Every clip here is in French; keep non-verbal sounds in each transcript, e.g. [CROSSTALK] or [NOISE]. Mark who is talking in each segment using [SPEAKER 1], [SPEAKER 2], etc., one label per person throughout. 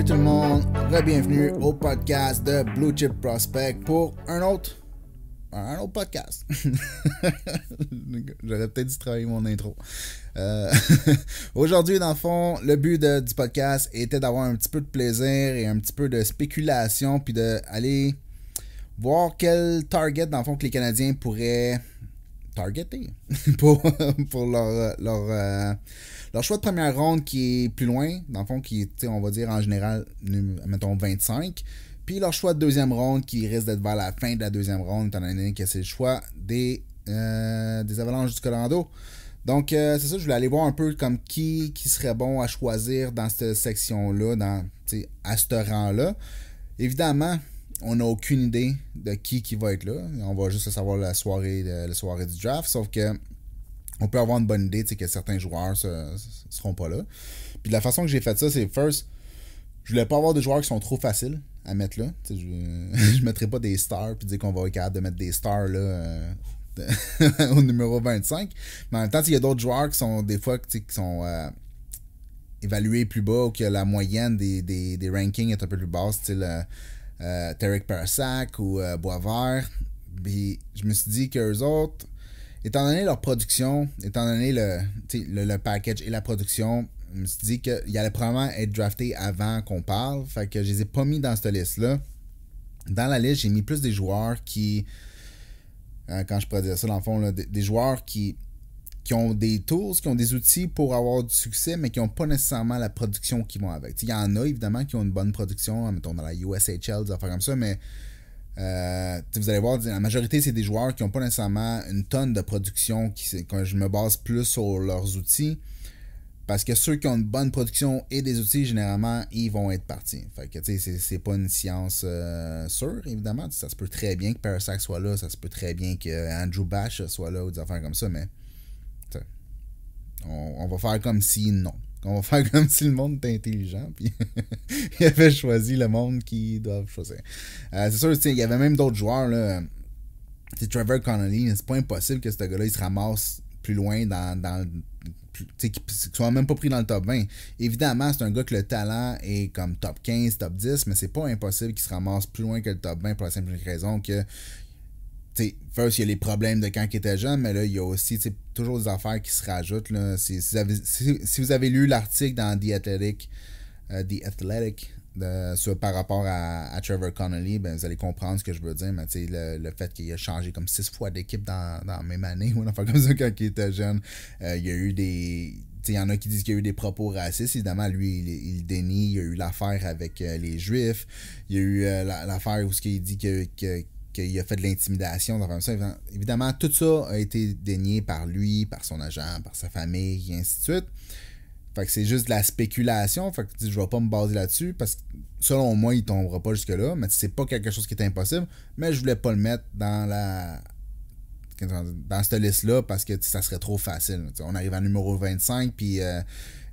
[SPEAKER 1] Salut tout le monde, bienvenue au podcast de Blue Chip Prospect pour un autre, ben, un autre podcast. [LAUGHS] J'aurais peut-être dû travailler mon intro. Euh, [LAUGHS] aujourd'hui, dans le fond, le but du podcast était d'avoir un petit peu de plaisir et un petit peu de spéculation, puis d'aller voir quel target, dans le fond, que les Canadiens pourraient targeting [LAUGHS] pour, pour leur, euh, leur, choix de première ronde qui est plus loin, dans le fond, qui est, on va dire en général, mettons 25. Puis leur choix de deuxième ronde qui risque d'être vers la fin de la deuxième ronde, étant donné que c'est le choix des, euh, des Avalanches du colando. Donc, euh, c'est ça, je voulais aller voir un peu comme qui, qui serait bon à choisir dans cette section-là, dans, à ce rang-là. Évidemment, on n'a aucune idée de qui, qui va être là. On va juste le savoir la soirée, la soirée du draft. Sauf que on peut avoir une bonne idée que certains joueurs ne seront pas là. Puis la façon que j'ai fait ça, c'est first, je voulais pas avoir de joueurs qui sont trop faciles à mettre là. je ne [LAUGHS] mettrai pas des stars puis dire qu'on va être capable de mettre des stars là, euh, [LAUGHS] au numéro 25. Mais en même temps, il y a d'autres joueurs qui sont des fois qui sont euh, évalués plus bas ou que la moyenne des, rankings est un peu plus basse. Euh, Tarek Parasak ou euh, Boisvert. je me suis dit qu'eux autres, étant donné leur production, étant donné le, package et la production, je me suis dit qu'ils allait probablement être drafté avant qu'on parle. Fait que je les ai pas mis dans cette liste-là. Dans la liste, j'ai mis plus des joueurs qui. Euh, quand je pourrais dire ça, dans le fond, des, joueurs qui qui ont des tools, qui ont des outils pour avoir du succès, mais qui n'ont pas nécessairement la production qui vont avec. Il y en a évidemment qui ont une bonne production, hein, mettons dans la USHL, des affaires comme ça, mais euh, vous allez voir, la majorité, c'est des joueurs qui n'ont pas nécessairement une tonne de production. quand je me base plus sur leurs outils. Parce que ceux qui ont une bonne production et des outils, généralement, ils vont être partis. Fait que, c'est pas une science euh, sûre, évidemment. Ça se peut très bien que Persex soit là, ça se peut très bien que Andrew Bash soit là ou des affaires comme ça, mais on, va faire comme si non. On va faire [LAUGHS] comme si le monde était intelligent, puis [LAUGHS] il avait choisi le monde qui doit choisir. Euh, c'est sûr, il y avait même d'autres joueurs, là. C'est Trevor Connolly, c'est pas impossible que ce gars-là, il se ramasse plus loin dans, dans soit même pas pris dans le top 20. Évidemment, c'est un gars que le talent est comme top 15, top 10, mais c'est pas impossible qu'il se ramasse plus loin que le top 20 pour la simple raison que first, il y a les problèmes de quand il était jeune, mais là, il y a aussi toujours des affaires qui se rajoutent. Là. Si, vous avez, lu l'article dans The Athletic, euh, The Athletic par rapport à, Trevor Connolly, ben, vous allez comprendre ce que je veux dire. Mais le, le fait qu'il a changé comme six fois d'équipe dans, la même année, [LAUGHS] ou une comme ça quand il était jeune, euh, il y a eu des. Il y en a qui disent qu'il y a eu des propos racistes. Évidemment, lui, il, il dénie. Il y a eu l'affaire avec euh, les Juifs. Il y a eu l'affaire où il dit que qu'il a fait de l'intimidation dans ça. Évidemment, tout ça a été dénié par lui, par son agent, par sa famille, et ainsi de suite. Fait que c'est juste de la spéculation. Fait que je vais pas me baser là-dessus parce que selon moi, il tombera pas jusque-là. Mais c'est pas quelque chose qui est impossible. Mais je voulais pas le mettre dans la. Dans cette liste-là parce que ça serait trop facile. on arrive à numéro 25, puis. Euh,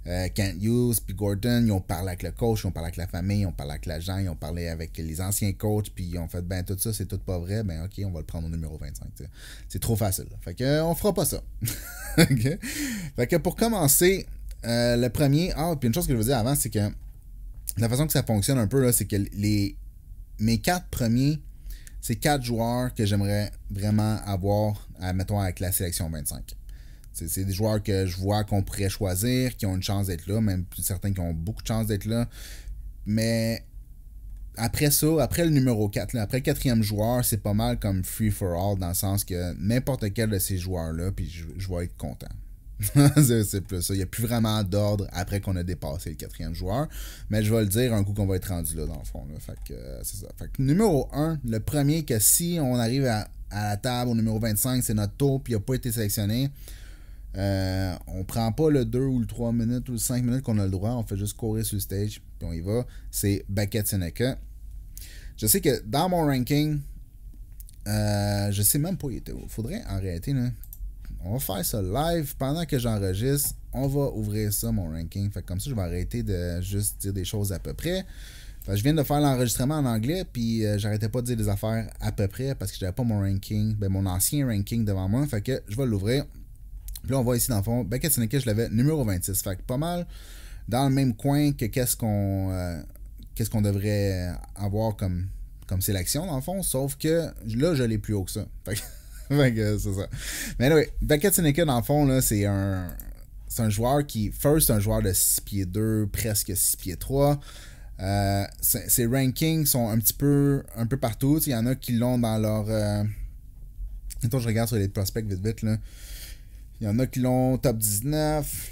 [SPEAKER 1] euh, Kent Hughes, puis Gordon, ils ont parlé avec le coach, ils ont parlé avec la famille, ils ont parlé avec l'agent, ils ont parlé avec les anciens coachs, puis ils ont fait, ben tout ça, c'est tout pas vrai, ben ok, on va le prendre au numéro 25. C'est trop facile. Fait que, euh, on fera pas ça. [LAUGHS] Fait que pour commencer, euh, le premier, ah, puis une chose que je vous dire avant, c'est que la façon que ça fonctionne un peu, là, c'est que les, mes quatre premiers, c'est quatre joueurs que j'aimerais vraiment avoir, à, mettons, avec la sélection 25. C'est des joueurs que je vois qu'on pourrait choisir, qui ont une chance d'être là, même certains qui ont beaucoup de chance d'être là. Mais après ça, après le numéro 4, après le quatrième joueur, c'est pas mal comme free for all dans le sens que n'importe quel de ces joueurs-là, puis je, je, vais être content. [LAUGHS] c'est plus ça. Il n'y a plus vraiment d'ordre après qu'on a dépassé le quatrième joueur. Mais je vais le dire un coup qu'on va être rendu là, dans le fond. Euh, ça. numéro 1, le premier que si on arrive à, à la table au numéro 25, c'est notre taux, puis il n'a pas été sélectionné, euh, on prend pas le 2 ou le 3 minutes ou le 5 minutes qu'on a le droit. On fait juste courir sur le stage, puis on y va. C'est Beckett Seneca. Je sais que dans mon ranking, euh, je sais même pas où il était. Faudrait en réalité, là, on va faire ça live pendant que j'enregistre. On va ouvrir ça, mon ranking. Fait comme ça, je vais arrêter de juste dire des choses à peu près. je viens de faire l'enregistrement en anglais, puis euh, j'arrêtais pas de dire des affaires à peu près parce que j'avais pas mon ranking, ben, mon ancien ranking devant moi. Fait que je vais l'ouvrir. Puis là, on voit ici dans le fond, Beckett Seneca, je l'avais numéro 26. Fait que pas mal dans le même coin que qu'est-ce qu'on euh, qu'est-ce qu'on devrait avoir comme, comme sélection dans le fond. Sauf que là, je l'ai plus haut que ça. [LAUGHS] Fait que, c'est ça. Mais oui, Beckett Seneca, dans le fond, là, c'est un. C'est un joueur qui. First, un joueur de 6 pieds 2, presque 6 pieds 3. Euh, ses rankings sont un petit peu un peu partout. Il y en a qui l'ont dans leur. Attends, euh, je regarde sur les prospects vite vite. Là. Il y en a qui l'ont top 19.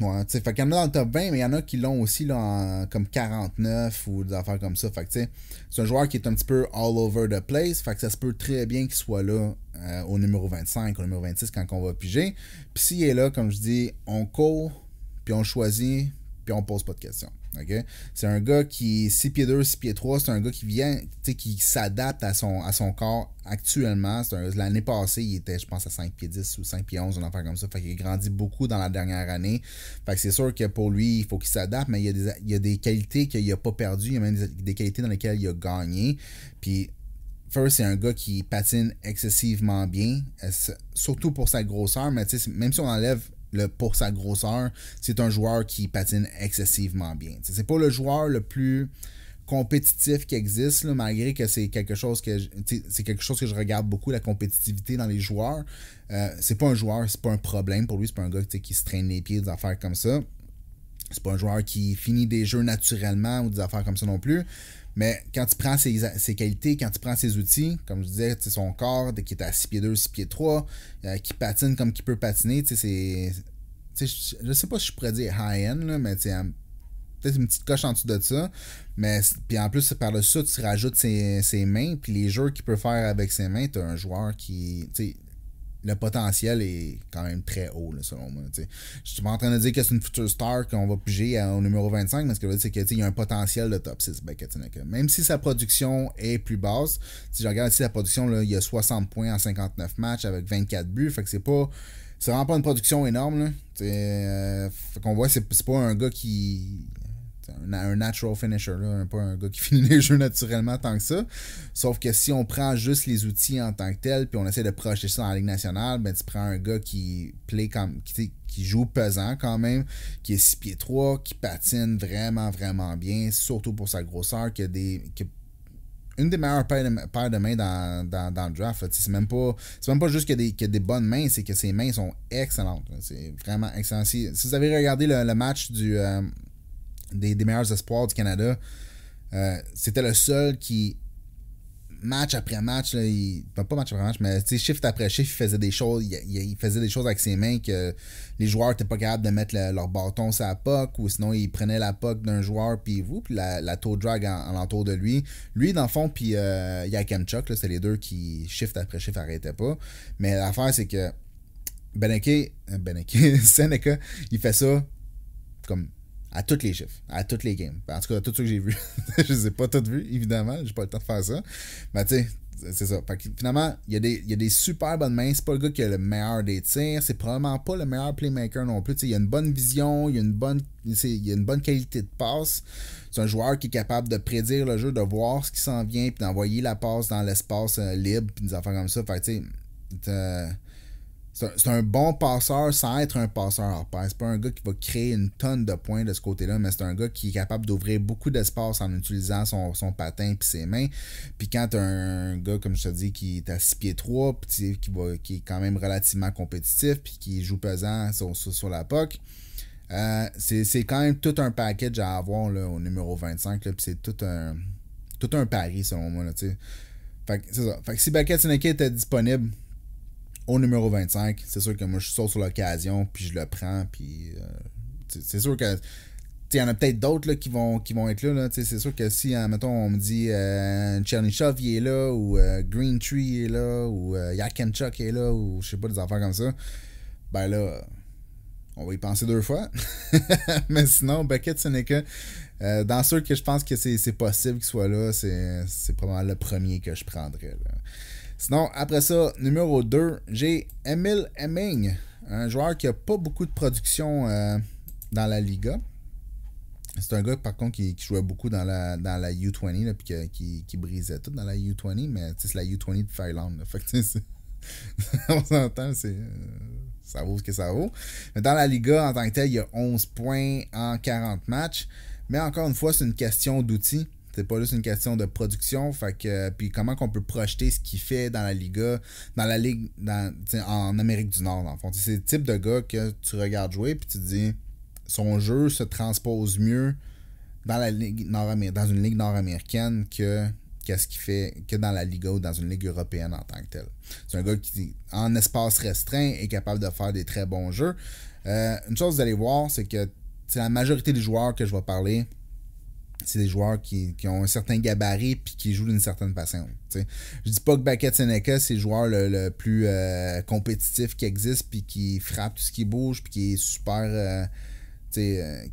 [SPEAKER 1] Ouais, tu fait qu'il y en a dans le top 20, mais il y en a qui l'ont aussi là, en, comme 49 ou des affaires comme ça. Fait que tu c'est un joueur qui est un petit peu all over the place. Fait que ça se peut très bien qu'il soit là euh, au numéro 25, au numéro 26 quand on va piger. Puis s'il est là, comme je dis, on court, puis on choisit, puis on pose pas de questions. C'est un gars qui 6 pieds 2, 6 pieds 3. C'est un gars qui vient, qui s'adapte à son, à son corps actuellement. L'année passée, il était, je pense, à 5 pieds 10 ou 5 pieds 11, un enfant comme ça. Fait qu'il grandit beaucoup dans la dernière année. Fait c'est sûr que pour lui, il faut qu'il s'adapte, mais il y, a des, qualités qu'il n'a pas perdues. Il y a même des, qualités dans lesquelles il a gagné. Puis First, c'est un gars qui patine excessivement bien, euh, surtout pour sa grosseur, mais même si on enlève pour sa grosseur, c'est un joueur qui patine excessivement bien. C'est pas le joueur le plus compétitif qui existe, malgré que c'est quelque chose que c'est quelque chose que je regarde beaucoup, la compétitivité dans les joueurs. Euh, c'est pas un joueur, c'est pas un problème pour lui, c'est pas un gars qui se traîne les pieds, des affaires comme ça. C'est pas un joueur qui finit des jeux naturellement ou des affaires comme ça non plus. Mais quand tu prends ses, qualités, quand tu prends ses outils, comme je disais, son corps qui est à 6 pieds 2, 6 pieds 3, euh, qui patine comme qui peut patiner, c'est. Je, ne sais pas si je pourrais dire high-end, mais peut-être une petite coche en dessous de ça. Mais puis en plus, par-dessus ça, tu rajoutes ses, ses mains, puis les jeux qu'il peut faire avec ses mains, tu as un joueur qui le potentiel est quand même très haut, selon moi. Je Je suis pas en train de dire que c'est une future star qu'on va piger au numéro 25, mais ce que je veux dire, c'est qu'il y a un potentiel de top 6 ben, Même si sa production est plus basse, si je regarde ici la production, il y a 60 points en 59 matchs avec 24 buts, fait que c'est pas. C'est vraiment pas une production énorme. Là. voit euh, fait qu'on voit c'est, c'est pas un gars qui un, natural finisher, pas un gars qui [LAUGHS] finit les jeux naturellement tant que ça. Sauf que si on prend juste les outils en tant que tel, puis on essaie de projeter ça dans la Ligue nationale, ben tu prends un gars qui play comme. Qui, qui joue pesant quand même, qui est 6 pieds 3, qui patine vraiment, vraiment bien, surtout pour sa grosseur, qui a des. une des meilleures paires de, mains dans, le draft. C'est même, pas, même pas juste qu'il y, des bonnes mains, c'est que ses mains sont excellentes. C'est vraiment excellent. Si, vous avez regardé le, match du, euh, des, meilleurs espoirs du Canada. Euh, c'était le seul qui, match après match, ben, pas match après match, mais shift après shift, il faisait des choses, il, faisait des choses avec ses mains que les joueurs étaient pas capables de mettre leur bâton sur la ou sinon il prenait la POC d'un joueur puis vous, puis la, la toe drag en, l'entour de lui. Lui, dans le fond, puis a euh, Yakemchuk, c'est les deux qui shift après shift n'arrêtaient pas. Mais l'affaire, c'est que Beninke, euh, Beninke, [LAUGHS] Seneca, il fait ça comme à tous les chiffres, à toutes les games. En tout cas, à tout que j'ai vu, [LAUGHS] je ne les ai pas toutes vus, évidemment. J'ai pas le temps de faire ça. Mais tu sais, c'est ça. finalement, il y, a des, super bonnes mains. C'est pas le gars qui a le meilleur des tirs. C'est probablement pas le meilleur playmaker non plus. il y a une bonne vision, il y a une bonne, qualité de passe. C'est un joueur qui est capable de prédire le jeu, de voir ce qui s'en vient, puis d'envoyer la passe dans l'espace euh, libre, puis des affaires comme ça. Fait tu sais, c'est un bon passeur sans être un passeur hors C'est pas un gars qui va créer une tonne de points de ce côté-là, mais c'est un gars qui est capable d'ouvrir beaucoup d'espace en utilisant son, patin et ses mains. Puis quand t'as un gars, comme je te dis, qui est à 6 pieds 3, puis qui, qui est quand même relativement compétitif, puis qui joue pesant sur, sur, la POC, euh, c'est quand même tout un package à avoir au numéro 25. Puis c'est tout un, tout un pari selon moi. Là, fait ça. fait si Beckett Sineke était disponible, au numéro 25, c'est sûr que moi, je saute sur l'occasion, puis je le prends, puis euh, c'est sûr que. Il y en a peut-être d'autres qui vont, qui vont être là. c'est sûr que si, hein, mettons, on me dit euh, Chernyshov est là, ou Green Tree est là, ou euh, euh est là, ou je sais pas, des affaires comme ça, ben là, on va y penser deux fois. [LAUGHS] Mais sinon, ce n'est que euh, dans ceux que je pense que c'est possible qu'il soit là, c'est probablement le premier que je prendrais. Sinon, après ça, numéro 2, j'ai Emil Hemming, un joueur qui n'a pas beaucoup de production euh, dans la Liga. C'est un gars, par contre, qui, jouait beaucoup dans la, dans la U20, là, puis qui, qui, brisait tout dans la U20, mais c'est la U20 de Finlande. [LAUGHS] on s'entend, euh, ça vaut ce que ça vaut. Mais dans la Liga, en tant que tel, il y a 11 points en 40 matchs. Mais encore une fois, c'est une question d'outils. C'est pas juste une question de production. Fait puis comment qu'on peut projeter ce qu'il fait dans la Liga, dans la Ligue, en Amérique du Nord, dans le fond. C'est le type de gars que tu regardes jouer, puis tu te dis, son jeu se transpose mieux dans, la ligue nord dans une Ligue nord-américaine que qu'est-ce qu'il fait que dans la Liga ou dans une Ligue européenne en tant que telle. C'est un gars qui, en espace restreint, est capable de faire des très bons jeux. Euh, une chose, que vous allez voir, c'est que la majorité des joueurs que je vais parler c'est des joueurs qui, ont un certain gabarit puis qui jouent d'une certaine façon. Je dis pas que Beckett Seneca, c'est le joueur le, plus euh, compétitif qui existe puis qui frappe tout ce qui bouge puis qui est super. Euh, euh,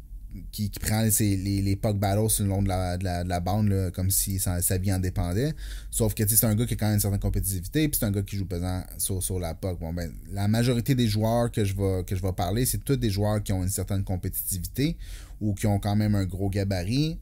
[SPEAKER 1] qui, prend les, les puck battles le long de la, bande comme si sa, vie en dépendait. Sauf que c'est un gars qui a quand même une certaine compétitivité puis c'est un gars qui joue pesant sur, la puck. Bon, ben, la majorité des joueurs que je que je vais parler, c'est tous des joueurs qui ont une certaine compétitivité ou qui ont quand même un gros gabarit,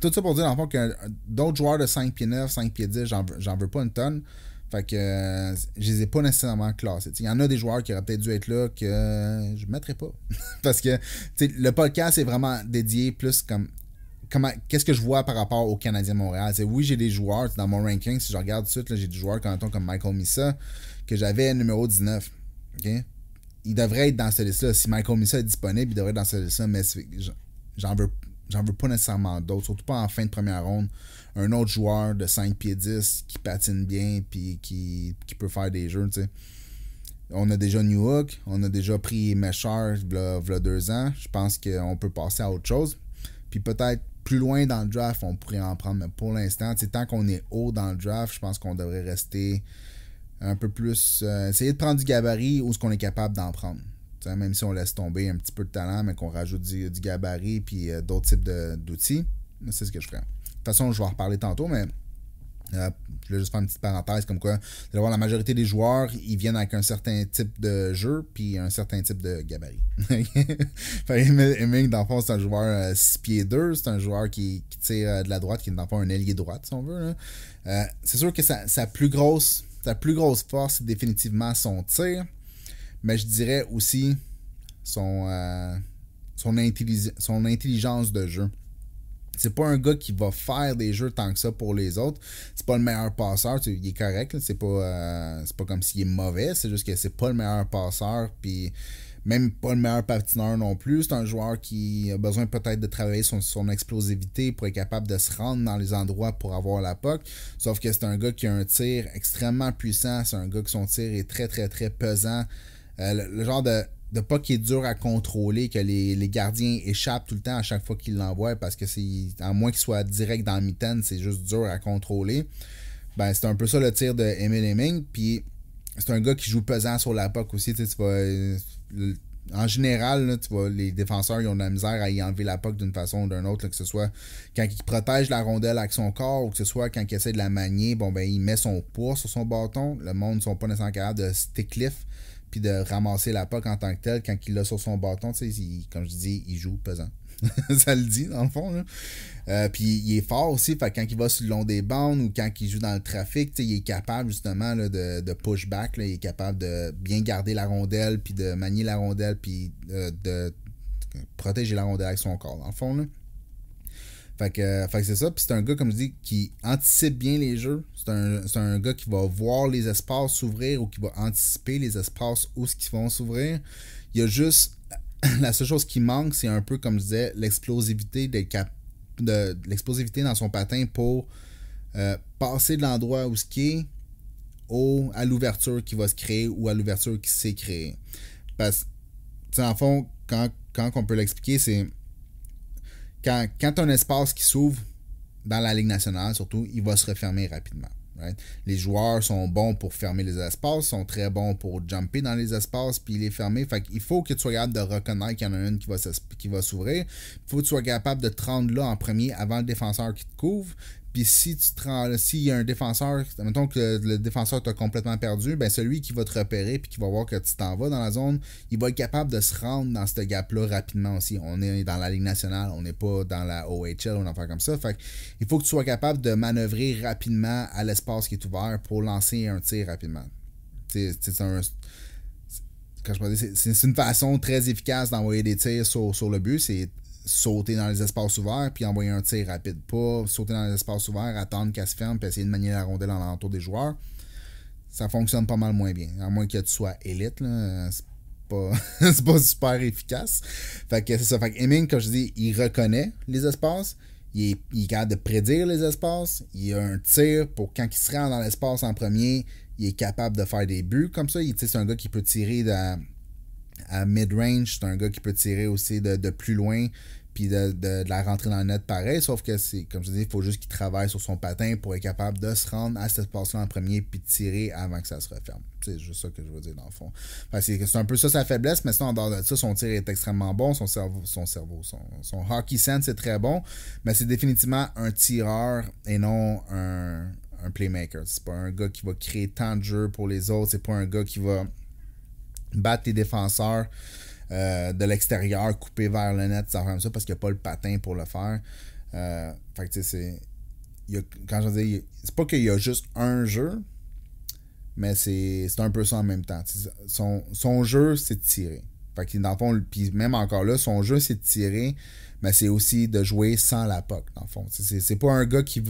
[SPEAKER 1] tout ça pour dire, dans que d'autres joueurs de 5 pieds 9, 5 pieds 10, j'en veux, pas une tonne. Fait que euh, je les ai pas nécessairement classés. Il y en a des joueurs qui auraient peut-être dû être là que je ne mettrais pas. [LAUGHS] Parce que le podcast est vraiment dédié plus comme qu'est-ce que je vois par rapport au Canadien Montréal. c'est oui, j'ai des joueurs dans mon ranking. Si je regarde tout de suite, j'ai des joueurs comme, comme Michael Missa que j'avais numéro 19. Il devrait être dans cette liste-là. Si Michael Missa est disponible, il devrait être dans ce liste-là. Mais j'en veux J'en veux pas nécessairement d'autres, surtout pas en fin de première ronde. Un autre joueur de 5 pieds 10 qui patine bien puis qui, peut faire des jeux, On a déjà New on a déjà pris Meshard il deux ans. Je pense qu'on peut passer à autre chose. Puis peut-être plus loin dans le draft, on pourrait en prendre. Mais pour l'instant, tant qu'on est haut dans le draft, je pense qu'on devrait rester un peu plus. Euh, essayer de prendre du gabarit ou ce qu'on est capable d'en prendre même si on laisse tomber un petit peu de talent, mais qu'on rajoute du, gabarit puis euh, d'autres types d'outils, c'est ce que je ferais. De toute façon, je vais en reparler tantôt, mais euh, je vais juste faire une petite parenthèse comme quoi, la majorité des joueurs, ils viennent avec un certain type de jeu puis un certain type de gabarit. [LAUGHS] Eming, dans le fond, c'est un joueur 6 euh, pieds 2, c'est un joueur qui, tire de la droite, qui est dans le un ailier droite, si on veut. c'est sûr que plus grosse, sa plus grosse force, c'est définitivement son tir mais je dirais aussi son, euh, son, son intelligence de jeu. C'est pas un gars qui va faire des jeux tant que ça pour les autres. C'est pas le meilleur passeur. Il est correct. C'est pas, euh, pas comme s'il est mauvais. C'est juste que c'est pas le meilleur passeur. Puis même pas le meilleur patineur non plus. C'est un joueur qui a besoin peut-être de travailler son, explosivité pour être capable de se rendre dans les endroits pour avoir la POC. Sauf que c'est un gars qui a un tir extrêmement puissant. C'est un gars que son tir est très, très, très pesant. Euh, le, genre de, de pas qui est dur à contrôler, que les, gardiens échappent tout le temps à chaque fois qu'ils l'envoient, parce que c'est. À moins qu'il soit direct dans mitaine, c'est juste dur à contrôler. Ben, c'est un peu ça le tir de Emil Heming. Puis c'est un gars qui joue pesant sur la puck aussi. Euh, en général, les défenseurs ils ont de la misère à y enlever la puck d'une façon ou d'une autre, que ce soit quand il protège la rondelle avec son corps ou que ce soit quand il essaie de la manier, bon ben il met son poids sur son bâton. Le monde ne sont pas nécessairement capables de stick lift puis de ramasser la POC en tant que tel, quand il l'a sur son bâton. comme je dis, il joue pesant. [LAUGHS] ça le dit, dans le fond. Euh, puis il est fort aussi, quand il va sur le long des bandes ou quand il joue dans le trafic, il est capable justement de, de push back, il est capable de bien garder la rondelle, puis de manier la rondelle, puis euh, de protéger la rondelle avec son corps, dans le fond. Là. Euh, fait que, c'est ça. Puis c'est un gars, comme je dis, qui anticipe bien les jeux. C'est un, un, gars qui va voir les espaces s'ouvrir ou qui va anticiper les espaces où ce qui vont s'ouvrir. Il y a juste. [LAUGHS] la seule chose qui manque, c'est un peu, comme je disais, l'explosivité de, de, l'explosivité dans son patin pour euh, passer de l'endroit où ce qui est au, à l'ouverture qui va se créer ou à l'ouverture qui s'est créée. Parce que, en fond, quand, quand on peut l'expliquer, c'est quand, un espace qui s'ouvre dans la Ligue nationale, surtout, il va se refermer rapidement. Les joueurs sont bons pour fermer les espaces, sont très bons pour jumper dans les espaces, puis les fermer. Fait qu'il faut que tu sois capable de reconnaître qu'il y en a une qui va s'ouvrir. Il faut que tu sois capable de te rendre là en premier avant le défenseur qui te couvre. Puis si tu te s'il y a un défenseur, mettons que le, défenseur t'a complètement perdu, ben celui qui va te repérer puis qui va voir que tu t'en vas dans la zone, il va être capable de se rendre dans ce gap-là rapidement aussi. On est dans la Ligue nationale, on n'est pas dans la OHL ou un fait comme ça. Fait il faut que tu sois capable de manœuvrer rapidement à l'espace qui est ouvert pour lancer un tir rapidement. C'est une façon très efficace d'envoyer des tirs sur, le but. C'est sauter dans les espaces ouverts, puis envoyer un tir rapide pas, sauter dans les espaces ouverts, attendre qu'elle se ferme, puis essayer de manier la rondelle en l'entour des joueurs. Ça fonctionne pas mal moins bien. À moins que tu sois élite, là. C'est pas, [LAUGHS] pas super efficace. Fait que c'est ça. Fait que quand je dis, il reconnaît les espaces. Il est, il est, capable de prédire les espaces. Il a un tir pour quand il se rend dans l'espace en premier, il est capable de faire des buts. Comme ça, c'est un gars qui peut tirer de, à mid-range. C'est un gars qui peut tirer aussi de, plus loin puis de, la rentrer dans le net pareil, sauf que c'est, comme je dis, il faut juste qu'il travaille sur son patin pour être capable de se rendre à cette passe-là en premier puis tirer avant que ça se referme. C'est juste ça que je veux dire dans le fond. c'est, un peu ça sa faiblesse, mais sinon, en dehors de ça, son tir est extrêmement bon, son cerveau, son cerveau, son, hockey sense est très bon, mais c'est définitivement un tireur et non un, un playmaker. C'est pas un gars qui va créer tant de jeux pour les autres, c'est pas un gars qui va battre tes défenseurs euh, de l'extérieur, couper vers le net, ça comme ça, parce qu'il n'y a pas le patin pour le faire. Euh, fait tu sais, c'est. quand je dis. C'est pas qu'il y a juste un jeu, mais c'est un peu ça en même temps. Son, son, jeu, c'est de tirer. Fait que dans le fond, même encore là, son jeu, c'est de tirer, mais c'est aussi de jouer sans la POC, dans le fond. C'est pas un gars qui,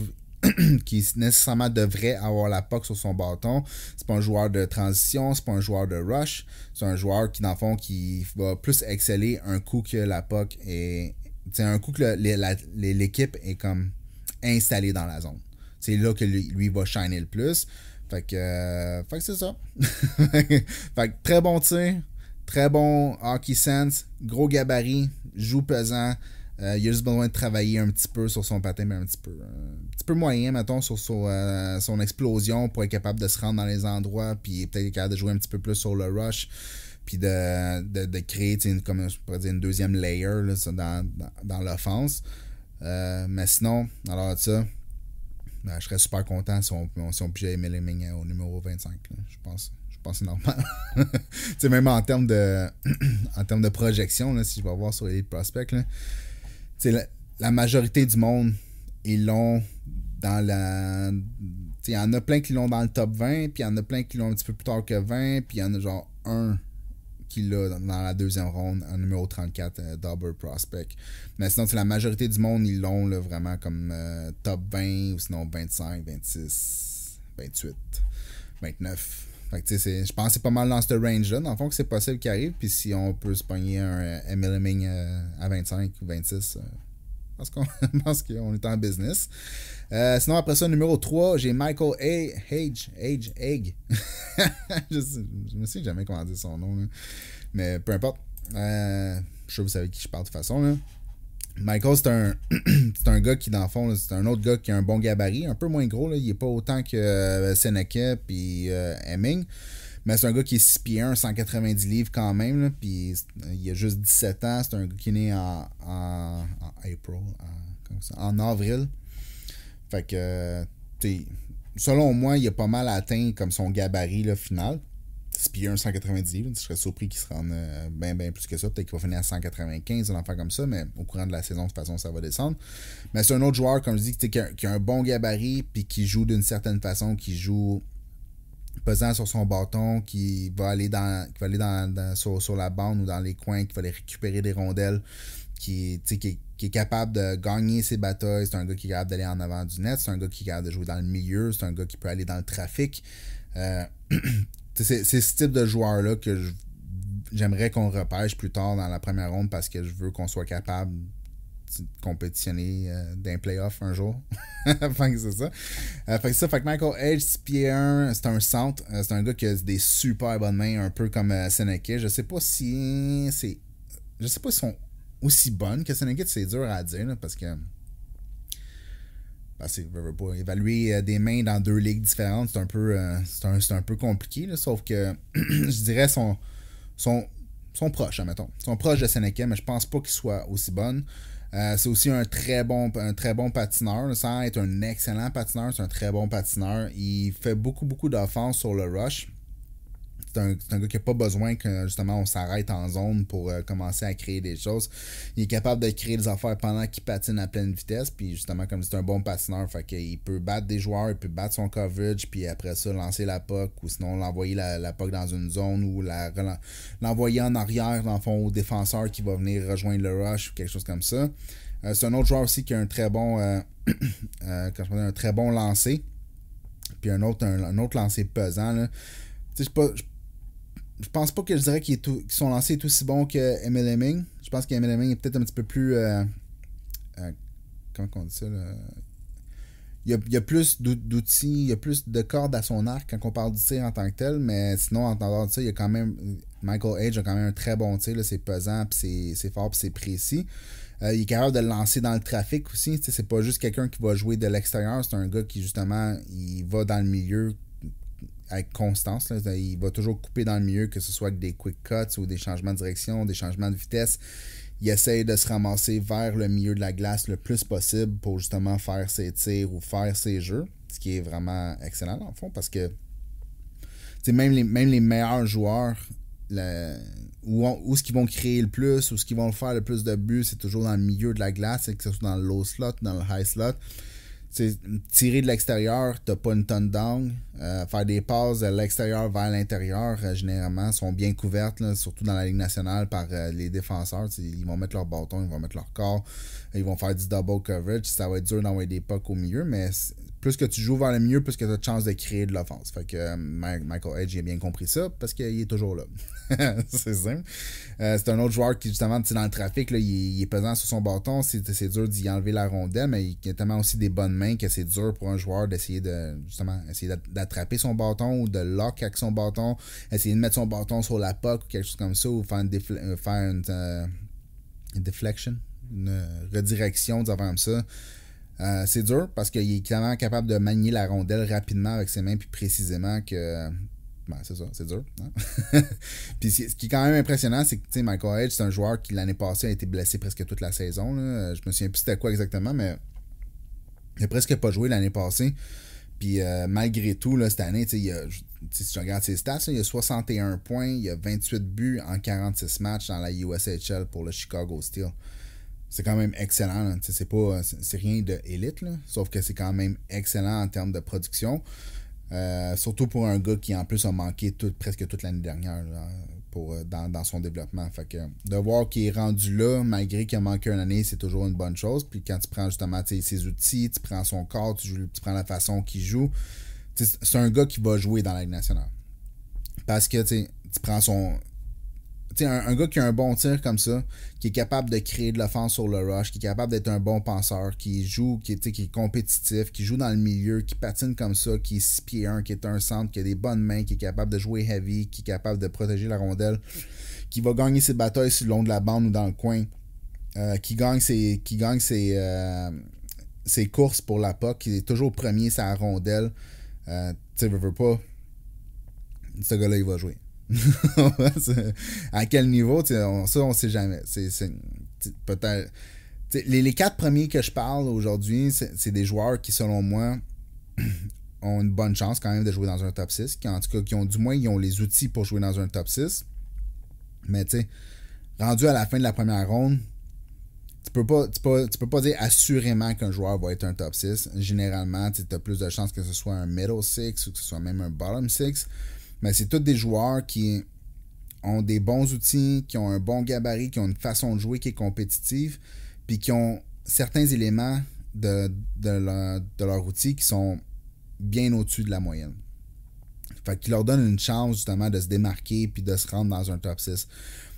[SPEAKER 1] [CLEARS THROAT] qui nécessairement devrait avoir la POC sur son bâton. C'est pas un joueur de transition, c'est pas un joueur de rush. C'est un joueur qui, dans le fond, qui va plus exceller un coup que la POC C'est un coup que l'équipe est comme installée dans la zone. C'est là que lui, va shiner le plus. fait que euh, c'est ça. [LAUGHS] fait que très bon tir, très bon hockey sense, gros gabarit, joue pesant. Euh, il a juste besoin de travailler un petit peu sur son patin, mais un petit peu, un petit peu moyen, mettons, sur, euh, son explosion pour être capable de se rendre dans les endroits, puis peut-être capable de jouer un petit peu plus sur le rush, puis de, créer une, comme une deuxième layer dans, l'offense. Euh, mais sinon, alors ça, ben, je serais super content si on, si on les les au numéro 25. je pense. Je pense que c'est normal. [LAUGHS] même en termes de [CLEARS THROAT] en termes de projection, si je vais voir sur les prospects, la, majorité du monde, ils l'ont dans la. Il y en a plein qui l'ont dans le top 20, puis il y en a plein qui l'ont un petit peu plus tard que 20, puis il y en a genre un qui l'a dans, la deuxième ronde, en numéro 34, euh, Double Prospect. Mais sinon, la majorité du monde, ils l'ont vraiment comme euh, top 20 ou sinon 25, 26, 28, 29 je pense que c'est pas mal dans ce range-là, dans le fond, que c'est possible qu'il arrive. Puis si on peut se pogner un euh, MLMing euh, à 25 ou 26, euh, parce qu'on [LAUGHS] pense qu'on est en business. sinon, après ça, numéro 3, j'ai Michael A. H H Egg. [LAUGHS] je, ne me jamais comment dire son nom. Mais peu importe. je suis que vous savez qui je parle de toute façon. Là. Michael, c'est un, [CLEARS THROAT] un gars qui, dans le fond, c'est un autre gars qui a un bon gabarit, un peu moins gros. Là. Il n'est pas autant que euh, Seneca puis euh, Heming. Mais c'est un gars qui est 6 pieds 190 livres quand même. puis euh, il a juste 17 ans. C'est un gars qui est né en, avril. Fait que, selon moi, il a pas mal atteint comme son gabarit final. Puis un 190 je serais surpris qu'il se rende euh, bien, ben plus que ça. Peut-être qu'il va finir à 195, un enfant comme ça, mais au courant de la saison, de toute façon, ça va descendre. Mais c'est un autre joueur, comme je dis, qui a, qui a un bon gabarit, puis qui joue d'une certaine façon, qui joue pesant sur son bâton, qui va aller dans, qui va aller dans, sur, la bande ou dans les coins, qui va aller récupérer des rondelles, qui, qui est capable de gagner ses batailles. C'est un gars qui est capable d'aller en avant du net. C'est un gars qui est capable de jouer dans le milieu. C'est un gars qui peut aller dans le trafic. Euh, [CLEARS THROAT] c'est ce type de joueur-là que j'aimerais qu'on repêche plus tard dans la première ronde parce que je veux qu'on soit capable de compétitionner dans euh, d'un playoff un jour. [LAUGHS] que c'est ça. Euh, fait que ça, fait que Michael Edge, c'est un centre. Euh, c'est un gars qui a des super bonnes mains, un peu comme Seneca. Je sais pas si c'est. Je sais pas si sont aussi bonnes que Seneca. c'est dur à dire parce que ah, évaluer euh, des mains dans deux ligues différentes, c'est un peu euh, un, peu compliqué, sauf que [CLEARS THROAT] je dirais son son sont proches, admettons. Son proche de Seneca, mais je pense pas qu'il soit aussi bon euh, c'est aussi un très bon, un très bon patineur. Ça être un excellent patineur, c'est un très bon patineur. Il fait beaucoup, beaucoup d'offenses sur le rush c'est un, gars qui n'a pas besoin que justement on s'arrête en zone pour euh, commencer à créer des choses. Il est capable de créer des affaires pendant qu'il patine à pleine vitesse. Puis justement, comme c'est un bon patineur, fait qu'il peut battre des joueurs, il peut battre son coverage, puis après ça, lancer la POC ou sinon l'envoyer la, la dans une zone ou l'envoyer en arrière, dans le fond, au défenseur qui va venir rejoindre le rush ou quelque chose comme ça. Euh, c'est un autre joueur aussi qui a un très bon euh, [CLEARS THROAT] un très bon lancer. Puis un autre, autre lancer pesant. Là. Je pas, je pense pas que je dirais qu'ils sont lancés tout aussi bon que MLMing. Je pense que MLMing est peut-être un petit peu plus. Euh, euh, comment on dit ça Il y, a, plus d'outils, il y a plus de cordes à son arc quand on parle du tir en tant que tel, mais sinon, en tant de ça, il y a quand même. Michael Age a quand même un très bon tir, c'est pesant, c'est fort, c'est précis. Euh, il est capable de le lancer dans le trafic aussi. C'est pas juste quelqu'un qui va jouer de l'extérieur, c'est un gars qui justement il va dans le milieu avec constance. Il va toujours couper dans le milieu, que ce soit avec des quick cuts ou des changements de direction, des changements de vitesse. Il essaye de se ramasser vers le milieu de la glace le plus possible pour justement faire ses tirs ou faire ses jeux, ce qui est vraiment excellent en fond parce que même les, même les meilleurs joueurs, ou où, ce qu'ils vont créer le plus, ou ce qu'ils vont faire le plus de buts, c'est toujours dans le milieu de la glace, que ce soit dans le low slot, dans le high slot tirer de l'extérieur, t'as pas une tonne d'angle. Euh, faire des passes de l'extérieur vers l'intérieur, euh, généralement, sont bien couvertes, surtout dans la Ligue nationale, par euh, les défenseurs. Ils vont mettre leur bâton, ils vont mettre leur corps, ils vont faire du double coverage. Ça va être dur d'envoyer des pucks au milieu, mais plus que tu joues vers le milieu, plus que tu as de chances de créer de l'offense. Fait que Michael Edge, a bien compris ça parce qu'il est toujours là. [LAUGHS] c'est simple. Euh, c'est un autre joueur qui, justement, dans le trafic, il, est pesant sur son bâton. C'est dur d'y enlever la rondelle, mais il, a tellement aussi des bonnes mains que c'est dur pour un joueur d'essayer de essayer d'attraper son bâton ou de lock avec son bâton, essayer de mettre son bâton sur la poque ou quelque chose comme ça, ou faire une, euh, euh, une, deflection, une redirection, disons comme ça. c'est dur parce qu'il est clairement capable de manier la rondelle rapidement avec ses mains, puis précisément que ben, c'est ça, c'est dur. Hein. [LAUGHS] puis ce qui est quand même impressionnant, c'est que Michael Hedge c'est un joueur qui l'année passée a été blessé presque toute la saison. Là. Je me souviens plus c'était quoi exactement, mais il a presque pas joué l'année passée. Puis euh, malgré tout, là, cette année, si tu regardes ses stats, il a 61 points, il a 28 buts en 46 matchs dans la USHL pour le Chicago Steel. C'est quand même excellent. C'est pas rien d'élite sauf que c'est quand même excellent en termes de production. Euh, surtout pour un gars qui en plus a manqué presque toute l'année dernière pour, euh, dans, son développement. Fait que de voir qu'il est rendu là, malgré qu'il a manqué une année, c'est toujours une bonne chose. Puis quand tu prends justement ses outils, tu prends son corps, tu, prends la façon qu'il joue, c'est un gars qui va jouer dans la Ligue nationale. Parce que tu prends son un, un, gars qui a un bon tir comme ça, qui est capable de créer de l'offense sur le rush, qui est capable d'être un bon penseur, qui joue, qui, est, qui compétitif, qui joue dans le milieu, qui patine comme ça, qui est 6 pieds 1, qui est un centre, qui a des bonnes mains, qui est capable de jouer heavy, qui est capable de protéger la rondelle, qui va gagner ses batailles sur le long de la bande ou dans le coin, euh, qui gagne ses. Qui gagne ses, euh, courses pour la POC, qui est toujours premier sa rondelle. Euh, tu sais, veux pas. Ce gars-là, il va jouer. [LAUGHS] à quel niveau, on, ça, on sait jamais. C'est peut-être. Les, quatre premiers que je parle aujourd'hui, c'est des joueurs qui, selon moi, [CLEARS THROAT] ont une bonne chance quand même de jouer dans un top 6. Qui, en tout cas, qui ont du moins ils ont les outils pour jouer dans un top 6. Mais tu sais, rendu à la fin de la première ronde, tu peux pas, tu peux, tu peux pas dire assurément qu'un joueur va être un top 6. Généralement, tu as plus de chances que ce soit un middle 6 ou que ce soit même un bottom 6 mais c'est tous des joueurs qui ont des bons outils, qui ont un bon gabarit, qui ont une façon de jouer qui est compétitive, puis qui ont certains éléments de, leur, outil qui sont bien au-dessus de la moyenne. Fait qu'ils leur donnent une chance justement de se démarquer puis de se rendre dans un top 6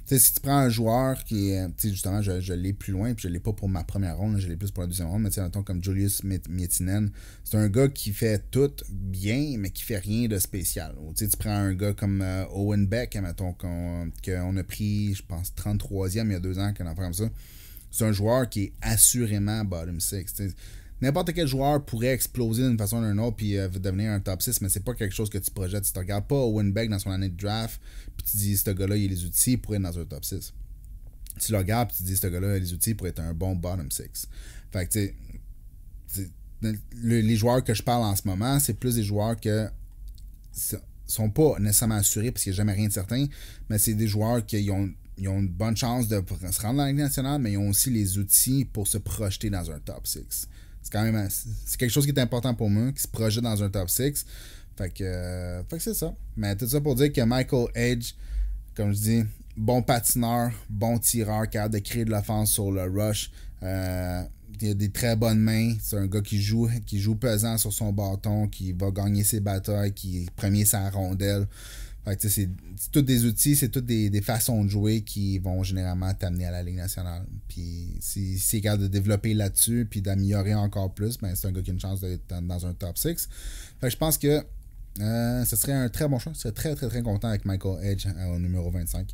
[SPEAKER 1] sais, si tu prends un joueur qui est. Euh, justement, je, je l'ai plus loin, puis je l'ai pas pour ma première ronde, je l'ai plus pour la deuxième ronde, mais tu sais, comme Julius Mietinen, c'est un gars qui fait tout bien, mais qui fait rien de spécial. Tu prends un gars comme euh, Owen Beck, mettons, qu'on a pris, je pense, 33e il y a deux ans, qu'on a comme ça. C'est un joueur qui est assurément bottom six n'importe quel joueur pourrait exploser d'une façon ou d'une autre puis euh, devenir un top 6, mais c'est pas quelque chose que tu projettes. Si tu regardes pas Owen Beck dans son année de draft, puis tu dis, ce gars-là, il a les outils pour être dans un top 6. Tu le regardes, puis tu dis, ce gars-là, il a les outils pour être un bon bottom 6. Fait les joueurs que je parle en ce moment, c'est plus des joueurs que sont pas nécessairement assurés parce qu'il n'y a jamais rien de certain, mais c'est des joueurs qui ont, ont une bonne chance de se rendre dans la Ligue nationale, mais ils ont aussi les outils pour se projeter dans un top 6 c'est quand même c'est quelque chose qui est important pour moi, qui se projette dans un top 6. Fait que, euh, que c'est ça. Mais tout ça pour dire que Michael Edge, comme je dis, bon patineur, bon tireur, capable de créer de l'offense sur le rush. Euh, il a des très bonnes mains. C'est un gars qui joue, qui joue pesant sur son bâton, qui va gagner ses batailles, qui est premier sa rondelle c'est tous des outils, c'est toutes des, façons de jouer qui vont généralement t'amener à la Ligue nationale. Puis s'il si, c'est capable de développer là-dessus puis d'améliorer encore plus, ben, c'est un gars qui a une chance d'être dans, un top 6. je pense que euh, ce serait un très bon choix. Je serais très, très, très content avec Michael Edge euh, au numéro 25.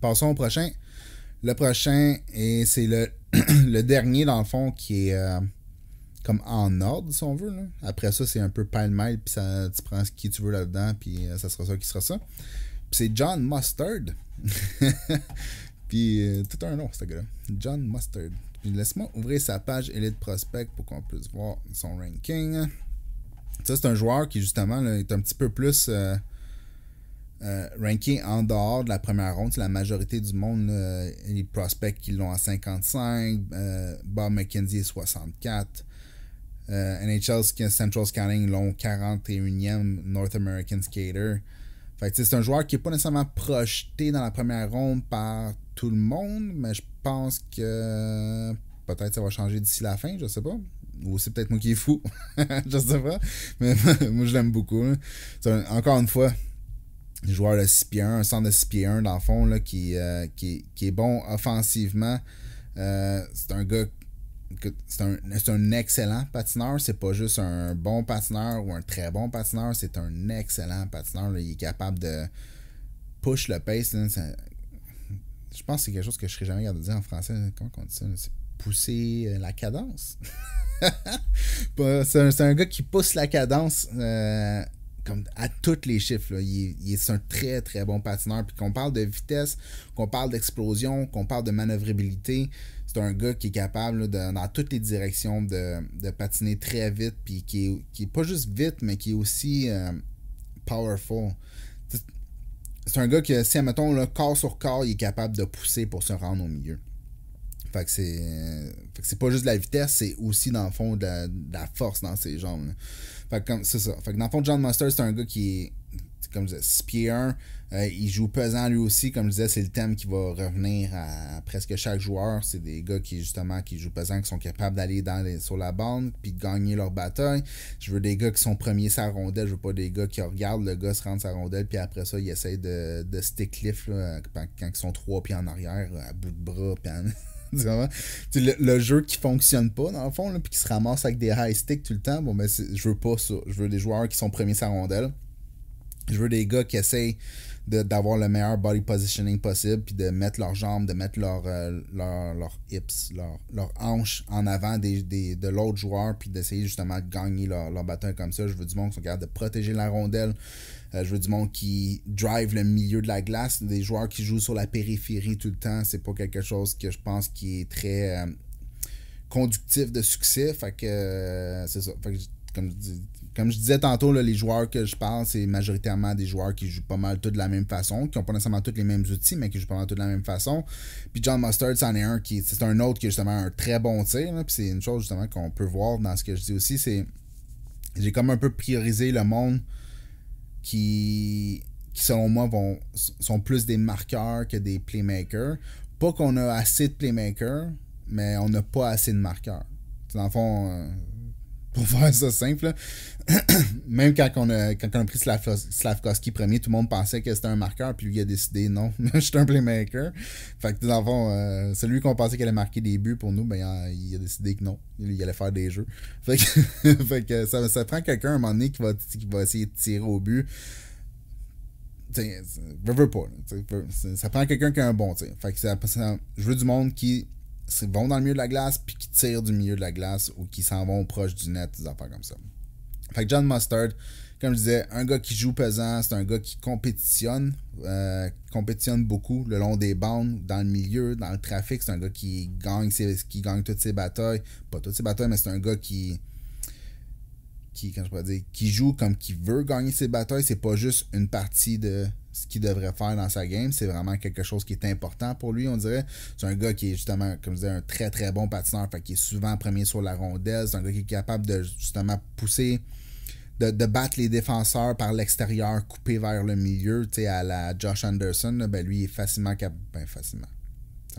[SPEAKER 1] Passons au prochain. Le prochain, et c'est le, [CLEARS THROAT] le dernier, dans le fond, qui est. Euh, comme en ordre, si on veut. Après ça, c'est un peu pile-mile puis tu prends ce qui tu veux là-dedans, puis euh, ça sera ça qui sera ça. Puis c'est John Mustard. [LAUGHS] puis euh, tout un nom, ce gars-là. John Mustard. laisse-moi ouvrir sa page Elite Prospect pour qu'on puisse voir son ranking. Ça, c'est un joueur qui, justement, est un petit peu plus euh, ranké en dehors de la première ronde. la majorité du monde, les prospects qui l'ont à 55, Bob McKenzie est 64. Euh, NHL Central Scouting l'ont 41e North American Skater. Fait c'est un joueur qui n'est pas nécessairement projeté dans la première ronde par tout le monde, mais je pense que peut-être ça va changer d'ici la fin, je sais pas. Ou c'est peut-être moi qui est fou, [LAUGHS] je sais pas. Mais [LAUGHS] moi, je l'aime beaucoup. Hein. encore une fois, joueur de 6 1, un centre de 6 1 dans le fond, là, qui, euh, qui, est bon offensivement. Euh, c'est un gars c'est un, excellent patineur. C'est pas juste un bon patineur ou un très bon patineur. C'est un excellent patineur. Il est capable de push le pace. je pense que c'est quelque chose que je serais jamais capable de dire en français. Comment on dit ça? C'est pousser euh, la cadence. [LAUGHS] c'est un, gars qui pousse la cadence. Euh, comme à tous les chiffres. Là. Il, est un très, très bon patineur. Puis qu'on parle de vitesse, qu'on parle d'explosion, qu'on parle de manœuvrabilité, c'est un gars qui est capable dans toutes les directions de, patiner très vite. Puis qui est, pas juste vite, mais qui est aussi euh, powerful. C'est un gars qui, si, admettons, le corps sur corps, il est capable de pousser pour se rendre au milieu. Fait que c'est. c'est pas juste la vitesse, c'est aussi dans le fond de la, force dans ses jambes. Fait que c'est ça. Fait que dans le fond, John Mustard, c'est un gars qui est, comme je disais, euh, il joue pesant lui aussi. Comme je disais, c'est le thème qui va revenir à presque chaque joueur. C'est des gars qui, justement, qui jouent pesant, qui sont capables d'aller dans sur la bande puis de gagner leur bataille. Je veux des gars qui sont premiers sa rondelle. Je veux pas des gars qui regardent le gars se rendre sa rondelle puis après ça, il essayent de, de stick lift quand, ils sont trois pieds en arrière, à bout de bras. Puis [LAUGHS] [LAUGHS] le, jeu qui fonctionne pas, dans le fond, puis qui se ramasse avec des high sticks tout le temps, bon, ne ben, je veux pas ça. Je veux des joueurs qui sont premiers sa rondelle. Je veux des gars qui essayent d'avoir le meilleur body positioning possible, puis de mettre leurs jambes, de mettre leurs euh, leur, hips, leurs leur hanches en avant des, de l'autre joueur, puis d'essayer justement de gagner leur, leur comme ça. Je veux du monde qui sont capables de protéger la rondelle, euh, je veux du monde qui drive le milieu de la glace, des joueurs qui jouent sur la périphérie tout le temps. C'est pas quelque chose que je pense qui est très euh, conductif de succès. Fait que euh, c'est ça. comme, je disais tantôt, les joueurs que je parle, c'est majoritairement des joueurs qui jouent pas mal tous de la même façon, qui ont pas nécessairement tous les mêmes outils, mais qui jouent pas mal tous de la même façon. Puis John Mustard, c'en est un qui c'est un autre qui est justement un très bon tir. puis c'est une chose justement qu'on peut voir dans ce que je dis aussi, c'est j'ai comme un peu priorisé le monde qui, selon moi, vont, sont plus des marqueurs que des playmakers. Pas qu'on a assez de playmakers, mais on n'a pas assez de marqueurs. Dans le fond, euh, pour [LAUGHS] faire ça simple. [CLEARS THROAT] Même quand on a, quand on a pris Slav, Slavkowski premier, tout le monde pensait que c'était un marqueur, puis lui a décidé non, [LAUGHS] je suis un playmaker. Fait que dans le fond, euh, celui qu'on pensait qu'il allait marquer des buts pour nous, ben, il a décidé que non, il allait faire des jeux. [LAUGHS] Fait que, ça, ça, prend quelqu'un à un moment donné qui va, qui va essayer de tirer au but. T'sais, veux, pas. ça prend quelqu'un qui a un bon tir. Fait que ça, je veux du monde qui vont dans le milieu de la glace puis qui tirent du milieu de la glace ou qui s'en vont proche du net, des affaires comme ça. Fait que John Mustard, comme je disais, un gars qui joue pesant, c'est un gars qui compétitionne, euh, compétitionne beaucoup le long des bandes, dans le milieu, dans le trafic. C'est un gars qui gagne, qui gagne toutes ses batailles. Pas toutes ses batailles, mais c'est un gars qui. Qui, Comment je pourrais dire, qui joue comme qui veut gagner ses batailles, c'est pas juste une partie de ce qu'il devrait faire dans sa game. C'est vraiment quelque chose qui est important pour lui, on dirait. C'est un gars qui est justement, comme je disais, un très très bon patineur, fait qui est souvent premier sur la rondelle. C'est un gars qui est capable de justement pousser. De, battre les défenseurs par l'extérieur, couper vers le milieu, tu sais, à la Josh Anderson, ben lui, est facilement capable. Ben, facilement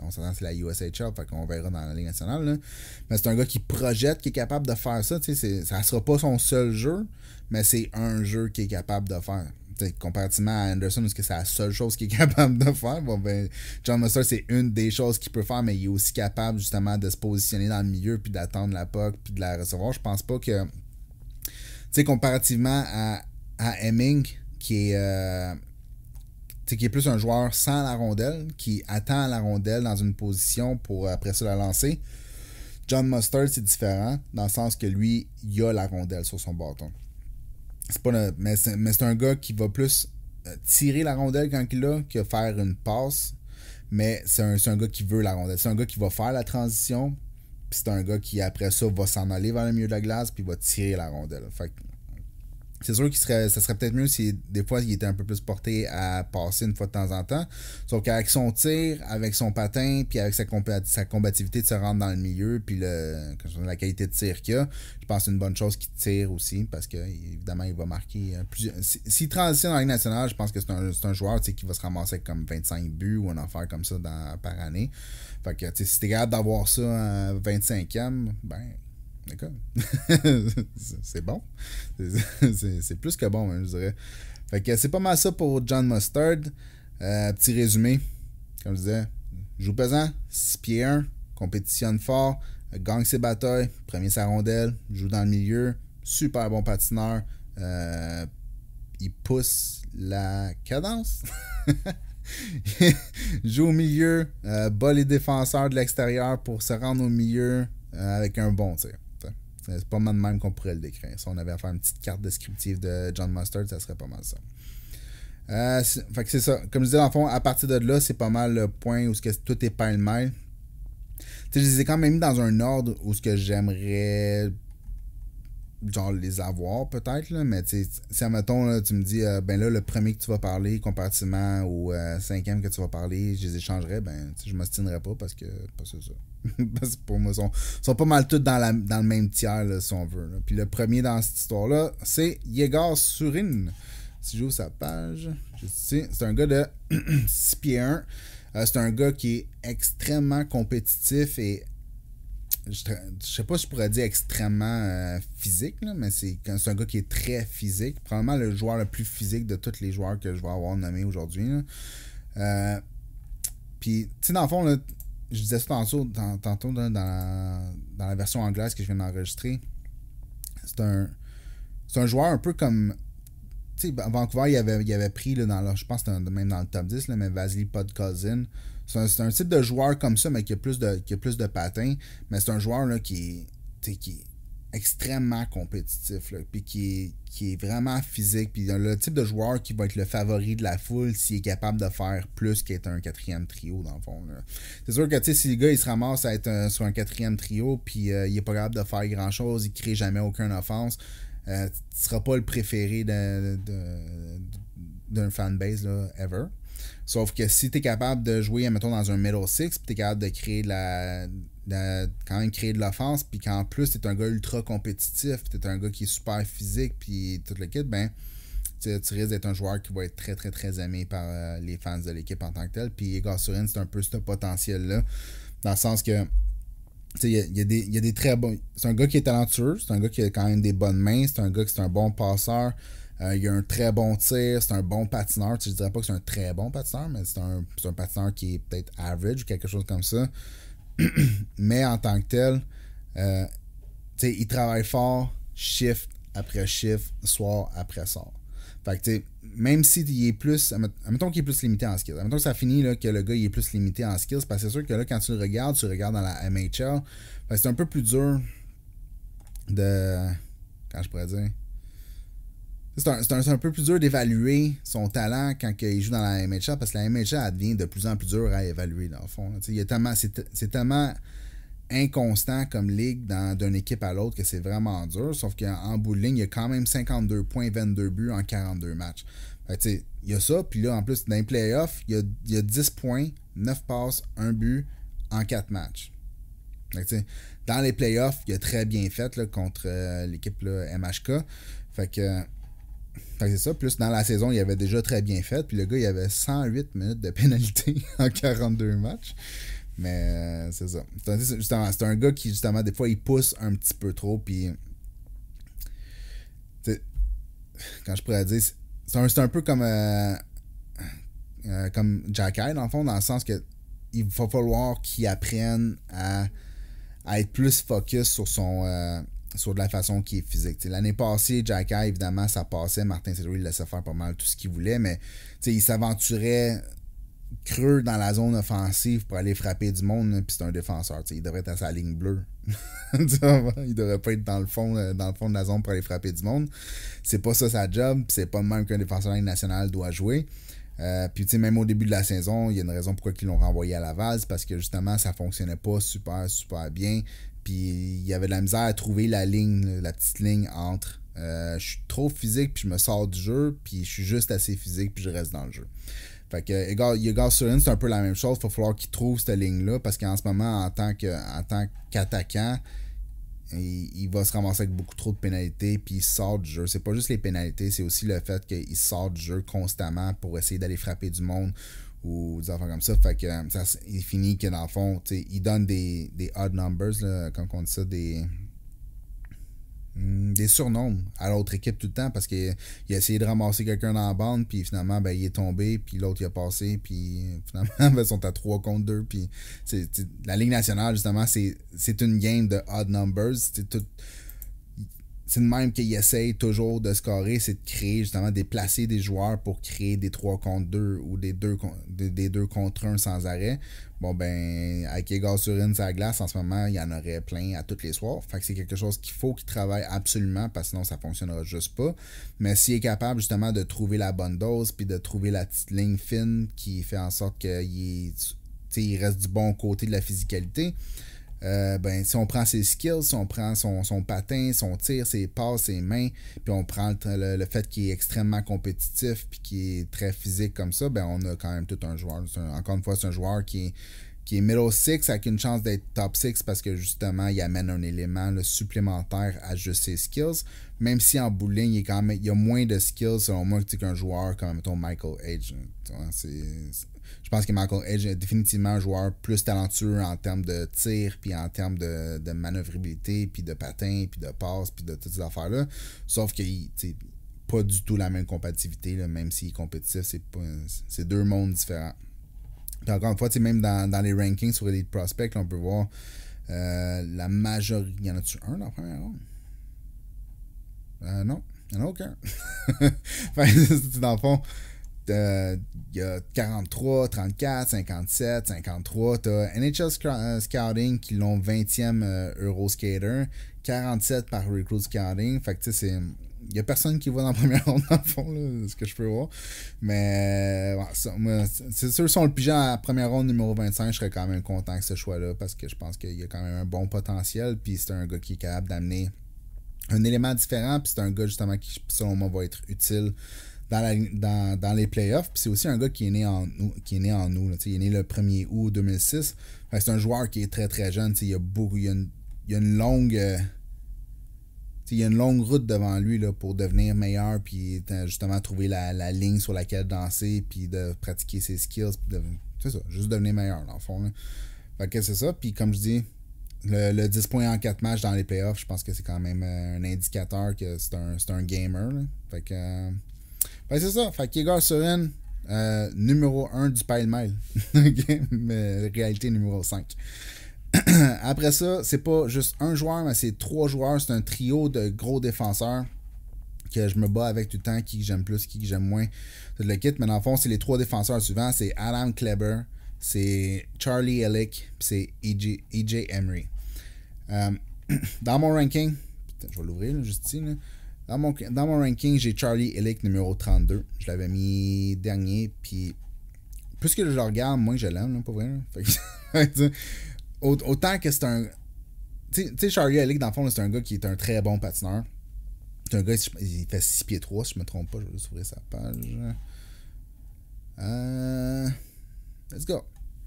[SPEAKER 1] on s'attend, c'est la USHL, fait qu'on verra dans la Ligue nationale. Mais c'est un gars qui projette, qui est capable de faire ça. Ça sera pas son seul jeu, mais c'est un jeu qu'il est capable de faire comparativement à Anderson, parce que c'est la seule chose qu'il est [LAUGHS] capable de faire, ben, John Muster, c'est une des choses qu'il peut faire, mais il est aussi capable justement de se positionner dans le milieu, puis d'attendre la POC, puis de la recevoir. Je pense pas que, tu sais, comparativement à, à Hemming, qui est, euh, qui est plus un joueur sans la rondelle, qui attend la rondelle dans une position pour après ça la lancer. John Mustard, c'est différent, dans le sens que lui, il a la rondelle sur son bâton. C'est mais c'est un gars qui va plus euh, tirer la rondelle quand il l'a que faire une passe. Mais c'est un, un, gars qui veut la rondelle. C'est un gars qui va faire la transition. Puis c'est un gars qui, après ça, va s'en aller vers le milieu de la glace puis va tirer la rondelle. Fait que c'est sûr que serait, ça serait peut-être mieux si des fois il était un peu plus porté à passer une fois de temps en temps. Sauf qu'avec son tir, avec son patin, puis avec sa, sa combativité de se rendre dans le milieu, puis le, la qualité de tir qu'il a, je pense c'est une bonne chose qu'il tire aussi parce que évidemment il va marquer euh, plusieurs. S'il transitionne en Ligue nationale, je pense que c'est un, joueur qui va se ramasser comme 25 buts ou un affaire comme ça par année. Fait que si t'es capable d'avoir ça 25e, ben D'accord? [LAUGHS] c'est bon. C'est plus que bon, hein, je dirais. c'est pas mal ça pour John Mustard. Euh, petit résumé. Comme je disais, joue pesant, 6 pieds 1, compétitionne fort, gagne ses batailles, premier sa rondelle, joue dans le milieu, super bon patineur. Euh, il pousse la cadence. [LAUGHS] joue au milieu, euh, bat les défenseurs de l'extérieur pour se rendre au milieu euh, avec un bon tir. C'est pas mal de même qu'on pourrait le décrire. Si on avait à faire une petite carte descriptive de John Mustard, ça serait pas mal ça. Euh, fait que c'est ça. Comme je disais, en fond, à partir de là, c'est pas mal le point où que tout est pas mail. Tu sais, je les ai quand même mis dans un ordre où ce que j'aimerais genre les avoir peut-être, mais tu si admettons, là, tu me dis, euh, ben là, le premier que tu vas parler, compartiment ou euh, cinquième que tu vas parler, je les échangerais, ben je ne pas parce que pas [LAUGHS] parce que pour moi, ils sont, sont, pas mal tous dans, dans le même tiers, là, si on veut. Puis le premier dans cette histoire-là, c'est Yegor Surin. Si j'ouvre sa page, sais. c'est un gars de 6 [CLEARS THROAT] pieds 1. Euh, c'est un gars qui est extrêmement compétitif et je, sais pas si je pourrais dire extrêmement euh, physique, mais c'est un gars qui est très physique. Probablement le joueur le plus physique de tous les joueurs que je vais avoir nommé aujourd'hui. Euh, puis, tu sais, dans le fond, je disais ça tantôt, dans, la, version anglaise que je viens d'enregistrer. C'est un, un joueur un peu comme. Tu sais, Vancouver, il avait, il avait pris, dans je pense, même dans le top 10, mais Vasily Podkazin c'est un, type de joueur comme ça, mais qui a plus de, qui a plus de patins. Mais c'est un joueur qui, est, qui est extrêmement compétitif, puis qui est, qui est vraiment physique, puis le type de joueur qui va être le favori de la foule s'il est capable de faire plus qu'être un quatrième trio, dans le fond. C'est sûr que si le gars il se ramasse à être euh, sur un quatrième trio, puis euh, il est pas capable de faire grand-chose, il crée jamais aucune offense, euh, tu seras pas le préféré d'un fanbase, là, ever. Sauf que si tu es capable de jouer, mettons, dans un middle six, puis tu es capable de créer de la, quand même créer de l'offense, puis qu'en plus, tu es un gars ultra compétitif, tu es un gars qui est super physique, puis tout le kit, ben, tu, risques d'être un joueur qui va être très, très, très aimé par euh, les fans de l'équipe en tant que tel. Puis Gars c'est un peu ce potentiel-là, dans le sens que. Il a, y, a des, y a des très bons. C'est un gars qui est talentueux, c'est un gars qui a quand même des bonnes mains, c'est un gars qui est un bon passeur. Euh, il a un très bon tir, c'est un bon patineur. Tu ne dirais pas que c'est un très bon patineur, mais c'est un, un, patineur qui est peut-être average ou quelque chose comme ça. [CLEARS THROAT] mais en tant que tel, euh, il travaille fort, shift après shift, soir après soir. Fait tu même s'il il est plus. Admettons qu'il est plus limité en skills. Admettons que ça finit là, que le gars il est plus limité en skills. Parce que c'est sûr que là, quand tu le regardes, tu regardes dans la MHL. c'est un peu plus dur de. Quand je pourrais dire. C'est un, peu plus dur d'évaluer son talent quand il joue dans la MHA parce que la MHA devient de plus en plus dur à évaluer, dans le fond. C'est tellement inconstant comme ligue d'une équipe à l'autre que c'est vraiment dur. Sauf qu'en bout de ligne, il y a quand même 52 points, 22 buts en 42 matchs. il y a ça, puis là, en plus, dans les playoffs, il y a, 10 points, 9 passes, 1 but en 4 matchs. dans les playoffs, il a très bien fait là, contre euh, l'équipe MHK. Fait que c'est ça. Plus dans la saison, il avait déjà très bien fait. Puis le gars, il avait 108 minutes de pénalité [LAUGHS] en 42 matchs. Mais euh, c'est ça. C'est un, gars qui, justement, des fois, il pousse un petit peu trop. Puis. Quand je pourrais dire. C'est un, un, peu comme. Euh, euh, comme Jack Hyde, dans fond, dans le sens que il va falloir qu'il apprenne à, être plus focus sur son sur de la façon qui est physique. L'année passée, Jacka, évidemment, ça passait. Martin Cedric, laissait faire pas mal tout ce qu'il voulait, mais il s'aventurait creux dans la zone offensive pour aller frapper du monde, puis c'est un défenseur. Il devrait être à sa ligne bleue. [LAUGHS] il devrait pas être dans le fond euh, dans le fond de la zone pour aller frapper du monde. C'est pas ça sa job, c'est pas même qu'un défenseur national doit jouer. Euh, puis, même au début de la saison, il y a une raison pourquoi ils l'ont renvoyé à Laval, c'est parce que justement, ça fonctionnait pas super, super bien. Puis il y avait de la misère à trouver la ligne, la petite ligne entre. Euh, je suis trop physique, puis je me sors du jeu, puis je suis juste assez physique, puis je reste dans le jeu. Fait que Egal Surin, c'est un peu la même chose. Il va falloir qu'il trouve cette ligne-là, parce qu'en ce moment, en tant, que, en tant qu'attaquant, il, il, va se ramasser avec beaucoup trop de pénalités, puis il sort du jeu. C'est pas juste les pénalités, c'est aussi le fait qu'il sort du jeu constamment pour essayer d'aller frapper du monde ou des enfants comme ça. Fait que euh, il finit que dans le fond, il donne des, des odd numbers, quand comme on dit ça, des, hmm, des surnoms à l'autre équipe tout le temps parce qu'il a essayé de ramasser quelqu'un dans la bande, puis finalement, ben, il est tombé, puis l'autre, il a passé, puis [LAUGHS] finalement, ben, ils sont à 3 contre 2. Puis la Ligue nationale, justement, c'est une game de odd numbers. c'est Tout, c'est de même qu'il essaye toujours de scorer, c'est de créer justement déplacer des joueurs pour créer des 3 contre 2 ou des 2 des, contre 1 sans arrêt. Bon ben avec Egal Surin sa glace en ce moment, il y en aurait plein à toutes les soirs. Fait que c'est quelque chose qu'il faut qu'il travaille absolument parce que sinon ça fonctionnera juste pas. Mais s'il est capable justement de trouver la bonne dose puis de trouver la petite ligne fine qui fait en sorte qu'il il reste du bon côté de la physicalité, euh, ben, si on prend ses skills, si on prend son, son, patin, son tir, ses passes, ses mains, puis on prend le, fait qu'il est extrêmement compétitif puis qu'il est très physique comme ça, ben on a quand même tout un joueur. encore une fois, c'est un joueur qui est, qui est middle six avec une chance d'être top six parce que justement, il amène un élément supplémentaire à juste ses skills. Même si en bowling, il, quand même, il y a moins de skills selon moi qu'un joueur comme ton Michael Age. Hein. C'est je pense que Michael Edge est définitivement un joueur plus talentueux en termes de tir, puis en termes de, de manœuvrabilité, puis de patin, puis de passe, puis de toutes ces affaires-là. Sauf qu'il pas du tout la même compatibilité, même s'il est compétitif, c'est deux mondes différents. encore une fois, même dans, les rankings sur les prospects, on peut voir euh, la majorité. Y en a-tu un dans la première ronde euh, Non, il n'y en a aucun. [LAUGHS] dans le fond, il y a 43, 34, 57, 53. as NHL Scouting qui l'ont 20e euh, Euroskater, 47 par Recruit Scouting. Fait tu sais, c'est. Il n'y a personne qui voit dans la première [LAUGHS] ronde, dans le fond, ce que je peux voir. Mais bon, c'est sûr, le pigeon à la première ronde numéro 25, je serais quand même content avec ce choix-là parce que je pense qu'il y a quand même un bon potentiel. Puis c'est un gars qui est capable d'amener un élément différent. Puis c'est un gars, justement, qui, selon moi, va être utile dans, les playoffs. Puis c'est aussi un gars qui est né en, qui né en nous. il est né le 1er août 2006. c'est un joueur qui est très très jeune. Il a, beaucoup, a une, a une longue. Euh, il y a une longue route devant lui là, pour devenir meilleur, puis justement trouver la, ligne sur laquelle danser, puis de pratiquer ses skills, c'est ça, juste devenir meilleur dans le fond. Fait que c'est ça, puis comme je dis, le, le 10 points en 4 matchs dans les playoffs, je pense que c'est quand même euh, un indicateur que c'est un, gamer. Fait que. Euh, ben, c'est ça. Fait que euh, numéro 1 du pile [LAUGHS] mail. réalité numéro 5. [CLEARS THROAT] Après ça, c'est pas juste un joueur, mais c'est trois joueurs. C'est un trio de gros défenseurs que je me bats avec tout le temps, qui j'aime plus, qui j'aime moins. de le kit. Mais dans le fond, c'est les trois défenseurs suivants. C'est Adam Kleber, c'est Charlie Ellick, c'est EJ, e Emery. Euh, [CLEARS THROAT] dans mon ranking, je vais l'ouvrir juste ici. Dans mon, ranking, j'ai Charlie Ellick numéro 32. Je l'avais mis dernier, puis plus que je le regarde, moins je l'aime, pas vrai. [LAUGHS] autant que c'est un. Tu sais, Charlie Ellick dans le fond, c'est un gars qui est un très bon patineur. C'est un gars, il fait 6 pieds 3, si je me trompe pas. Je vais juste ouvrir sa page. Euh, let's go.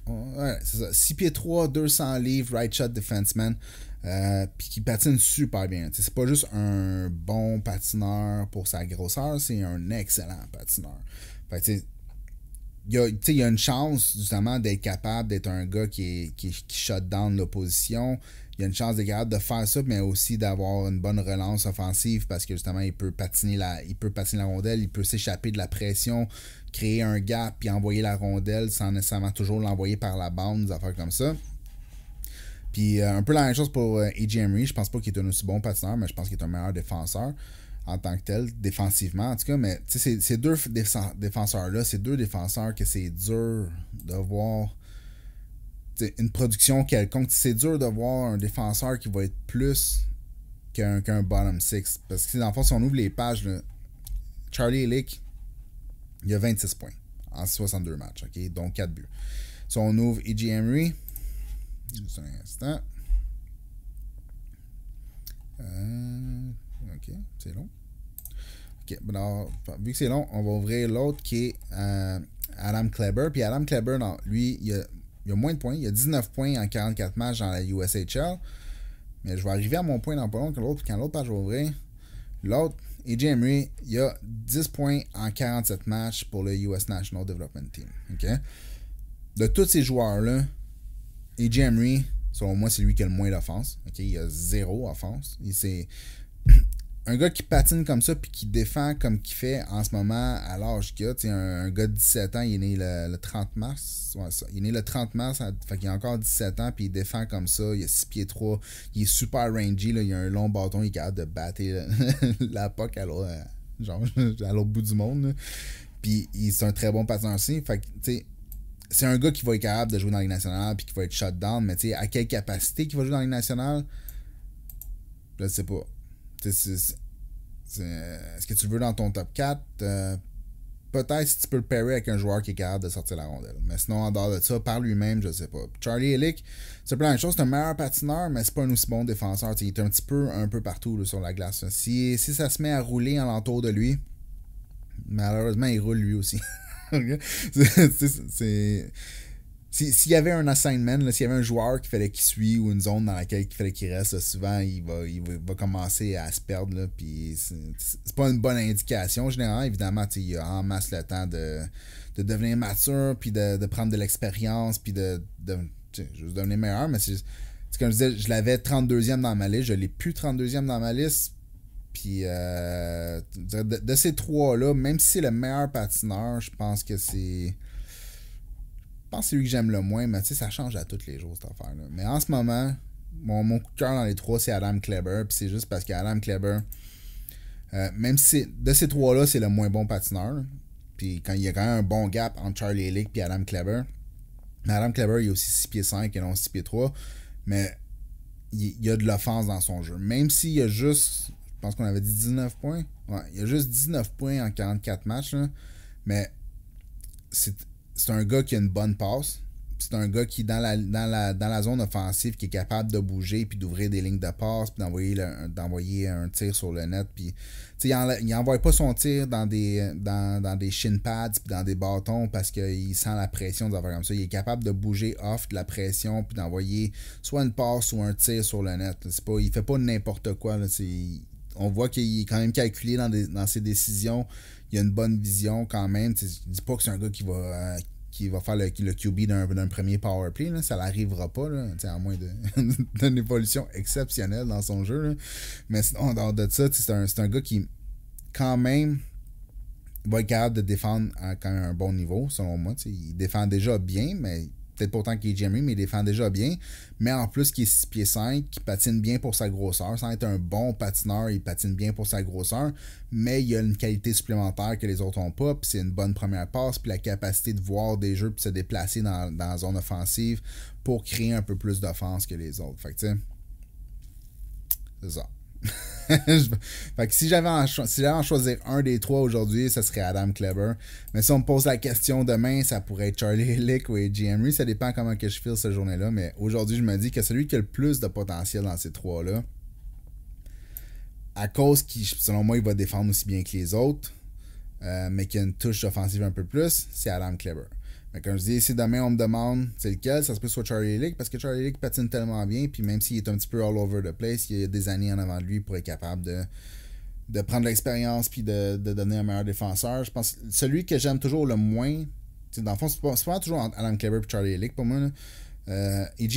[SPEAKER 1] Ouais, 6 pieds 3, 200 livres, right shot defenseman. Euh, puis qui patine super bien. c'est pas juste un bon patineur pour sa grosseur, c'est un excellent patineur. il y, a, une chance justement d'être capable d'être un gars qui, qui, qui shot down l'opposition. Il y a une chance d'être capable de faire ça, mais aussi d'avoir une bonne relance offensive parce que justement il peut patiner la, il peut patiner la rondelle, il peut s'échapper de la pression, créer un gap puis envoyer la rondelle sans nécessairement toujours l'envoyer par la bande, des affaires comme ça. Puis euh, un peu la même chose pour E.J. Euh, AJ Je pense pas qu'il est un aussi bon patineur, mais je pense qu'il est un meilleur défenseur en tant que tel, défensivement en tout cas. Mais ces deux défenseurs-là, ces deux défenseurs que c'est dur de voir une production quelconque. C'est dur de voir un défenseur qui va être plus qu'un bottom six. Parce que dans le fond, si on ouvre les pages, de Charlie Lick, il a 26 points en 62 matchs, OK? Donc 4 buts. Si on ouvre E.G. juste un instant. Euh, OK, c'est long. OK, ben vu que c'est long, on va ouvrir l'autre qui est euh, Adam Kleber. Puis Adam Kleber, lui, il a, a, moins de points. Il a 19 points en 44 matchs dans la USHL. Mais je vais arriver à mon point dans pas puis quand l'autre page va ouvrir. L'autre, AJ e Emery, il a 10 points en 47 matchs pour le US National Development Team. De tous ces joueurs-là, AJ e Emery, selon moi, c'est lui qui a le moins d'offense. Il a zéro offense. Il s'est un gars qui patine comme ça puis qui défend comme qu'il fait en ce moment à l'âge qu'il a, tu un, gars de 17 ans, il est né le, 30 mars. Ouais, ça, il est né le 30 mars, fait qu'il a encore 17 ans puis il défend comme ça, il a 6 pieds 3, il est super rangy, il a un long bâton, il est capable de battre [LAUGHS] la POC à l'autre, euh, genre, [LAUGHS] à l'autre bout du monde. Puis c'est un très bon patineur aussi, fait que, c'est un gars qui va être capable de jouer dans les nationales nationale puis qui va être shut down, mais tu à quelle capacité qu'il va jouer dans les nationales nationale, je sais pas. Est-ce que tu veux dans ton top 4? Euh, peut-être si tu peux le pairer avec un joueur qui est capable de sortir la rondelle. Mais sinon, en dehors de ça, par lui-même, je sais pas. Charlie Elick, c'est plein de choses. C'est un meilleur patineur, mais c'est pas un aussi bon défenseur. il est un petit peu un peu partout sur la glace. Si, si ça se met à rouler en l'entour de lui, malheureusement, il roule lui aussi. [LAUGHS] c'est s'il y avait un assignment, s'il y avait un joueur qu'il fallait qu'il suit ou une zone dans laquelle il fallait qu'il reste, souvent il va, va, commencer à se perdre. Là, puis c'est pas une bonne indication. Généralement, évidemment, il a en masse le temps de, devenir mature, puis de, prendre de l'expérience, puis de, de devenir meilleur. Mais c'est comme je disais, je l'avais 32e dans ma liste, je l'ai plus 32e dans ma liste. Puis euh, de, de ces trois-là, même si c'est le meilleur patineur, je pense que c'est je pense que c'est lui que j'aime le moins, mais tu sais, ça change à tous les jours, cette affaire-là. Mais en ce moment, mon, mon coup de cœur dans les trois, c'est Adam Kleber. Puis c'est juste parce qu'Adam Kleber, euh, même si de ces trois-là, c'est le moins bon patineur. Puis quand il y a quand même un bon gap entre Charlie Lick et Adam Kleber. Mais Adam Kleber, il est aussi 6 pieds 5 et non 6 pieds 3. Mais il, y a de l'offense dans son jeu. Même s'il y a juste, je pense qu'on avait dit 19 points. Ouais, il y a juste 19 points en 44 matchs. mais c'est c'est un gars qui a une bonne passe. C'est un gars qui, dans la, dans, la, zone offensive, qui est capable de bouger, puis d'ouvrir des lignes de passe, puis d'envoyer, d'envoyer un tir sur le net. Puis, il n'envoie pas son tir dans des, dans, des shin pads, puis dans des bâtons, parce qu'il sent la pression des comme ça. Il est capable de bouger off de la pression, puis d'envoyer soit une passe ou un tir sur le net. C'est pas, il fait pas n'importe quoi. on voit qu'il est quand même calculé dans ses décisions il a une bonne vision quand même. Je ne dis pas que c'est un gars qui va, euh, qui va faire le, QB d'un premier power play. Ça n'arrivera pas, à moins [LAUGHS] d'une évolution exceptionnelle dans son jeu. Mais Mais en dehors de ça, c'est un, gars qui, quand même, va être capable de défendre à un bon niveau, selon moi. Il défend déjà bien, mais peut-être pas qu'il est Jamie, mais il défend déjà bien. Mais en plus, qu'il est 6 pieds 5, qui patine bien pour sa grosseur. Sans être un bon patineur, il patine bien pour sa grosseur. Mais il a une qualité supplémentaire que les autres n'ont pas. Puis c'est une bonne première passe. Puis la capacité de voir des jeux puis se déplacer dans, dans la zone offensive pour créer un peu plus d'offense que les autres. Fait que, c'est ça. [LAUGHS] fait que si j'avais en, choisir un des trois aujourd'hui, ce serait Adam Kleber. Mais si on me pose la question demain, ça pourrait être Charlie [LAUGHS] Lick ou AJ Henry. Ça dépend comment que je file cette journée-là. Mais aujourd'hui, je me dis que celui qui a le plus de potentiel dans ces trois-là, à cause qui selon moi, il va défendre aussi bien que les autres, euh, mais qui a une touche offensive un peu plus, c'est Adam Kleber. Mais je dis, si demain on me demande c'est lequel, ça se peut soit Charlie Lick, parce que Charlie Lick patine tellement bien, puis même s'il est un petit peu all over the place, il y a des années en avant de lui pour être capable de, de prendre l'expérience puis de, de donner un meilleur défenseur. Je pense celui que j'aime toujours le moins, dans le fond, c'est pas, toujours Alan Kleber et Charlie Lick pour moi. et Euh, c'est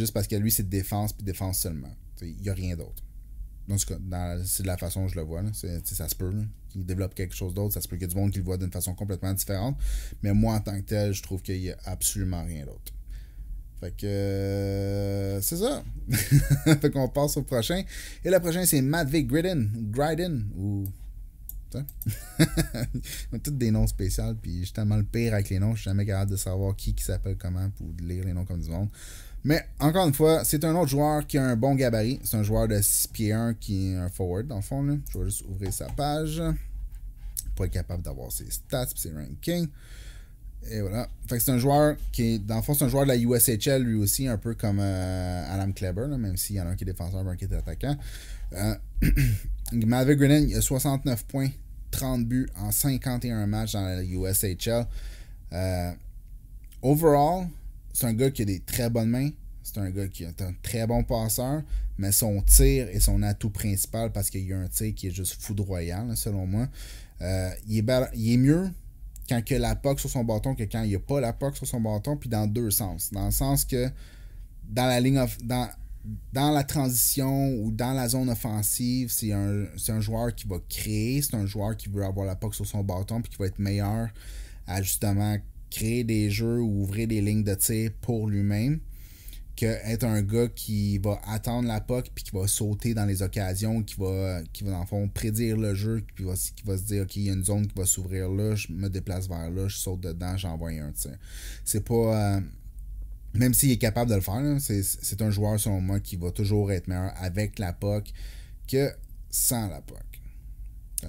[SPEAKER 1] juste parce que lui, c'est défense puis défense seulement. Il n'y a rien d'autre. Donc tout cas, c'est de la façon où je le vois. ça se peut il développe quelque chose d'autre. Ça se peut qu'il y ait du monde qui le voit d'une façon complètement différente. Mais moi, en tant que tel, je trouve qu'il n'y a absolument rien d'autre. Fait que euh, c'est ça. [LAUGHS] fait qu'on passe au prochain. Et le prochain, c'est Matt Gridden Griden, Griden ou. [LAUGHS] On a tous des noms spéciaux, puis je suis tellement le pire avec les noms, je suis jamais capable de savoir qui, qui s'appelle comment pour lire les noms comme du monde. Mais encore une fois, c'est un autre joueur qui a un bon gabarit. C'est un joueur de 6 pieds 1 qui est un forward, dans le fond. Là. Je vais juste ouvrir sa page pas capable d'avoir ses stats ses rankings. Et voilà. Fait c'est un joueur qui est, dans le c'est un joueur de la USHL lui aussi, un peu comme euh, Adam Kleber, même s'il y en a un qui est défenseur et un qui est attaquant. Euh, [CLEARS THROAT] il a 69 points, 30 buts en 51 matchs dans la USHL. Euh, overall, c'est un gars qui a des très bonnes mains. C'est un gars qui est un très bon passeur, mais son tir est son atout principal parce qu'il y a un tir qui est juste foudroyant, selon moi. Euh, il, est mieux quand il a la POC sur son bâton que quand il n'y a pas la POC sur son bâton, puis dans deux sens. Dans le sens que dans la ligne dans, la transition ou dans la zone offensive, c'est un, joueur qui va créer, c'est un joueur qui veut avoir la POC sur son bâton, puis qui va être meilleur à justement créer des jeux ou ouvrir des lignes de tir pour lui-même que être un gars qui va attendre la POC puis qui va sauter dans les occasions, qui va, qui dans fond prédire le jeu, qui va, qui va se dire OK, il y a une zone qui va s'ouvrir là, je me déplace vers là, je saute dedans, j'envoie un tir. C'est pas. Euh, même s'il est capable de le faire, c'est un joueur selon moi qui va toujours être meilleur avec la POC que sans la POC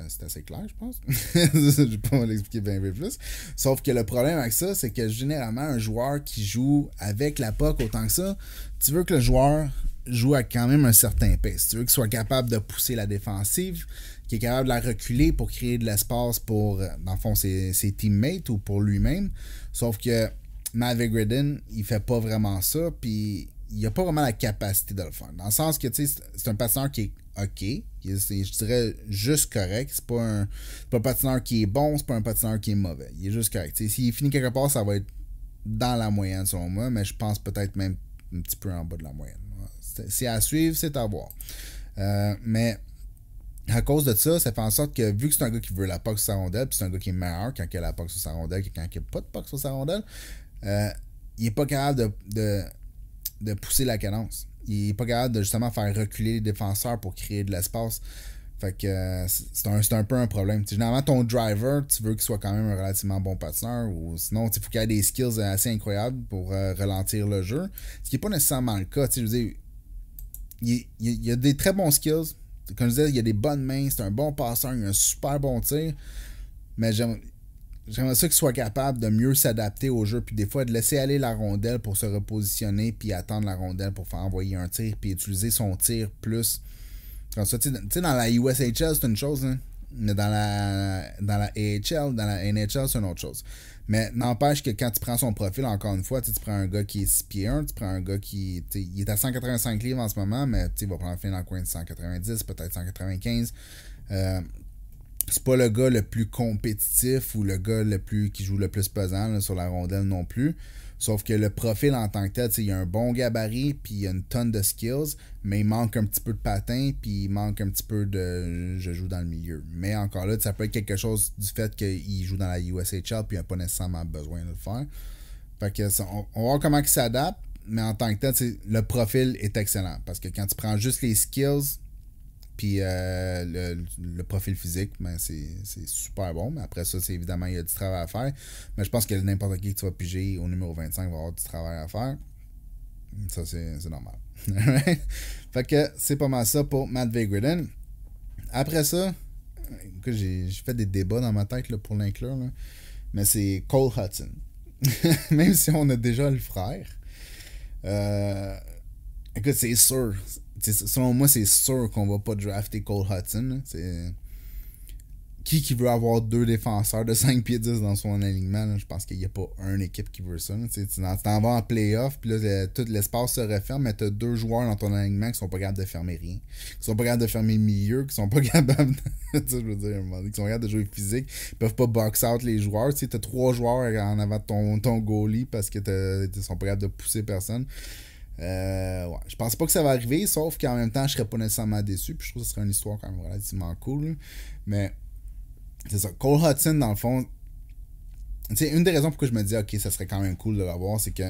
[SPEAKER 1] c'est assez clair, je pense. [LAUGHS] je vais pas l'expliquer bien, plus. Sauf que le problème avec ça, c'est que généralement, un joueur qui joue avec la POC autant que ça, tu veux que le joueur joue à quand même un certain pace. Tu veux qu'il soit capable de pousser la défensive, qu'il est capable de la reculer pour créer de l'espace pour, euh, dans le fond, ses, teammates ou pour lui-même. Sauf que Maverick Redden, il fait pas vraiment ça, puis il a pas vraiment la capacité de le faire. Dans le sens que, tu sais, c'est un passeur qui est OK. je dirais juste correct. C'est pas un, pas un patineur qui est bon, c'est pas un patineur qui est mauvais. Il est juste correct. s'il finit quelque part, ça va être dans la moyenne selon moi, mais je pense peut-être même un petit peu en bas de la moyenne. C'est, à suivre, c'est à voir. Euh, mais à cause de ça, ça fait en sorte que vu que c'est un gars qui veut la POC sur sa rondelle, puis c'est un gars qui est meilleur quand il a la POC sur sa rondelle et quand il a pas de POC sur sa rondelle, euh, il n'est pas capable de, pousser la cadence il n'est pas capable de justement faire reculer les défenseurs pour créer de l'espace. Fait que euh, c'est un, peu un problème. généralement, ton driver, tu veux qu'il soit quand même un relativement bon patineur. Ou sinon, il faut qu'il ait des skills assez incroyables pour euh, ralentir le jeu. Ce qui n'est pas nécessairement le cas. Je veux dire, il, y a des très bons skills. Comme je disais, il y a des bonnes mains, c'est un bon passeur, il a un super bon tir. Mais j'aime j'aimerais ça qu'il soit capable de mieux s'adapter au jeu, puis des fois de laisser aller la rondelle pour se repositionner, puis attendre la rondelle pour faire envoyer un tir, puis utiliser son tir plus. tu sais, dans la USHL, c'est une chose, hein, mais dans la, dans la AHL, dans la NHL, c'est une autre chose. Mais n'empêche que quand tu prends son profil, encore une fois, tu prends un gars qui est 6 pieds 1, tu prends un gars qui est à 185 livres en ce moment, mais il va prendre fin dans le coin de 190, peut-être 195. Euh, c'est pas le gars le plus compétitif ou le gars le plus qui joue le plus pesant sur la rondelle non plus. Sauf que le profil en tant que tel, il a un bon gabarit, puis il a une tonne de skills, mais il manque un petit peu de patin, puis il manque un petit peu de je joue dans le milieu. Mais encore là, ça peut être quelque chose du fait qu'il joue dans la USHL, puis il n'a pas nécessairement besoin de le faire. Fait que on, va voir comment il s'adapte, mais en tant que tel, le profil est excellent. Parce que quand tu prends juste les skills, puis euh, le, profil physique, ben, c'est super bon. Mais après ça, c'est évidemment, il y a du travail à faire. Mais je pense que n'importe qui qui tu vas piger au numéro 25 va avoir du travail à faire. Ça, c'est normal. [LAUGHS] fait que c'est pas mal ça pour Matt Vagriden. Après ça, j'ai fait des débats dans ma tête pour l'inclure, mais c'est Cole Hudson. [LAUGHS] Même si on a déjà le frère. Euh, écoute, c'est sûr selon moi, c'est sûr qu'on va pas drafter Cole Hudson. qui qui veut avoir deux défenseurs de 5 pieds 10 dans son alignement, je pense qu'il n'y a pas une équipe qui veut ça. Tu t'en vas en playoff, puis là, tout l'espace se referme, mais tu as deux joueurs dans ton alignement qui sont pas capables de fermer rien, qui sont pas capables de fermer milieu, qui sont pas [LAUGHS] capables de, je veux dire, qui sont capables de jouer physique, ils peuvent pas box out les joueurs. Tu as trois joueurs en avant de ton, ton goalie parce que ne sont pas capables de pousser personne. Euh, je pense pas que ça va arriver, sauf qu'en même temps, je serais pas nécessairement déçu. Puis je trouve que ce serait une histoire quand même relativement cool. Mais c'est ça. Cole Hudson, dans le fond, c'est une des raisons pourquoi je me dis, ok, ça serait quand même cool de l'avoir, c'est que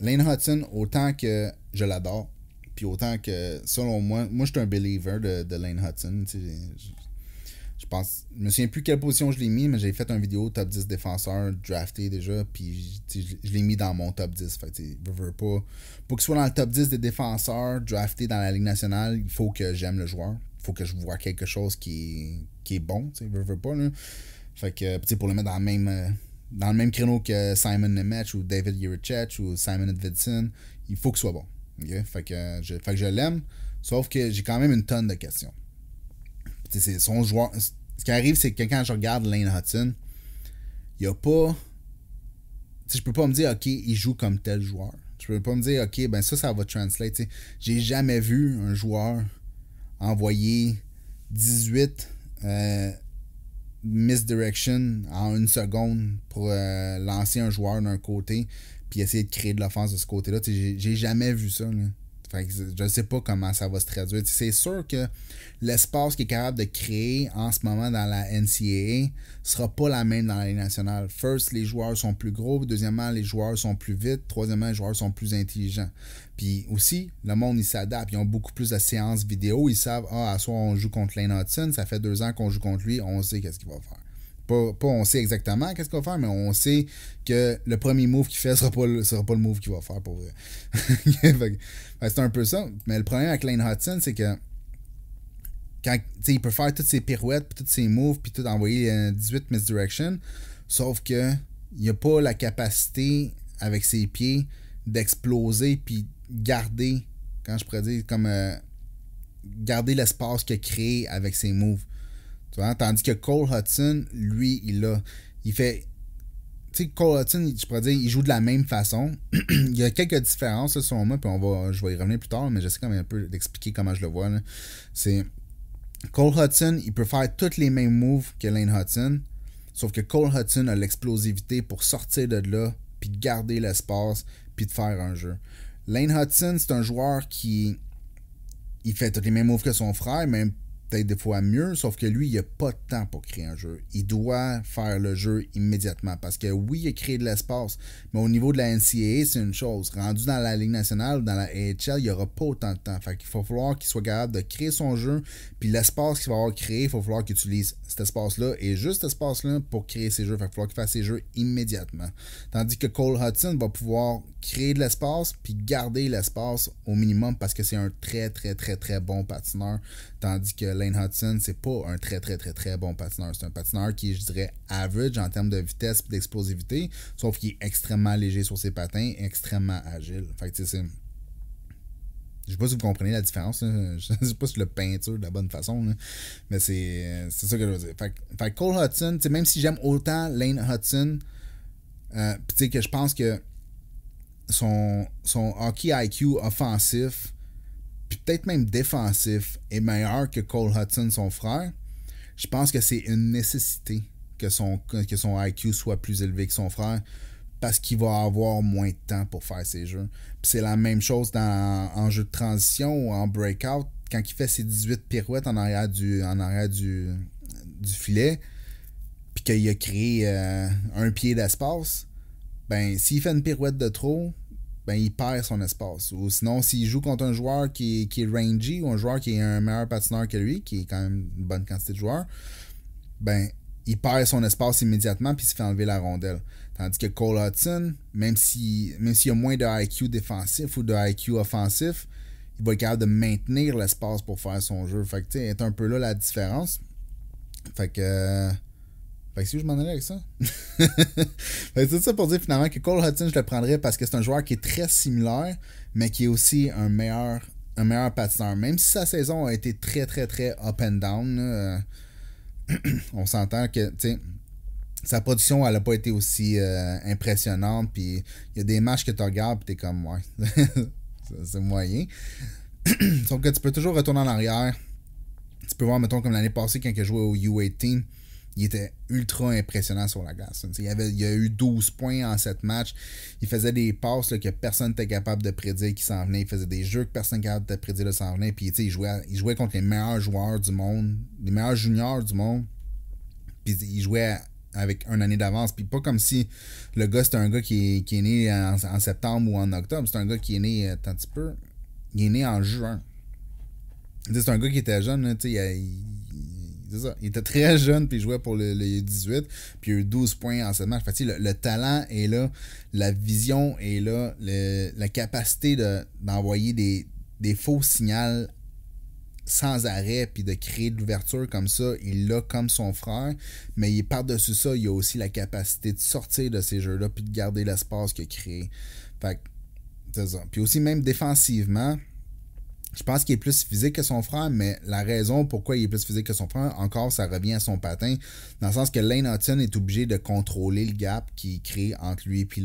[SPEAKER 1] Lane Hudson, autant que je l'adore, puis autant que, selon moi, moi je suis un believer de, Lane Hudson. Je, je pense, je me souviens plus quelle position je l'ai mis, mais j'ai fait une vidéo top 10 défenseurs draftés » déjà, puis je, l'ai mis dans mon top 10. Fait je veux pas. Pour qu'il soit dans le top 10 des défenseurs draftés dans la Ligue nationale, il faut que j'aime le joueur. Il faut que je vois quelque chose qui est, qui est bon, tu pas, Fait que, pour le mettre dans le même. Dans le même créneau que Simon Nemetch ou David Yerichech ou Simon Edvidson, il faut qu'il soit bon. Fait fait que je l'aime, sauf que j'ai quand même une tonne de questions. Ce qui arrive, c'est que quand je regarde Lane Hudson, il n'y a pas. Je je peux pas me dire, OK, il joue comme tel joueur. Je peux pas me dire, OK, ben ça, ça va translate. J'ai jamais vu un joueur envoyer 18 misdirections euh, misdirection en une seconde pour euh, lancer un joueur d'un côté puis essayer de créer de l'offense de ce côté-là. J'ai jamais vu ça je ne sais pas comment ça va se traduire. C'est sûr que l'espace qu'il est capable de créer en ce moment dans la NCAA sera pas la même dans la Ligue nationale. First, les joueurs sont plus gros. Deuxièmement, les joueurs sont plus vite. Troisièmement, les joueurs sont plus intelligents. Puis aussi, le monde, il s'adapte. Ils ont beaucoup plus de séances vidéo. Ils savent, ah, à on joue contre Lane Hudson. Ça fait deux ans qu'on joue contre lui. On sait qu'est-ce qu'il va faire. Pas, on sait exactement qu'est-ce qu'il va faire, mais on sait que le premier move qu'il fait [LAUGHS] sera pas le, sera pas le move qu'il va faire pour vrai. [LAUGHS] c'est un peu ça. Mais le problème avec Lane Hudson, c'est que quand il peut faire toutes ses pirouettes, toutes tous ses moves, puis tout envoyer 18 euh, misdirection, sauf que il a pas la capacité avec ses pieds d'exploser puis garder, quand je pourrais dire, comme euh, garder l'espace qu'il a avec ses moves. Tandis que Cole Hudson, lui, il a. Il fait. Tu sais, Cole Hudson, je pourrais dire, il joue de la même façon. [CLEARS THROAT] il y a quelques différences, sur selon moi, puis on va, je vais y revenir plus tard, mais j'essaie quand même un peu d'expliquer comment je le vois. C'est. Cole Hudson, il peut faire tous les mêmes moves que Lane Hudson, sauf que Cole Hudson a l'explosivité pour sortir de là, puis garder l'espace, puis de faire un jeu. Lane Hudson, c'est un joueur qui. Il fait tous les mêmes moves que son frère, mais peut-être des fois mieux, sauf que lui, il a pas de temps pour créer un jeu. Il doit faire le jeu immédiatement parce que oui, il a créé de l'espace, mais au niveau de la NCAA, c'est une chose. Rendu dans la Ligue nationale, dans la AHL, il n'y aura pas autant de temps. Fait qu'il va falloir qu'il soit capable de créer son jeu, puis l'espace qu'il va avoir créé, il va falloir qu'il utilise cet espace-là et juste cet espace-là pour créer ses jeux. Fait qu'il qu'il fasse ses jeux immédiatement. Tandis que Cole Hudson va pouvoir créer de l'espace, puis garder l'espace au minimum parce que c'est un très, très, très, très bon patineur. Tandis que Lane Hudson, c'est pas un très, très, très, très bon patineur. C'est un patineur qui je dirais, average en termes de vitesse et d'explosivité, sauf qu'il est extrêmement léger sur ses patins, extrêmement agile. Fait tu sais, c'est. Je sais pas si vous comprenez la différence. [LAUGHS] Je sais pas si je le peinture de la bonne façon. Mais c'est ça que je veux dire. Fait, Cole Hudson, même si j'aime autant Lane Hudson, euh, que je pense que son, son hockey IQ offensif puis peut-être même défensif, est meilleur que Cole Hudson, son frère, je pense que c'est une nécessité que son, que son IQ soit plus élevé que son frère parce qu'il va avoir moins de temps pour faire ses jeux. c'est la même chose dans, en jeu de transition ou en breakout. Quand il fait ses 18 pirouettes en arrière du, en du, du filet, puis qu'il a créé euh, un pied d'espace, ben s'il fait une pirouette de trop, ben, il perd son espace. Ou sinon, s'il joue contre un joueur qui est, qui est rangy ou un joueur qui est un meilleur patineur que lui, qui est quand même une bonne quantité de joueurs, ben, il perd son espace immédiatement puis il se fait enlever la rondelle. Tandis que Cole Hudson, même s'il même y a moins de IQ défensif ou de IQ offensif, il va être capable de maintenir l'espace pour faire son jeu. Fait que, tu sais, est un peu là la différence. Fait que. Euh, si je m'en allais avec ça. [LAUGHS] c'est ça pour dire finalement que Cole Hudson, je le prendrais parce que c'est un joueur qui est très similaire, mais qui est aussi un meilleur, un meilleur patineur. Même si sa saison a été très, très, très up and down, euh, [CLEARS THROAT] on s'entend que, sa production, elle n'a pas été aussi euh, impressionnante. Puis il y a des matchs que tu regardes, tu es comme, ouais, [LAUGHS] c'est moyen. [CLEARS THROAT] Sauf que tu peux toujours retourner en arrière. Tu peux voir, mettons, comme l'année passée, quand il a joué au U18 il était ultra impressionnant sur la glace. Il, avait, il a eu 12 points en 7 matchs. Il faisait des passes que personne n'était capable de prédire qui s'en venait. Il faisait des jeux que personne n'était capable de prédire de s'en venait. Puis il jouait, il jouait contre les meilleurs joueurs du monde, les meilleurs juniors du monde. Puis il jouait avec une année d'avance. Puis pas comme si le gars, c'était un gars qui est, né en, septembre ou en octobre. C'est un gars qui est né, euh, tant petit peu, il est né en juin. C'est un gars qui était jeune, il ça. Il était très jeune, puis il jouait pour le, 18, puis il a eu 12 points en ce match. le, talent est là, la vision est là, la capacité d'envoyer des, des faux signaux sans arrêt, puis de créer de l'ouverture comme ça, il l'a comme son frère, mais il par-dessus ça, il a aussi la capacité de sortir de ces jeux-là, puis de garder l'espace qu'il a créé. Fait Puis aussi, même défensivement, je pense qu'il est plus physique que son frère, mais la raison pourquoi il est plus physique que son frère, encore, ça revient à son patin, dans le sens que Lane Hudson est obligé de contrôler le gap qu'il crée entre lui et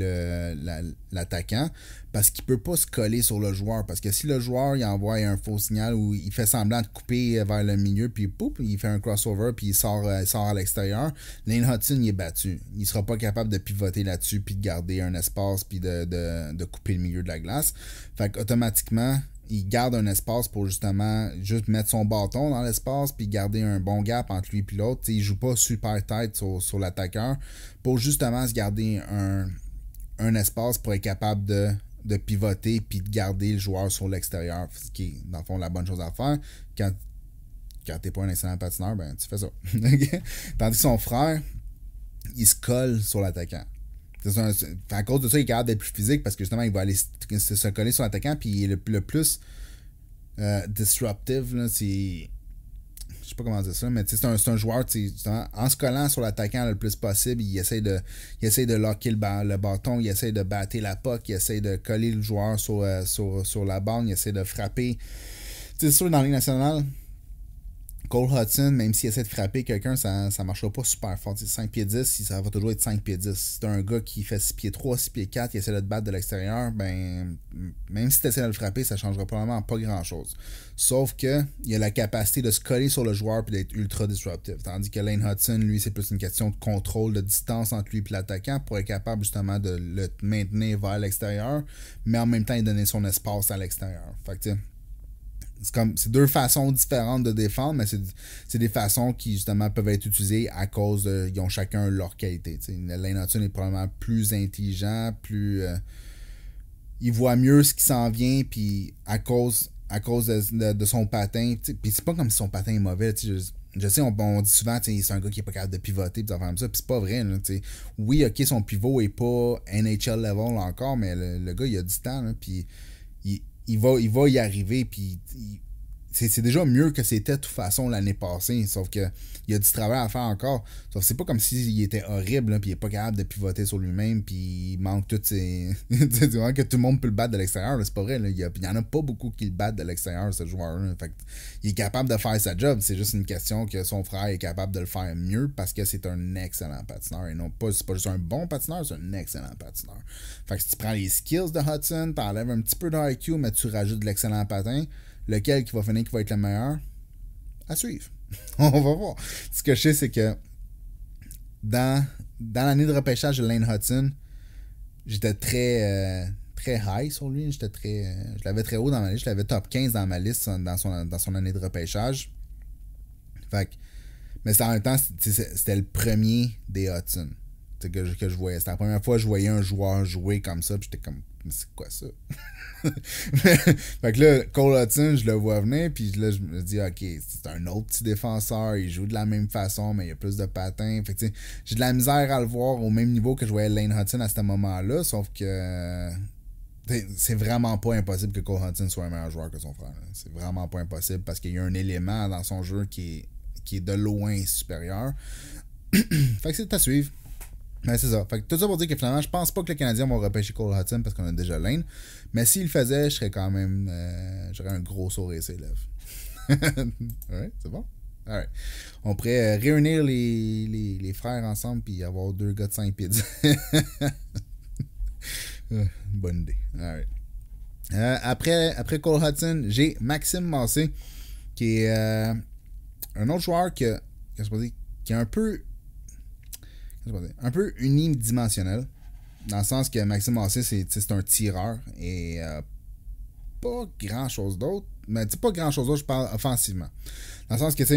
[SPEAKER 1] l'attaquant, parce qu'il ne peut pas se coller sur le joueur, parce que si le joueur envoie un faux signal ou il fait semblant de couper vers le milieu, puis pouf, il fait un crossover, puis il sort, euh, sort à l'extérieur, Lane Hudson est battu. Il ne sera pas capable de pivoter là-dessus, puis de garder un espace, puis de, couper le milieu de la glace. Fait automatiquement il garde un espace pour justement juste mettre son bâton dans l'espace puis garder un bon gap entre lui et l'autre. Il joue pas super tight sur, sur l'attaqueur pour justement se garder un, espace pour être capable de, de pivoter puis de garder le joueur sur l'extérieur, ce qui est dans le fond la bonne chose à faire. Quand, quand t'es pas un excellent patineur, ben tu fais ça. [LAUGHS] Tandis que son frère, il se colle sur l'attaquant à cause de ça, il est capable d'être plus physique parce que justement, il va aller se, coller sur l'attaquant, puis il est le, plus euh, disruptive. Là, c'est. Je sais pas comment dire ça, mais c'est un, joueur, en se collant sur l'attaquant le plus possible, il essaie de, il essaie de locker le, bâton, il essaie de battre la poque il essaie de coller le joueur sur, euh, la borne, il essaie de frapper. C'est sûr, dans la Ligue nationale, Cole Hudson, même s'il essaie de frapper quelqu'un, ça ne marchera pas super fort. 5 pieds 10, ça va toujours être 5 pieds 10. Si t'as un gars qui fait 6 pieds 3, 6 pieds 4, qui essaie de te battre de l'extérieur, ben même si tu essaies de le frapper, ça ne changera probablement pas grand-chose. Sauf que il a la capacité de se coller sur le joueur et d'être ultra disruptif. Tandis que Lane Hudson, lui, c'est plus une question de contrôle, de distance entre lui et l'attaquant pour être capable justement de le maintenir vers l'extérieur, mais en même temps, il donner son espace à l'extérieur. Fait que c'est comme c'est deux façons différentes de défendre, mais c'est des façons qui justement peuvent être utilisées à cause de. Ils ont chacun leur qualité. Lane est probablement plus intelligent, plus. Euh, il voit mieux ce qui s'en vient, puis à cause, à cause de, son patin. Puis c'est pas comme si son patin est mauvais. Je, sais, on, dit souvent, c'est un gars qui est pas capable de pivoter, comme ça, puis c'est pas vrai. oui, ok, son pivot est pas NHL level encore, mais le, gars, il a du temps, puis il il va, il va y arriver, puis il, c'est déjà mieux que c'était de toute façon l'année passée, sauf que il y a du travail à faire encore. Sauf c'est pas comme s'il était horrible, hein, puis il est pas capable de pivoter sur lui-même, puis il manque toutes ses... [LAUGHS] que tout le monde peut le battre de l'extérieur, c'est pas vrai. Il, y en a pas beaucoup qui le battent de l'extérieur, ce joueur-là. il est capable de faire sa job, c'est juste une question que son frère est capable de le faire mieux parce que c'est un excellent patineur, et non pas, c'est pas juste un bon patineur, c'est un excellent patineur. Fait si tu prends les skills de Hudson, Tu enlèves un petit peu d'IQ. mais tu rajoutes de l'excellent patin, Lequel qui va finir qui va être le meilleur? À suivre. [LAUGHS] On va voir. Ce que je sais, c'est que dans, dans l'année de repêchage de Lane Hudson, j'étais très, euh, très high sur lui. J'étais très, euh, je l'avais très haut dans ma liste. Je l'avais top 15 dans ma liste dans son, année de repêchage. Fait que, mais en même temps, c'était le premier des Hudson que je, voyais. C'était la première fois que je voyais un joueur jouer comme ça. j'étais comme, c'est quoi ça? [LAUGHS] [LAUGHS] fait que là, Cole Hudson, je le vois venir, puis là, je me dis, OK, c'est un autre petit défenseur, il joue de la même façon, mais il a plus de patins. Fait que j'ai de la misère à le voir au même niveau que je voyais Lane Hudson à ce moment-là, sauf que c'est vraiment pas impossible que Cole Hudson soit un meilleur joueur que son frère. Hein. C'est vraiment pas impossible parce qu'il y a un élément dans son jeu qui est, qui est de loin supérieur. [CLEARS THROAT] fait que c'est à suivre. Mais c'est ça. Fait que tout ça pour dire que finalement, je pense pas que le Canadiens vont repêcher Cole Hudson parce qu'on a déjà Lane. Mais s'il le faisait, je serais quand même. Euh, un gros sourire à ses lèvres. [LAUGHS] c'est bon? Alright. On pourrait euh, réunir les, frères ensemble et avoir deux gars de 5 pieds. [LAUGHS] Bonne idée. Alright. Euh, après, Cole Hudson, j'ai Maxime Massé, qui est un autre joueur qui qui est un peu, unime dimensionnel. un peu unidimensionnel. Dans le sens que Maxime Massé, c'est un tireur et euh, pas grand chose d'autre. Mais dis pas grand chose d'autre, je parle offensivement. Dans le sens que, tu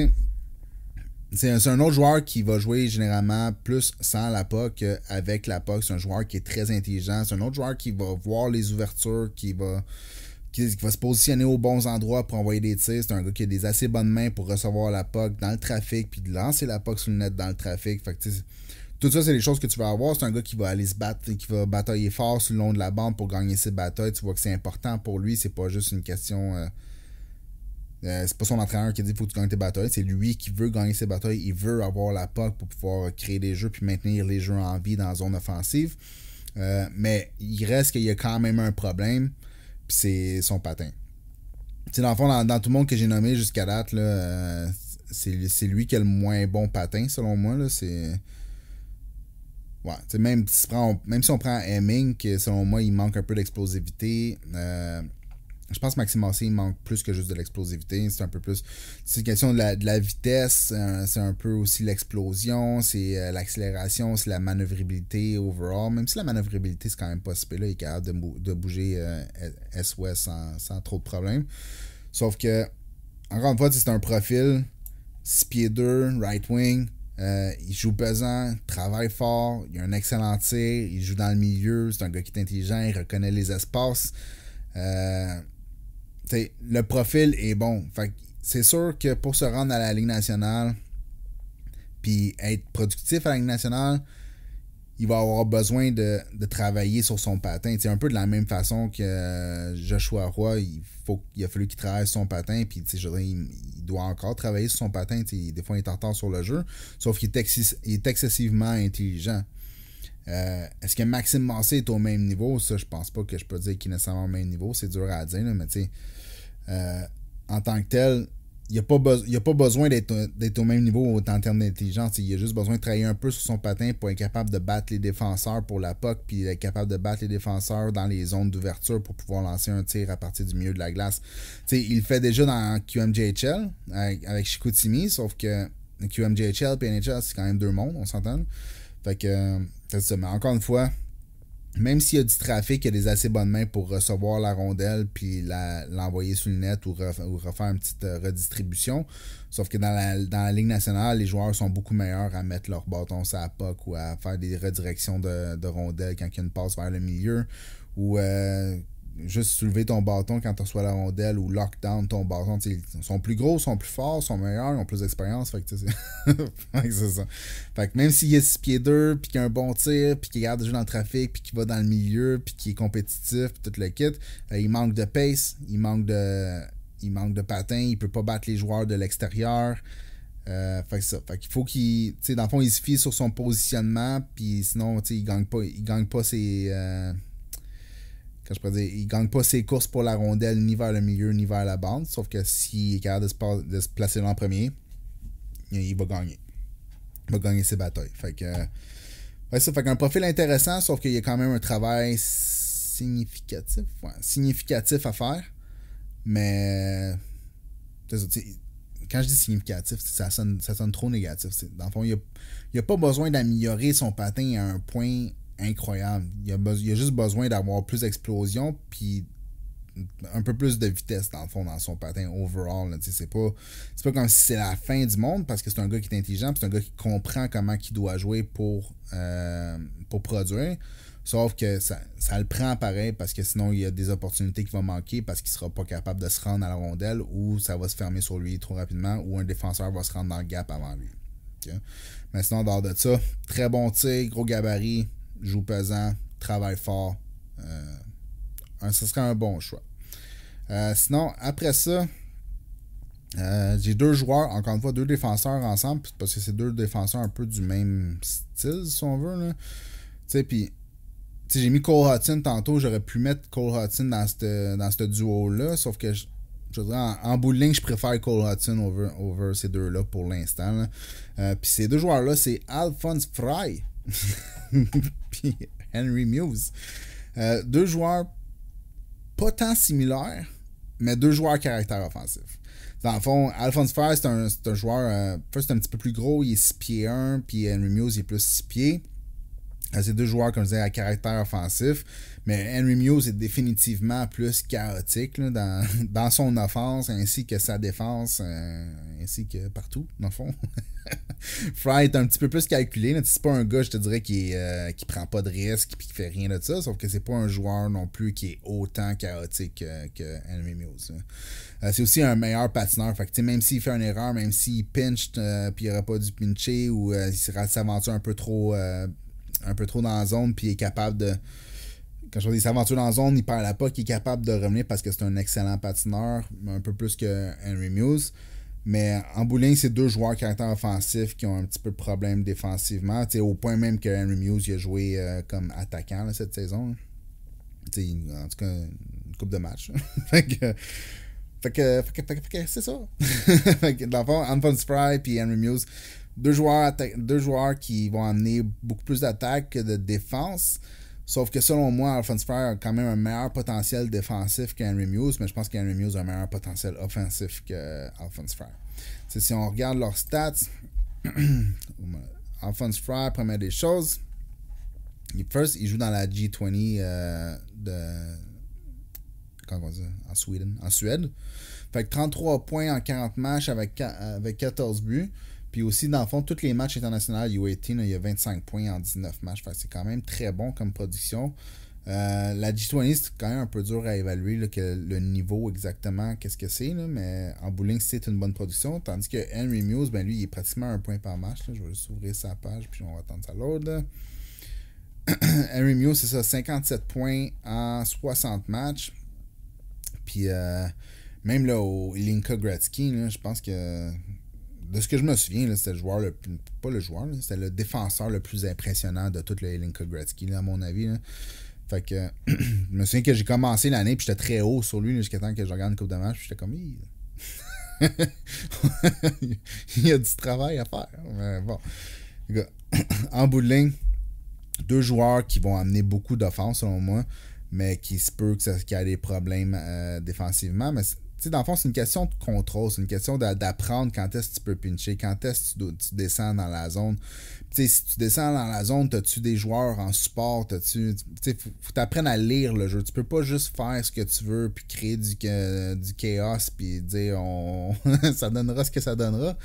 [SPEAKER 1] sais, c'est un, autre joueur qui va jouer généralement plus sans la POC qu'avec la POC. C'est un joueur qui est très intelligent. C'est un autre joueur qui va voir les ouvertures, qui va, qui, va se positionner aux bons endroits pour envoyer des tirs. C'est un gars qui a des assez bonnes mains pour recevoir la POC dans le trafic, puis de lancer la POC sous le net dans le trafic. Fait que, tout ça, c'est les choses que tu vas avoir. C'est un gars qui va aller se battre, qui va batailler fort sur le long de la bande pour gagner ses batailles. Tu vois que c'est important pour lui. C'est pas juste une question. Euh, euh, c'est pas son entraîneur qui dit faut que tu gagnes tes batailles. C'est lui qui veut gagner ses batailles. Il veut avoir la POC pour pouvoir créer des jeux puis maintenir les jeux en vie dans la zone offensive. Euh, mais il reste qu'il y a quand même un problème. Puis c'est son patin. c'est dans le fond, dans, tout le monde que j'ai nommé jusqu'à date, c'est, lui qui a le moins bon patin, selon moi. Là. C'est même, si on prend Hemming, que selon moi, il manque un peu d'explosivité. Euh, je pense que Maxime manque plus que juste de l'explosivité. C'est un peu plus. C'est une question de la, vitesse. C'est un peu aussi l'explosion. C'est euh, l'accélération. C'est la manœuvrabilité overall. Même si la manœuvrabilité, c'est quand même possible. Là, il est capable de, bouger euh, s sans, trop de problèmes. Sauf que, encore une fois, c'est un profil 6 pieds right wing euh, il joue pesant, travaille fort, il a un excellent tir, il joue dans le milieu, c'est un gars qui est intelligent, il reconnaît les espaces. Euh, le profil est bon. c'est sûr que pour se rendre à la Ligue nationale, puis être productif à la Ligue nationale, il va avoir besoin de, travailler sur son patin. C'est un peu de la même façon que euh, Joshua Roy, il, faut, il a fallu qu'il travaille sur son patin, puis il, doit encore travailler sur son patin. Des fois, il est en retard sur le jeu, sauf qu'il est, excessivement intelligent. Euh, est-ce que Maxime Massé est au même niveau? Ça, je pense pas que je peux dire qu'il est nécessairement au même niveau. C'est dur à dire, mais tu sais, euh, en tant que tel, il n'y a, pas besoin d'être au même niveau en termes d'intelligence. Il a juste besoin de travailler un peu sur son patin pour être capable de battre les défenseurs pour la POC, puis être capable de battre les défenseurs dans les zones d'ouverture pour pouvoir lancer un tir à partir du milieu de la glace. sais il le fait déjà dans QMJHL avec, avec sauf que QMJHL et NHL, c'est quand même deux mondes, on s'entend. Fait que, euh, Mais encore une fois, même s'il y a du trafic, il y a des assez bonnes mains pour recevoir la rondelle puis l'envoyer sur le net ou, refaire, une petite euh, redistribution. Sauf que dans la, dans Ligue nationale, les joueurs sont beaucoup meilleurs à mettre leur bâton sur la puck ou à faire des redirections de, de rondelles quand il y a une passe vers le milieu ou euh, juste soulever ton bâton quand tu reçois la rondelle ou lockdown ton bâton. Ils sont plus gros, sont plus forts, sont meilleurs, ils ont plus d'expérience. Fait que [LAUGHS] Fait que même s'il est 6 pieds 2, puis qu'il a un bon tir, puis qu'il garde le jeu dans le trafic, puis qu'il va dans le milieu, puis qu'il est compétitif, puis tout le kit, euh, il manque de pace, il manque de, il manque de patin, il peut pas battre les joueurs de l'extérieur. Euh, fait que ça. Fait qu'il faut qu'il. Dans le fond, il se fie sur son positionnement, puis sinon, il gagne pas, il gagne pas ses. Euh, quand je dire, il gagne pas ses courses pour la rondelle ni vers le milieu ni vers la bande. Sauf que s'il est capable de se, placer là en premier, il va gagner. Il va gagner ses batailles. Fait que. ça fait un profil intéressant, sauf qu'il y a quand même un travail significatif. significatif à faire. Mais. Quand je dis significatif, ça sonne, trop négatif. Dans le fond, il n'y a, pas besoin d'améliorer son patin à un point incroyable. Il a, a juste besoin d'avoir plus d'explosion, puis un peu plus de vitesse dans le fond dans son patin overall. C'est pas, pas comme si c'est la fin du monde parce que c'est un gars qui est intelligent, c'est un gars qui comprend comment il doit jouer pour, euh, pour produire. Sauf que ça, le prend pareil parce que sinon il y a des opportunités qui vont manquer parce qu'il sera pas capable de se rendre à la rondelle ou ça va se fermer sur lui trop rapidement ou un défenseur va se rendre dans le gap avant lui. Mais sinon, en dehors de ça, très bon tir, gros gabarit, joue pesant, travaille fort. Euh, ce serait un bon choix. Euh, sinon, après ça, euh, j'ai deux joueurs, encore une fois, deux défenseurs ensemble, parce que c'est deux défenseurs un peu du même style, si on veut. Tu j'ai mis Cole Hudson tantôt, j'aurais pu mettre Cole Hudson dans ce duo-là, sauf que je, je en, bout de ligne, je préfère Cole Hudson over, over ces deux-là pour l'instant. Puis ces deux joueurs-là, c'est Alphonse Fry [LAUGHS] [LAUGHS] puis Henry Muse. Euh, deux joueurs pas tant similaires, mais deux joueurs à caractère offensif. Dans le fond, Alphonse Ferre c'est un, un, joueur euh, un petit peu plus gros, il est 6 pieds 1, puis Henry Muse, il est plus 6 pieds. Euh, c'est deux joueurs, comme je disais, à caractère offensif. Mais Henry Muse est définitivement plus chaotique dans, [LAUGHS] dans, son offense ainsi que sa défense, euh, ainsi que partout, dans le fond. [LAUGHS] Fry est un petit peu plus calculé. C'est pas un gars, je te dirais, qui, euh, prend pas de risques et qui fait rien de ça. Sauf que c'est pas un joueur non plus qui est autant chaotique euh, que Henry Muse. c'est aussi un meilleur patineur. même s'il fait une erreur, même s'il pinche puis il aura pas dû pincher ou il s'aventure un peu trop un peu trop dans la zone puis il est capable de quand je dis s'aventure dans la zone, il perd la pas il est capable de revenir parce que c'est un excellent patineur, un peu plus que Henry Muse. Mais en bowling, c'est deux joueurs caractère offensif qui ont un petit peu de problème défensivement. au point même que Henry Muse a joué euh, comme attaquant cette saison. en tout cas, une coupe de match. [LAUGHS] fait que. Fait que, fait que, fait que c'est ça. [LAUGHS] fait que, dans le fond, Spry et Henry Muse, deux joueurs, deux joueurs qui vont amener beaucoup plus d'attaque que de défense. Sauf que selon moi, Alphonse Fry a quand même un meilleur potentiel défensif qu'Henry Muse, mais je pense qu'Henry Muse a un meilleur potentiel offensif qu'Alphonse Fry. c'est si on regarde leurs stats, Alphonse [CLEARS THROAT] Fry, première des choses, il, first, il joue dans la G20 euh, de. on en Suède. Fait 33 points en 40 matchs avec, avec 14 buts. Puis aussi, dans le fond, tous les matchs internationaux u il y a 25 points en 19 matchs. c'est quand même très bon comme production. Euh, la G20, c'est quand même un peu dur à évaluer le niveau exactement, qu'est-ce que c'est, mais en bowling, c'est une bonne production. Tandis que Henry Muse, ben, lui, il est pratiquement un point par match. Je vais juste ouvrir sa page, puis on va attendre ça l'autre. [CLEARS THROAT] Henry Muse, c'est ça, 57 points en 60 matchs. Puis euh, même là, au Linka Gretzky, je pense que de ce que je me souviens, c'était le joueur le pas le joueur, c'était le défenseur le plus impressionnant de tout le Lincoln Gretzky, à mon avis. Fait que [CLEARS THROAT] je me souviens que j'ai commencé l'année puis j'étais très haut sur lui jusqu'à temps que je regarde une coupe de match puis j'étais comme [LAUGHS] il y a du travail à faire. Mais bon. [CLEARS THROAT] en bout de ligne, deux joueurs qui vont amener beaucoup d'offense, selon moi, mais qui se peut que ça ait a des problèmes euh, défensivement, mais sais, dans le fond, c'est une question de contrôle, c'est une question d'apprendre quand est-ce que tu peux pincher, quand est-ce que tu, descends dans la zone. si tu descends dans la zone, as-tu des joueurs en support, tas tu Tu faut, faut t'apprendre à lire le jeu. Tu peux pas juste faire ce que tu veux, puis créer du, chaos, puis dire on... [LAUGHS] ça donnera ce que ça donnera.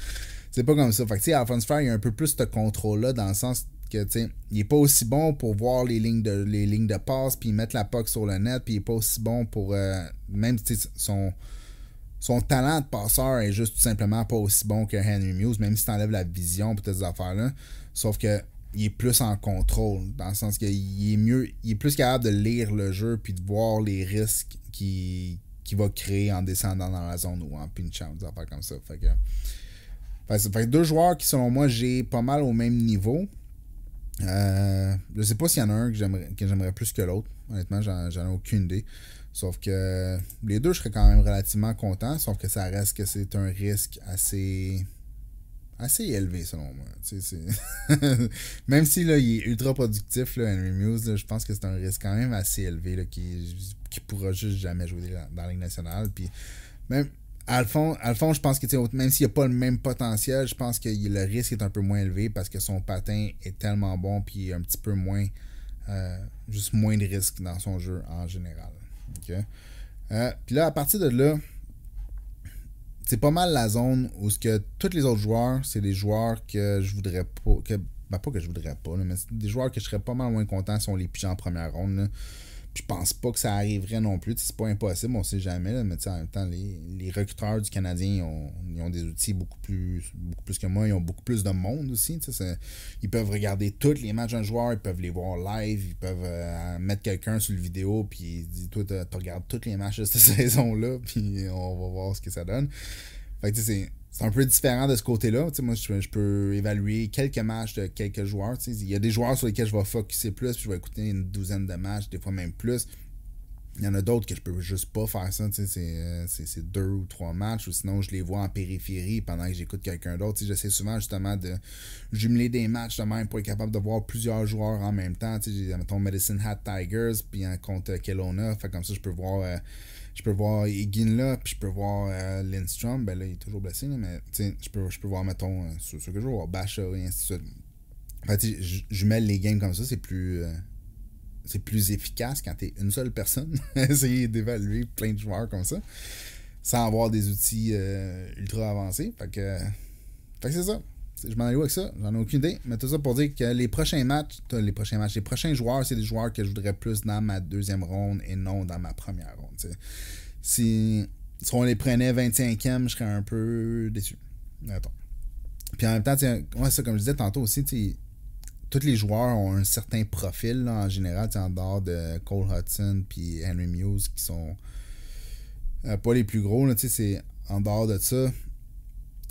[SPEAKER 1] C'est pas comme ça. Fait que, tu sais, Fire, il y a un peu plus de contrôle-là, dans le sens que, il est pas aussi bon pour voir les lignes de les passe puis mettre la puck sur le net puis il est pas aussi bon pour euh, même son son talent de passeur est juste tout simplement pas aussi bon que Henry Muse, même si tu enlèves la vision pour ces affaires-là. Sauf que il est plus en contrôle, dans le sens qu'il est mieux, il est plus capable de lire le jeu puis de voir les risques qu'il va créer en descendant dans la zone ou en pinchant, des affaires comme ça. Fait que, deux joueurs qui, selon moi, j'ai pas mal au même niveau. Euh, je sais pas s'il y en a un que j'aimerais plus que l'autre. Honnêtement, j'en ai aucune idée. Sauf que les deux, je serais quand même relativement content, sauf que ça reste que c'est un risque assez assez élevé selon moi. [LAUGHS] même si là, il est ultra productif, là, Henry Muse, je pense que c'est un risque quand même assez élevé qu'il qui, pourra juste jamais jouer dans, la Ligue nationale. Puis même Alphonse, je pense que même s'il a pas le même potentiel, je pense que le risque est un peu moins élevé parce que son patin est tellement bon puis un petit peu moins euh, juste moins de risques dans son jeu en général. Euh, puis là, à partir de là, c'est pas mal la zone où ce que tous les autres joueurs, c'est des joueurs que je voudrais pas. Que, ben, pas que je voudrais pas, mais des joueurs que je serais pas mal moins content si on les pigeait en première ronde je pense pas que ça arriverait non plus. C'est pas impossible, on sait jamais. mais en même temps, les, recruteurs du Canadien, ils ont, des outils beaucoup plus, beaucoup plus que moi. Ils ont beaucoup plus de monde aussi. Ils peuvent regarder tous les matchs d'un joueur, ils peuvent les voir live, ils peuvent euh, mettre quelqu'un sur le vidéo, puis ils Toi, tu regardes tous les matchs de cette [LAUGHS] saison-là, puis on va voir ce que ça donne. Fait tu sais, c'est c'est un peu différent de ce côté-là. moi, je, peux évaluer quelques matchs de quelques joueurs. Il y a des joueurs sur lesquels je vais focuser plus, puis je vais écouter une douzaine de matchs, des fois même plus. Il y en a d'autres que je peux juste pas faire ça. Euh, c'est deux ou trois matchs, ou sinon je les vois en périphérie pendant que j'écoute quelqu'un d'autre. J'essaie souvent justement de jumeler des matchs de même pour être capable de voir plusieurs joueurs en même temps. J'ai, mettons, Medicine Hat Tigers, puis en hein, contre Kelowna. Fait comme ça, je peux voir. Euh, je peux voir Higgin là, puis je peux voir euh, Lindstrom. Ben là, il est toujours blessé, mais je peux, je peux voir, mettons, euh, sur ce que je voir Basha et ainsi de suite. Fait ben, je, je mêle les games comme ça, c'est plus. Euh, c'est plus efficace quand t'es une seule personne, [LAUGHS] essayer d'évaluer plein de joueurs comme ça, sans avoir des outils ultra avancés. fait que c'est ça. Je m'en allais où avec ça? J'en ai aucune idée. Mais tout ça pour dire que les prochains matchs, les prochains matchs, les prochains joueurs, c'est des joueurs que je voudrais plus dans ma deuxième ronde et non dans ma première ronde. Si, on les prenait 25e, je serais un peu déçu. Attends. Puis en même temps, ça, comme je disais tantôt aussi, tous les joueurs ont un certain profil en général, en dehors de Cole Hudson puis Henry Muse qui sont euh, pas les plus gros. Là, c'est en dehors de ça,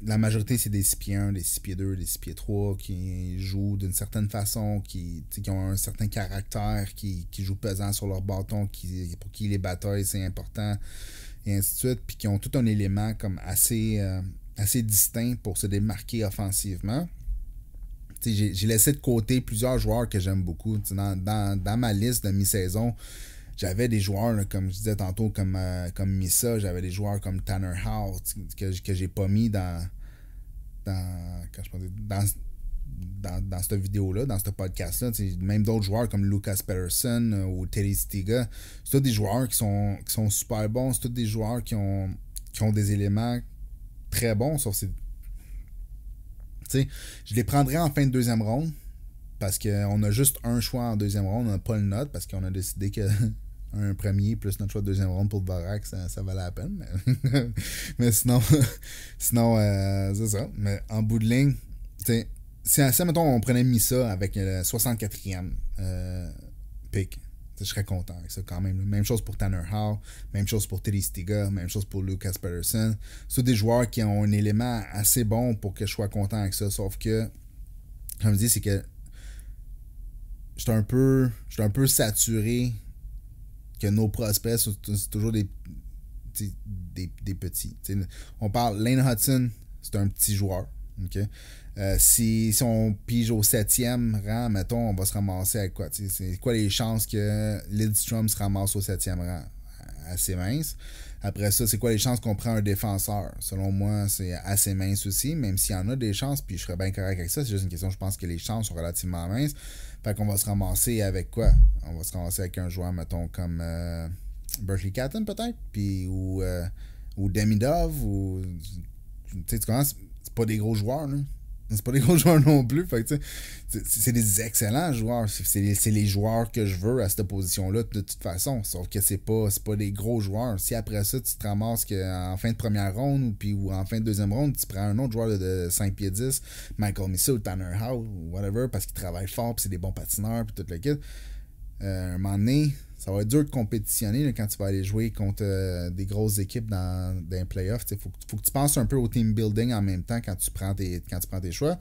[SPEAKER 1] la majorité, c'est des 6 pieds 1, des 6 pieds 2, des 6 pieds 3 qui jouent d'une certaine façon, qui, ont un certain caractère, qui, jouent pesant sur leur bâton, pour qui les batailles, c'est important, et ainsi de suite, puis qui ont tout un élément comme assez, euh, assez distinct pour se démarquer offensivement. J'ai laissé de côté plusieurs joueurs que j'aime beaucoup. Dans, dans, ma liste de mi-saison, j'avais des joueurs, comme je disais tantôt, euh, comme, Missa, j'avais des joueurs comme Tanner House que, que j'ai pas mis dans. dans dans, cette vidéo-là, dans ce podcast-là. Même d'autres joueurs comme Lucas Patterson euh, ou Teddy Stiga, c'est tous des joueurs qui sont, qui sont super bons, c'est tous des joueurs qui ont, qui ont des éléments très bons sur ces. je les prendrais en fin de deuxième ronde parce qu'on a juste un choix en deuxième ronde, on n'a pas le note parce qu'on a décidé que [LAUGHS] un premier plus notre choix de deuxième round pour le ça, ça valait la peine. [LAUGHS] Mais, sinon, [LAUGHS] sinon euh, c'est ça. Mais en bout de ligne, c'est assez, mettons, on prenait ça avec le 64e euh, pick. Je serais content avec ça quand même. Même chose pour Tanner Howe, même chose pour Teddy Stiga, même chose pour Lucas Patterson. sont des joueurs qui ont un élément assez bon pour que je sois content avec ça. Sauf que, comme je dis, c'est que j'étais un peu j'étais un peu saturé que nos prospects, sont toujours des, des, petits. on parle, Lane Hudson, c'est un petit joueur. Euh, si, on pige au septième rang, mettons, on va se ramasser à quoi? C'est quoi les chances que Lidstrom se ramasse au septième rang? Assez mince. Après ça, c'est quoi les chances qu'on prend un défenseur? Selon moi, c'est assez mince aussi, même s'il y en a des chances, puis je serais bien correct avec ça. C'est juste une question, je pense que les chances sont relativement minces. Fait qu'on va se ramasser avec quoi? On va se ramasser avec un joueur, mettons, comme euh, Berkeley Catton, peut-être, puis ou, euh, ou Demidov, ou. Tu sais, tu commences, c'est pas des gros joueurs, là. C'est pas des gros joueurs non plus. c'est des excellents joueurs. C'est les joueurs que je veux à cette position-là, de toute façon. Sauf que c'est pas, pas des gros joueurs. Si après ça, tu te ramasses qu'en fin de première ronde puis, ou en fin de deuxième ronde, tu prends un autre joueur de, 5 pieds 10, Michael Missou, Tanner Howe ou whatever, parce qu'il travaille fort, puis c'est des bons patineurs, puis tout le kit. Euh, un moment donné, ça va être dur de compétitionner quand tu vas aller jouer contre euh, des grosses équipes dans, dans les playoffs. Il faut, que tu penses un peu au team building en même temps quand tu prends tes, quand tu choix.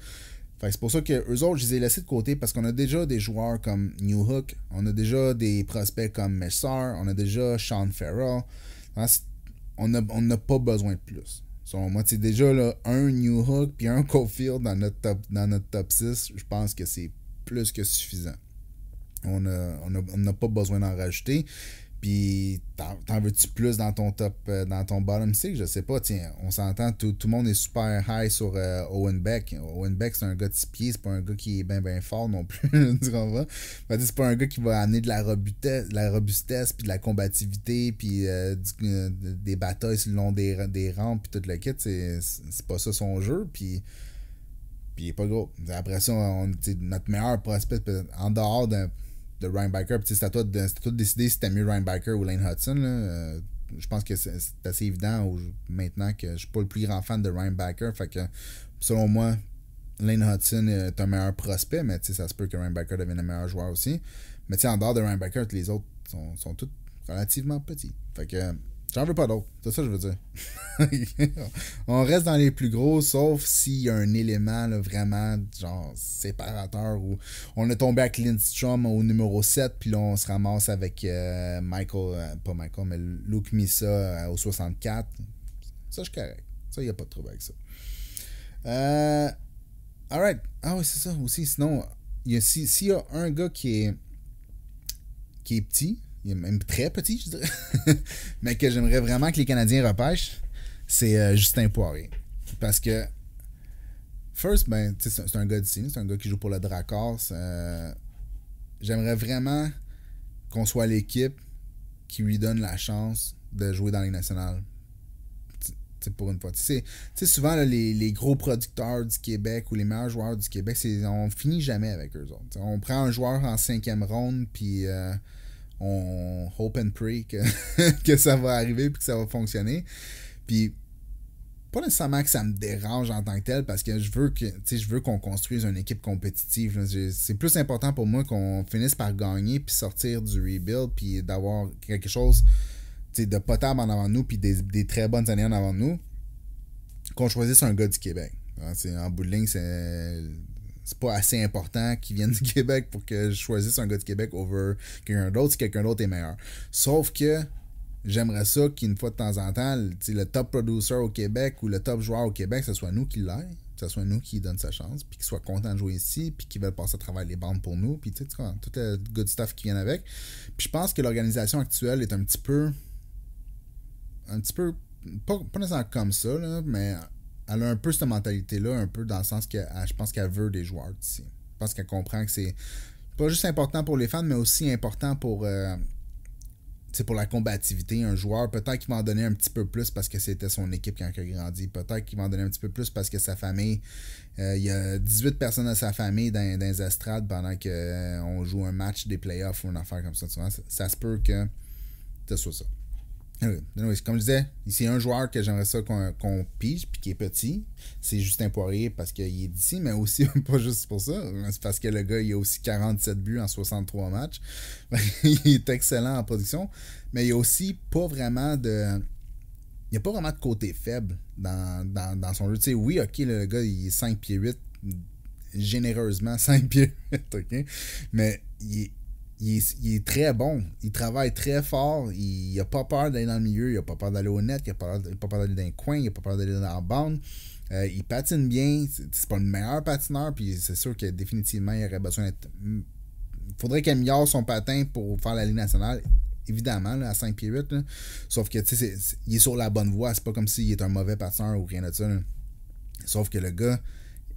[SPEAKER 1] C'est pour ça que eux autres, je les ai laissés de côté parce qu'on a déjà des joueurs comme New Hook, on a déjà des prospects comme Messer, on a déjà Sean Farrell. Hein, on n'a pas besoin de plus. moi, c'est déjà un New Hook puis un Coldfield dans notre top 6. Je pense que c'est plus que suffisant. On n'a pas besoin d'en rajouter. Puis, t'en veux-tu plus dans ton top, euh, dans ton bottom six? Je sais pas. Tiens, on s'entend, tout, le monde est super high sur euh, Owen Beck. Owen Beck, c'est un gars de pied pieds, c'est pas un gars qui est bien, bien fort non plus, [LAUGHS] C'est pas un gars qui va amener de la robustesse, la robustesse puis de la combativité, puis euh, des batailles sur le long des, rampes, puis tout le kit. C'est pas ça son jeu, puis. Puis il est pas gros. Après ça, on, notre meilleur prospect, en dehors d'un de Ryan c'est à toi de, décider si t'aimes mieux Ryan Baker ou Lane Hudson. Euh, je pense que c'est assez évident maintenant que je suis pas le plus grand fan de Ryan Baker Fait que, selon moi, Lane Hudson est un meilleur prospect, mais ça se peut que Ryan Baker devienne un meilleur joueur aussi. Mais en dehors de Ryan Biker, les autres sont, sont tous relativement petits. Fait que J'en veux pas d'autres. C'est ça que je veux dire. [LAUGHS] on reste dans les plus gros, sauf s'il y a un élément vraiment genre séparateur où on est tombé avec Lindstrom au numéro 7, puis là on se ramasse avec euh, Michael, euh, pas Michael, mais Luke Misa euh, au 64. Ça, je suis correct. Ça, il n'y a pas de trouble avec ça. Euh, alright. Ah oui, c'est ça aussi. Sinon, s'il y, y a un gars qui qui est petit, il est même très petit, je dirais, [LAUGHS] mais que j'aimerais vraiment que les Canadiens repêchent, c'est euh, Justin Poirier. Parce que, first, ben, c'est un gars d'ici, c'est un gars qui joue pour le Dracors. Euh, j'aimerais vraiment qu'on soit l'équipe qui lui donne la chance de jouer dans les nationales. c'est pour une fois. Tu sais, souvent, les, gros producteurs du Québec ou les meilleurs joueurs du Québec, on finit jamais avec eux autres. on prend un joueur en cinquième ronde, puis euh, on hope and pray [LAUGHS] que, ça va arriver puis que ça va fonctionner. Puis pas nécessairement que ça me dérange en tant que tel parce que je veux que je veux qu'on construise une équipe compétitive. C'est plus important pour moi qu'on finisse par gagner puis sortir du rebuild puis d'avoir quelque chose de potable en avant de nous puis des, très bonnes années en avant de nous qu'on choisisse un gars du Québec. Hein, c'est en bout de ligne, c'est c'est pas assez important qu'il vienne [LAUGHS] du Québec pour que je choisisse un gars du Québec over quelqu'un d'autre si quelqu'un d'autre est meilleur. Sauf que j'aimerais ça qu'une fois de temps en temps, le top producer au Québec ou le top joueur au Québec, ce soit nous qui l'aille, ce soit nous qui donne sa chance, puis qu'il soit content de jouer ici, puis qu'ils veulent passer à travers les bandes pour nous, puis tu sais, tout le good stuff qui vient avec. Puis je pense que l'organisation actuelle est un petit peu. Un petit peu. Pas, pas nécessairement comme ça, là, mais elle a un peu cette mentalité-là, un peu dans le sens que je pense qu'elle veut des joueurs d'ici. Je pense qu'elle comprend que c'est pas juste important pour les fans, mais aussi important pour, euh, c'est pour la combativité. Un joueur, peut-être qu'il va en donner un petit peu plus parce que c'était son équipe quand il a grandi. Peut-être qu'il va en donner un petit peu plus parce que sa famille, euh, il y a 18 personnes à sa famille dans, dans les estrades pendant qu'on euh, joue un match des playoffs ou une affaire comme ça, ça se peut que ce soit ça. Ah ah comme je disais, c'est un joueur que j'aimerais ça qu'on pige, puis qui est petit. C'est juste un Poirier parce qu'il est d'ici, mais aussi, [LAUGHS] pas juste pour ça, c'est parce que le gars, il a aussi 47 buts en 63 matchs. [LAUGHS] il est excellent en production, mais il n'y a aussi pas vraiment de... Il a pas vraiment de côté faible dans, dans son jeu. Tu sais, oui, OK, le gars, il est 5 pieds 8, généreusement 5 [LAUGHS] pieds 8, OK? Mais il est il est, très bon. Il travaille très fort. Il n'a pas peur d'aller dans le milieu. Il n'a pas peur d'aller au net. Il n'a pas, peur d'aller dans le coin. Il n'a pas peur d'aller dans la bande. Euh, il patine bien. C'est pas le meilleur patineur. Puis c'est sûr que définitivement, il aurait besoin d'être. Hmm, faudrait qu'il améliore son patin pour faire la Ligue nationale. Évidemment, à 5 pieds 8. Sauf que, tu sais, il est sur la bonne voie. C'est pas comme s'il est un mauvais patineur ou rien de ça. Sauf que le gars,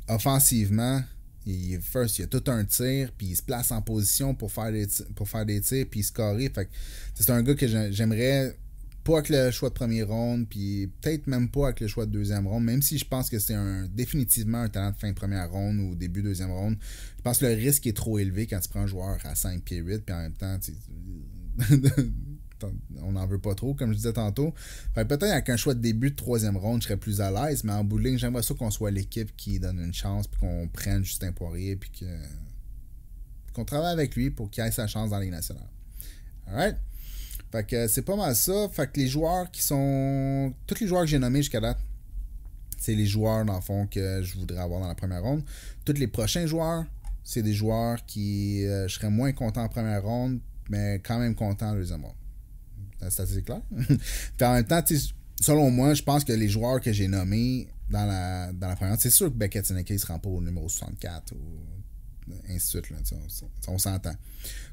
[SPEAKER 1] offensivement, il, first, il a tout un tir, puis il se place en position pour faire des, pour faire des tirs, puis scorer. Fait c'est un gars que j'aimerais pas avec le choix de première ronde, puis peut-être même pas avec le choix de deuxième ronde, même si je pense que c'est un, définitivement un talent de fin de première ronde ou début deuxième ronde. Je pense que le risque est trop élevé quand tu prends un joueur à 5 pieds 8, puis en même temps, on n'en veut pas trop, comme je disais tantôt. peut-être avec un choix de début de troisième ronde, je serais plus à l'aise, mais en bout de ligne, j'aimerais ça qu'on soit l'équipe qui donne une chance, puis qu'on prenne Justin Poirier, puis qu'on travaille avec lui pour qu'il ait sa chance dans les nationales. Alright? Fait que c'est pas mal ça. Fait que les joueurs qui sont. Tous les joueurs que j'ai nommés jusqu'à date, c'est les joueurs, dans le fond, que je voudrais avoir dans la première ronde. Tous les prochains joueurs, c'est des joueurs qui. Euh, je serais moins content en première ronde, mais quand même content en deuxième ronde. C'est euh, [LAUGHS] en même temps, selon moi, je pense que les joueurs que j'ai nommés dans la, dans la première, c'est sûr que Beckett Sinclair ne se rend pas au numéro 64 ou ainsi de suite. Là, on, s'entend.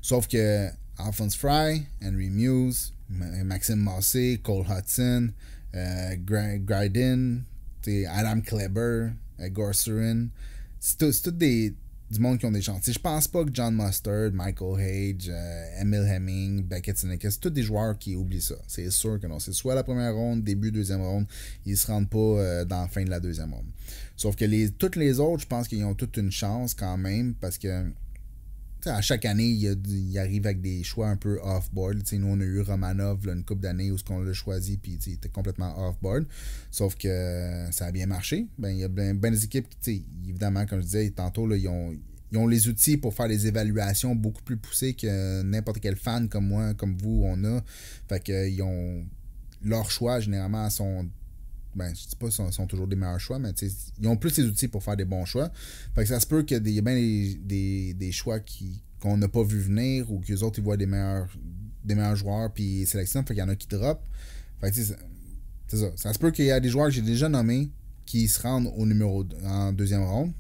[SPEAKER 1] Sauf que Alphonse Fry, Henry Muse, Maxime Massé, Cole Hudson, euh, Gryden, Adam Kleber, euh, Surin. c'est tous des du monde qui ont des chances. Je pense pas que John Mustard, Michael Hage, euh, Emil Hemming, Beckett c'est tous des joueurs qui oublient ça. C'est sûr que non. C'est soit la première ronde, début, deuxième ronde, ils se rendent pas euh, dans la fin de la deuxième ronde. Sauf que les, toutes les autres, je pense qu'ils ont toute une chance quand même parce que à chaque année, il, il, arrive avec des choix un peu off-board. Nous, on a eu Romanov là, une couple d'années où ce qu'on l'a choisi, puis il était complètement off-board. Sauf que euh, ça a bien marché. Ben, il y a bien, ben des équipes qui, évidemment, comme je disais tantôt, là, ils, ont, les outils pour faire les évaluations beaucoup plus poussées que n'importe quel fan comme moi, comme vous, on a. Fait euh, ont. Leurs choix, généralement, sont ben, je dis pas sont, sont toujours des meilleurs choix, mais ils ont plus les outils pour faire des bons choix. Fait que ça se peut qu'il y ait bien des, des, choix qui, qu'on n'a pas vu venir ou que les autres ils voient des meilleurs, des meilleurs joueurs puis sélectionnent. Fait qu'il y en a qui drop. c'est ça. Ça se peut qu'il y a des joueurs que j'ai déjà nommés qui se rendent au numéro en deuxième ronde,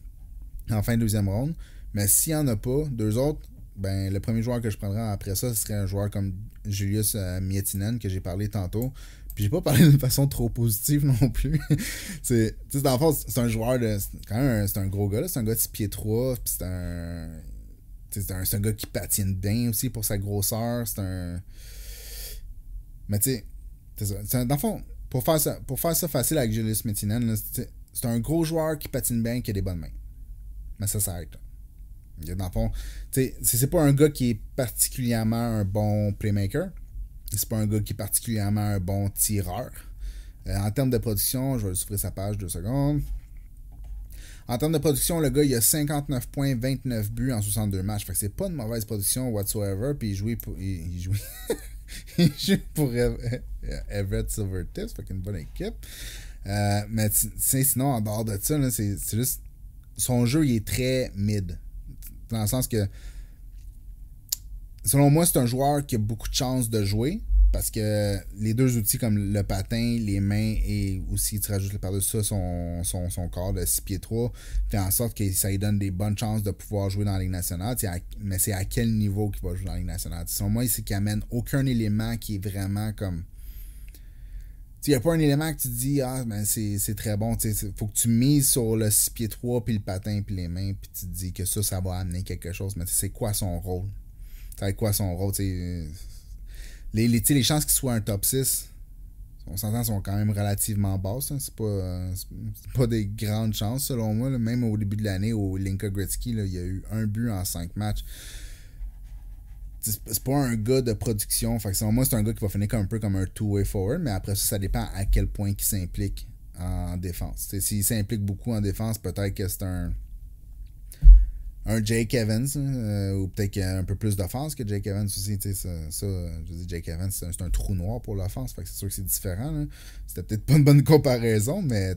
[SPEAKER 1] en fin de deuxième ronde. Mais s'il n'y en a pas, deux autres, ben le premier joueur que je prendrai après ça, ce serait un joueur comme Julius euh, Mietinen que j'ai parlé tantôt j'ai pas parlé d'une façon trop positive non plus. [LAUGHS] c'est, dans le fond, c'est un joueur de. Quand même, c'est un gros gars, C'est un gars de 6 pieds 3. Puis c'est un. C'est un, gars qui patine bien aussi pour sa grosseur. C'est un. Mais tu sais, Dans le fond, pour faire ça, pour faire ça facile avec Julius Mettinen, c'est un gros joueur qui patine bien, qui a des bonnes mains. Mais ça s'arrête. Dans le fond, c'est pas un gars qui est particulièrement un bon playmaker. C'est pas un gars qui est particulièrement un bon tireur. Euh, en termes de production, je vais souffrir sa page deux secondes. En termes de production, le gars, il a 59 points, 29 buts en 62 matchs. Fait que c'est pas une mauvaise production whatsoever. Puis il joue pour. Il, il [LAUGHS] pour e- e- Everett bonne équipe. Euh, mais sinon, en dehors de ça, c'est juste. Son jeu, il est très mid. Dans le sens que selon moi, c'est un joueur qui a beaucoup de chance de jouer parce que les deux outils comme le patin, les mains et aussi tu rajoutes par-dessus ça son, corps de 6 pieds 3, fait en sorte que ça lui donne des bonnes chances de pouvoir jouer dans la Ligue nationale. mais c'est à quel niveau qu'il va jouer dans la Ligue nationale? Selon moi, c'est qu'il amène aucun élément qui est vraiment comme. Il n'y a pas un élément que tu te dis Ah, mais ben, c'est très bon. Il faut que tu mises sur le 6 pieds 3, puis le patin, puis les mains, puis tu te dis que ça, ça va amener quelque chose. Mais c'est quoi son rôle ça quoi son rôle? Les, chances qu'il soit un top 6, on s'entend, sont quand même relativement basses. Hein. Euh, c'est pas, des grandes chances, selon moi. Même au début de l'année, au Linka Gretzky, il y a eu un but en cinq matchs. C'est pas un gars de production. Fait selon moi, c'est un gars qui va finir un peu comme un two-way forward, mais après ça, ça dépend à quel point il s'implique en défense. S'il s'implique beaucoup en défense, peut-être que c'est un un Jake Evans, euh, ou peut-être un peu plus d'offense que Jake Evans aussi. Ça, ça, je dis Jake Evans, c'est un, trou noir pour l'offense, c'est sûr que c'est différent. C'était peut-être pas une bonne comparaison, mais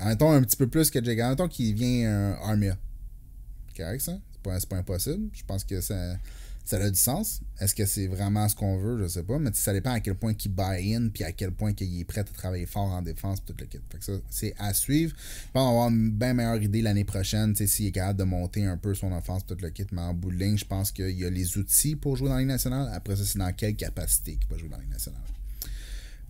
[SPEAKER 1] un un petit peu plus que Jake Evans, un ton qui vient un euh, Armia. Correct, ça? C'est pas impossible. Je pense que ça ça a du sens. Est-ce que c'est vraiment ce qu'on veut? Je sais pas. Mais ça dépend à quel point qu'il buy in puis à quel point qu'il est prêt à travailler fort en défense tout le kit. ça, c'est à suivre. on va avoir une bien meilleure idée l'année prochaine, s'il est capable de monter un peu son offense tout le kit. Mais en bout de ligne, je pense qu'il y a les outils pour jouer dans la Ligue nationale. Après ça, c'est dans quelle capacité qu'il peut jouer dans la Ligue nationale.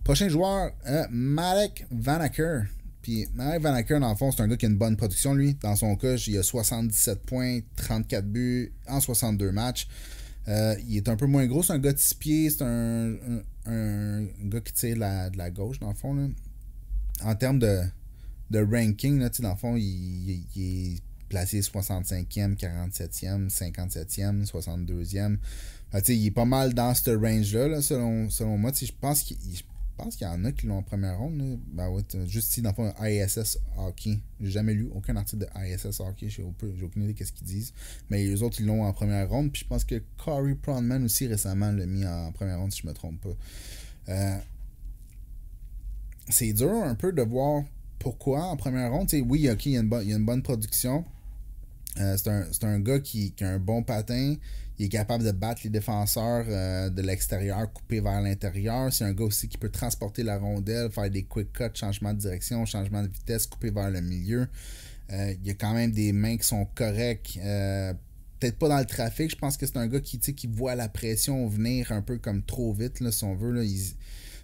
[SPEAKER 1] Prochain joueur, Marek euh, Malek Vanacker. Puis Malek Vanacker, dans le fond, c'est un gars qui a une bonne production, lui. Dans son cas, il a 77 points, 34 buts en 62 matchs. Euh, il est un peu moins gros, c'est un gars de six pieds, c'est un, gars qui tire de la gauche, dans le fond. En termes de, de ranking, dans le fond, il, est placé 65e, 47e, 57e, 62e. il est pas mal dans ce range-là, selon, selon moi. Je pense qu'il je pense qu'il y en a qui l'ont en première ronde. Ben, juste ici, dans le fond, ISS Hockey. J'ai jamais lu aucun article de ISS Hockey. J'ai aucune idée qu'est-ce qu'ils disent. Mais les autres, ils l'ont en première ronde. Puis je pense que Corey Prondman aussi récemment l'a mis en première ronde, si je ne me trompe pas. Euh, c'est dur un peu de voir pourquoi en première ronde. oui, il y, a une bonne production. Euh, c'est un, un, gars qui, qui, a un bon patin. Il est capable de battre les défenseurs euh, de l'extérieur, couper vers l'intérieur. C'est un gars aussi qui peut transporter la rondelle, faire des quick cuts, changement de direction, changement de vitesse, couper vers le milieu. Euh, il y a quand même des mains qui sont correctes. Euh, peut-être pas dans le trafic. Je pense que c'est un gars qui, voit la pression venir un peu comme trop vite, si on veut.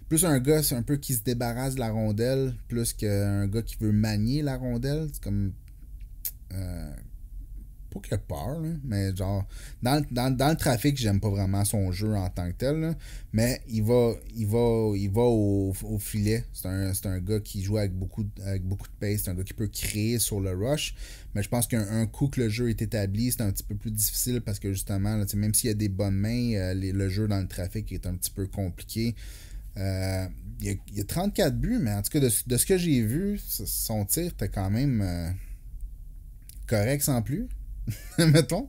[SPEAKER 1] Plus un gars, un peu qui se débarrasse de la rondelle, plus qu'un gars qui veut manier la rondelle. C'est comme pas qu'il a mais genre, dans, le trafic, j'aime pas vraiment son jeu en tant que tel, mais il va, il va, il va au, filet. C'est un, un, gars qui joue avec beaucoup, beaucoup de pace, c'est un gars qui peut créer sur le rush, mais je pense qu'un coup que le jeu est établi, c'est un petit peu plus difficile parce que justement, même s'il y a des bonnes mains, euh, le jeu dans le trafic est un petit peu compliqué. Euh, il, y a, 34 buts, mais en tout cas, de, ce que j'ai vu, son tir était quand même euh, correct sans plus. [LAUGHS] mettons.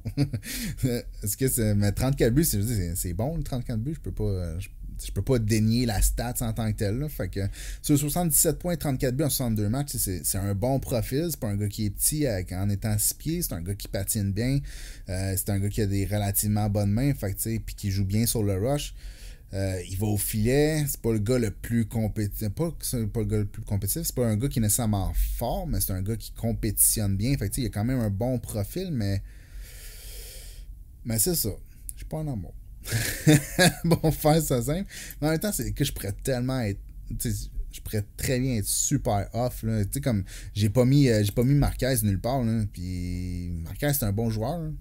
[SPEAKER 1] est-ce que c'est, mais 34 buts, c'est, bon, 34 buts. Je peux pas. Je, peux pas dénier la stats en tant que tel Là. que sur 77 points, 34 buts en 62 matchs, c'est, un bon profil. C'est pas un gars qui est petit en étant 6 pieds. C'est un gars qui patine bien. Euh, c'est un gars qui a des relativement bonnes mains. Fait puis qui joue bien sur le rush. Euh, il va au filet. C'est pas le gars le plus compétitif. Pas, pas le gars le plus compétitif. C'est pas un gars qui est nécessairement fort, mais c'est un gars qui compétitionne bien. Fait que, il a quand même un bon profil, mais. Mais c'est ça. Je suis pas un amour. [LAUGHS] bon, faire ça simple. Mais en même temps, c'est que je pourrais tellement être. Je pourrais très bien être super off. Tu sais, comme j'ai pas mis euh, j'ai pas mis Marquez nulle part. Là. Puis Marquez, c'est un bon joueur.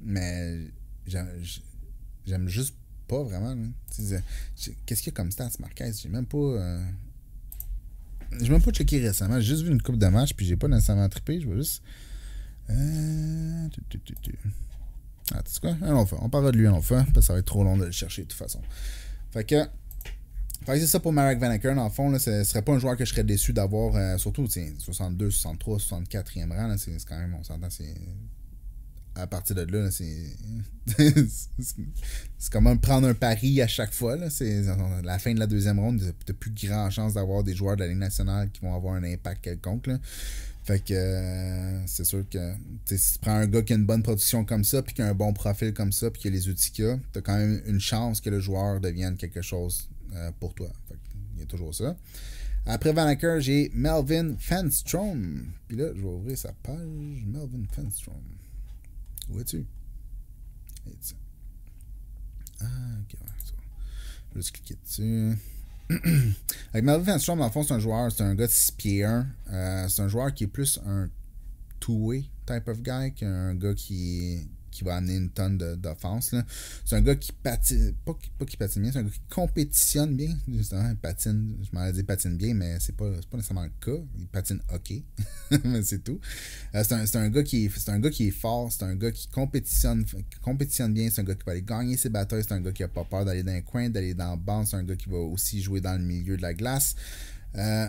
[SPEAKER 1] Mais j'aime juste pas vraiment. Qu'est-ce qu'il y a comme stats, Marquez J'ai même pas. Euh, j'ai même pas checké récemment. J'ai juste vu une coupe de match, puis j'ai pas nécessairement trippé. Je veux juste. Euh... Ah, tu sais quoi On parlera de lui enfin, parce que ça va être trop long de le chercher de toute façon. Fait que. que c'est ça pour Marek Van Dans En fond, ce serait pas un joueur que je serais déçu d'avoir, euh, surtout, 62, 63, 64e rang. C'est quand même, on s'entend, c'est à partir de là, c'est. [LAUGHS] c'est comme prendre un pari à chaque fois. Là. C'est la fin de la deuxième ronde, t'as plus grand chance d'avoir des joueurs de la Ligue nationale qui vont avoir un impact quelconque. Fait que euh, c'est sûr que si tu prends un gars qui a une bonne production comme ça, puis qui a un bon profil comme ça, puis qui a les outils qu'il a, t'as quand même une chance que le joueur devienne quelque chose euh, pour toi. il y a toujours ça. Après Acker, j'ai Melvin Fenstrom. Puis là, je vais ouvrir sa page. Melvin Fenstrom vois-tu? Ah, ok, ouais, ça. Je vais juste cliquer dessus. [CLEARS THROAT] Avec Melvin Fanstrom, en fond, c'est un joueur, c'est un gars de 6 pieds 1. Euh, c'est un joueur qui est plus un two-way type of guy qu'un gars qui, qui va amener une tonne d'offense. C'est un gars qui patine, pas, qui patine bien, c'est un gars qui compétitionne bien, justement. Il patine, je m'en ai dit patine bien, mais c'est pas, pas nécessairement le cas. Il patine ok, [LAUGHS] mais c'est tout. Euh, c'est un, un, gars qui est, un gars qui est fort, c'est un gars qui compétitionne, compétitionne bien, c'est un gars qui va aller gagner ses batailles, c'est un gars qui a pas peur d'aller dans un coin, d'aller dans le banc, c'est un gars qui va aussi jouer dans le milieu de la glace. Euh,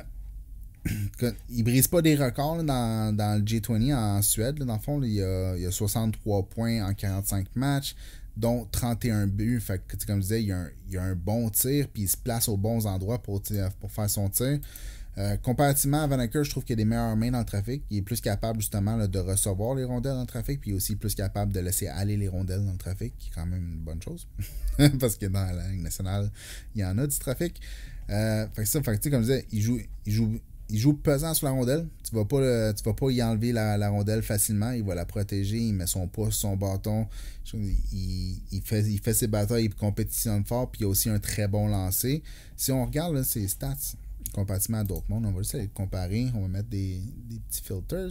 [SPEAKER 1] [CLEARS THROAT] il brise pas des records dans, le G20 en Suède. dans le fond, il, a, 63 points en 45 matchs, dont 31 buts. Fait comme je disais, il y, a un, bon tir, puis il se place aux bons endroits pour, pour faire son tir. Euh, comparativement à Vanaker, je trouve qu'il a des meilleures mains dans le trafic. Il est plus capable justement de recevoir les rondelles dans le trafic, puis aussi plus capable de laisser aller les rondelles dans le trafic, qui est quand même une bonne chose. [LAUGHS] Parce que dans la Ligue nationale, il y en a du trafic. Euh, comme je disais, il joue il joue pesant sur la rondelle. Tu vas pas, tu vas pas y enlever la, rondelle facilement. Il va la protéger. Il met son pouce, son bâton. Il, fait, il fait ses batailles. Il compétitionne fort. Puis il a aussi un très bon lancer. Si on regarde ses stats, comparativement à d'autres mondes, on va juste les comparer. On va mettre des, petits filters.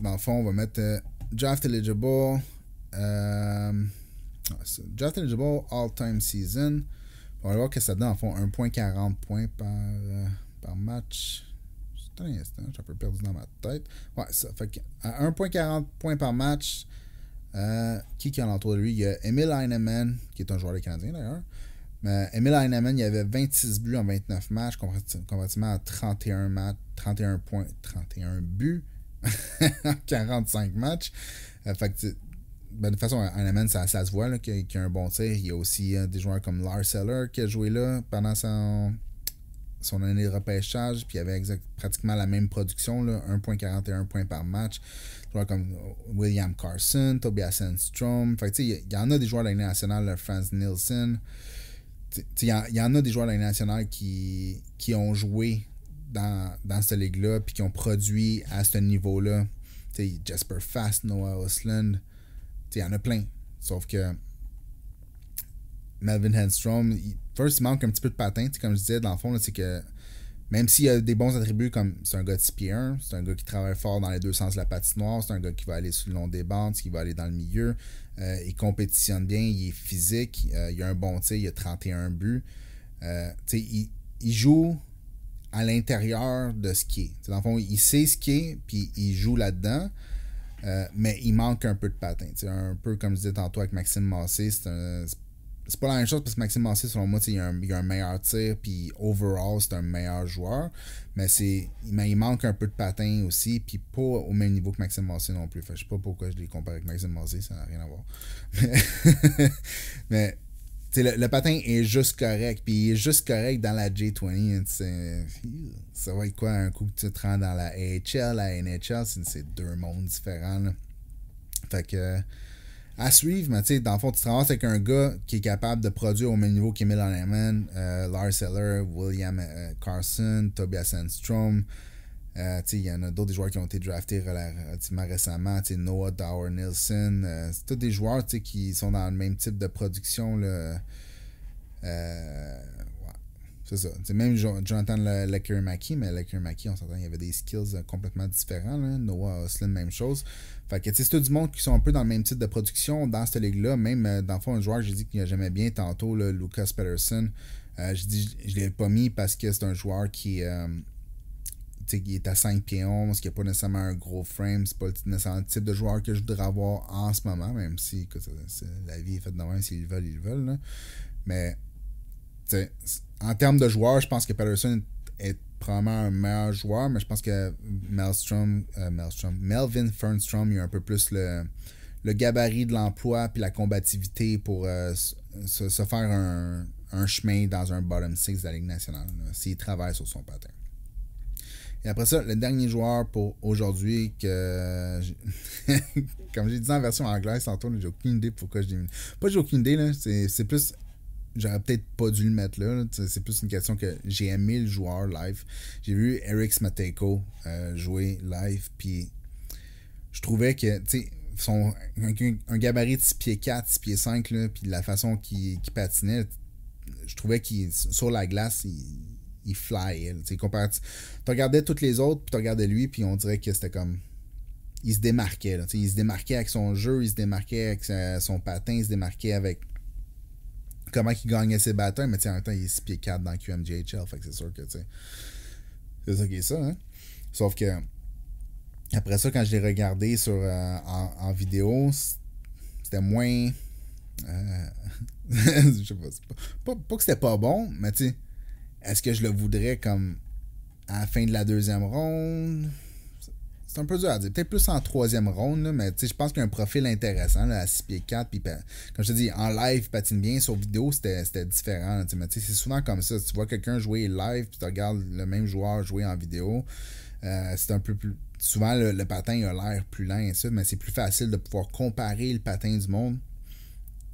[SPEAKER 1] Dans le fond, on va mettre euh, draft eligible. Euh, ah, draft eligible all-time season. On va voir que ça donne en fond 1.40 points par. Euh, match. Hein, c'est un instant, j'ai un peu perdu dans ma tête. Ouais, ça fait à 1.40 points par match. Euh, qui qui en l'entour de lui Il y a Emil Heinemann, qui est un joueur canadien d'ailleurs. Mais Emil Heinemann, il avait 26 buts en 29 matchs, comparativement à 31 matchs, 31 points, 31 buts [LAUGHS] en 45 matchs. Euh, fait ben, de toute façon, Heinemann, ça, se voit qu'il a un bon tir. Il y a aussi euh, des joueurs comme Lars Eller qui a joué là pendant son, son année de repêchage, puis il avait pratiquement la même production, 1.41 points par match. comme William Carson, Tobias Enstrom. il y, en a des joueurs de l'année nationale, Franz Nielsen. Il y, en a des joueurs de l'année nationale qui, qui ont joué dans, dans cette ligue-là, puis qui ont produit à ce niveau-là. Jasper Fast, Noah Osland. Il y en a plein. Sauf que Melvin Handstrom, First, il manque un petit peu de patin. Comme je disais, dans le fond, c'est que même s'il a des bons attributs comme c'est un gars de c'est un gars qui travaille fort dans les deux sens de la patinoire, c'est un gars qui va aller sous le long des bandes, qui va aller dans le milieu, euh, il compétitionne bien, il est physique, euh, il a un bon tir, il a 31 buts. Euh, il, il, joue à l'intérieur de ce qui est. dans le fond, il sait ce qui est, puis il joue là-dedans. mais il manque un peu de patin. Un peu comme je disais tantôt avec Maxime Massé, c'est c'est pas la même chose parce que Maxime Massé, selon moi, il a, un, meilleur tir, puis overall, c'est un meilleur joueur, mais c'est mais il manque un peu de patin aussi, puis pas au même niveau que Maxime Massé non plus. Fait, je sais pas pourquoi je les compare avec Maxime Massé, ça n'a rien à voir. [LAUGHS] Mais, le, patin est juste correct, puis il est juste correct dans la J20. Hein, ça va être quoi un coup que tu te rends dans la AHL, la NHL, c'est deux mondes différents. Fait que à suivre, mais tu sais, dans le fond, tu travailles avec un gars qui est capable de produire au même niveau qu'Emil Hanneman, euh, Lars Eller, William euh, Carson, Tobias Sandstrom. Euh, il y en a d'autres joueurs qui ont été draftés relativement récemment, Noah Dower Nielsen. Euh, c'est tous des joueurs qui sont dans le même type de production. Là, c'est ça. même Jonathan Laker-McKee, mais Mackie, on s'entend, il y avait des skills euh, complètement différents. Noah Oslin, même chose. Fait que, c'est tout du monde qui sont un peu dans le même type de production dans cette ligue-là. Même, euh, dans le fond, un joueur que j'ai dit qu'il a jamais bien tantôt, là, Lucas Patterson. Euh, je dis, je, l'ai pas mis parce que c'est un joueur qui, est à 5 pieds 11, qui n'a pas nécessairement un gros frame. C'est pas nécessairement le type de joueur que je voudrais avoir en ce moment, même si la vie est faite de même. S'ils veulent, ils veulent. Mais en termes de joueurs, je pense que Patterson est probablement un meilleur joueur, mais je pense que euh, Melvin Fernstrom, il a un peu plus le, gabarit de l'emploi puis la combativité pour euh, se, faire un, chemin dans un bottom six de la Ligue nationale, s'il travaille sur son patin. Et après ça, le dernier joueur pour aujourd'hui, que. [LAUGHS] Comme j'ai dit en version anglaise tantôt, j'ai aucune idée pourquoi je l'ai Pas j'ai aucune idée, C'est plus j'aurais peut-être pas dû le mettre là. C'est plus une question que j'ai aimé le joueur live. J'ai vu Eric Smateko euh, jouer live, puis je trouvais que, tu sais, un, gabarit de 6 pieds 4, 6 pieds 5, là, puis la façon qu'il patinait, je trouvais qu'il, sur la glace, il, il fly. Tu regardais toutes les autres, puis tu regardais lui, puis on dirait que c'était comme il se démarquait. Là, il se démarquait avec son jeu, il se démarquait avec son patin, il se démarquait avec comment il gagnait ses bâtons mais en même temps, il est 6 pieds 4 dans QMJHL, fait que c'est sûr que, tu sais, c'est ça ça, hein. Sauf que, après ça, quand je l'ai regardé sur, euh, en, vidéo, c'était moins... Euh, [LAUGHS] je sais pas, pas, pas, pas que c'était pas bon, mais tu sais, est-ce que je le voudrais comme à la fin de la deuxième ronde c'est un peu dur à dire. Peut-être plus en troisième ronde, là, mais je pense qu'il y a un profil intéressant la à 6 pieds 4. comme je te dis, en live, il patine bien. Sur vidéo, c'était différent. mais c'est souvent comme ça. Tu vois quelqu'un jouer live, puis tu regardes le même joueur jouer en vidéo. Euh, c'est un peu plus. Souvent, le, patin a l'air plus lent et ça, mais c'est plus facile de pouvoir comparer le patin du monde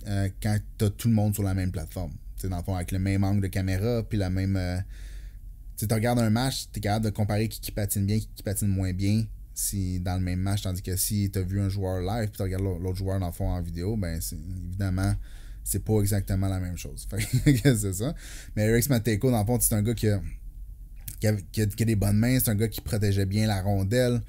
[SPEAKER 1] euh, quand tu as tout le monde sur la même plateforme. T'sais, dans le fond, avec le même angle de caméra, puis la même. Euh, tu regardes un match, tu es capable de comparer qui, patine bien, qui patine moins bien, dans le même match. Tandis que si tu as vu un joueur live puis tu regardes l'autre joueur dans le fond en vidéo, ben évidemment, c'est pas exactement la même chose. [LAUGHS] Mais Eric Mateko, dans le fond, c'est un gars qui a, des bonnes mains, c'est un gars qui protégeait bien la rondelle.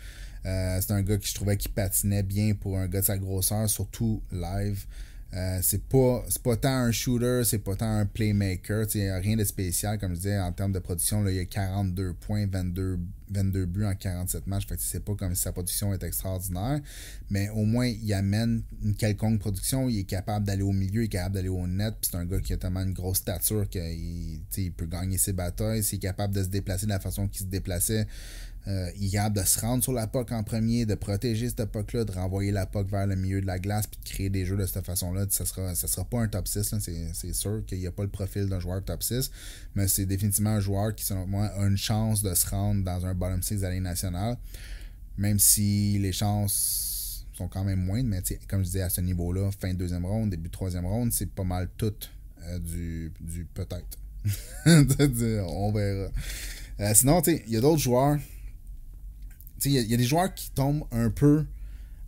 [SPEAKER 1] Euh, c'est un gars qui je trouvais qui patinait bien pour un gars de sa grosseur, surtout live. Euh, c'est pas, pas tant un shooter, c'est pas tant un playmaker. rien de spécial, comme je disais, en termes de production. Là, il a 42 points, 22, buts en 47 matchs. Fait que c'est pas comme si sa production est extraordinaire. Mais au moins, il amène une quelconque production. Il est capable d'aller au milieu, il est capable d'aller au net. c'est un gars qui a tellement une grosse stature qu'il il peut gagner ses batailles. il est capable de se déplacer de la façon qu'il se déplaçait euh, a de se rendre sur la POC en premier, de protéger cette POC-là, de renvoyer la POC vers le milieu de la glace, puis de créer des jeux de cette façon-là. Ça sera, sera pas un top 6, c'est sûr qu'il n'y a pas le profil d'un joueur top 6, mais c'est définitivement un joueur qui, selon moi, a une chance de se rendre dans un bottom 6 à nationale, même si les chances sont quand même moindres, mais comme je disais, à ce niveau-là, fin de deuxième ronde, début de troisième ronde, c'est pas mal tout euh, du, du peut-être. [LAUGHS] on verra. Euh, sinon, il y a d'autres joueurs il y, a des joueurs qui tombent un peu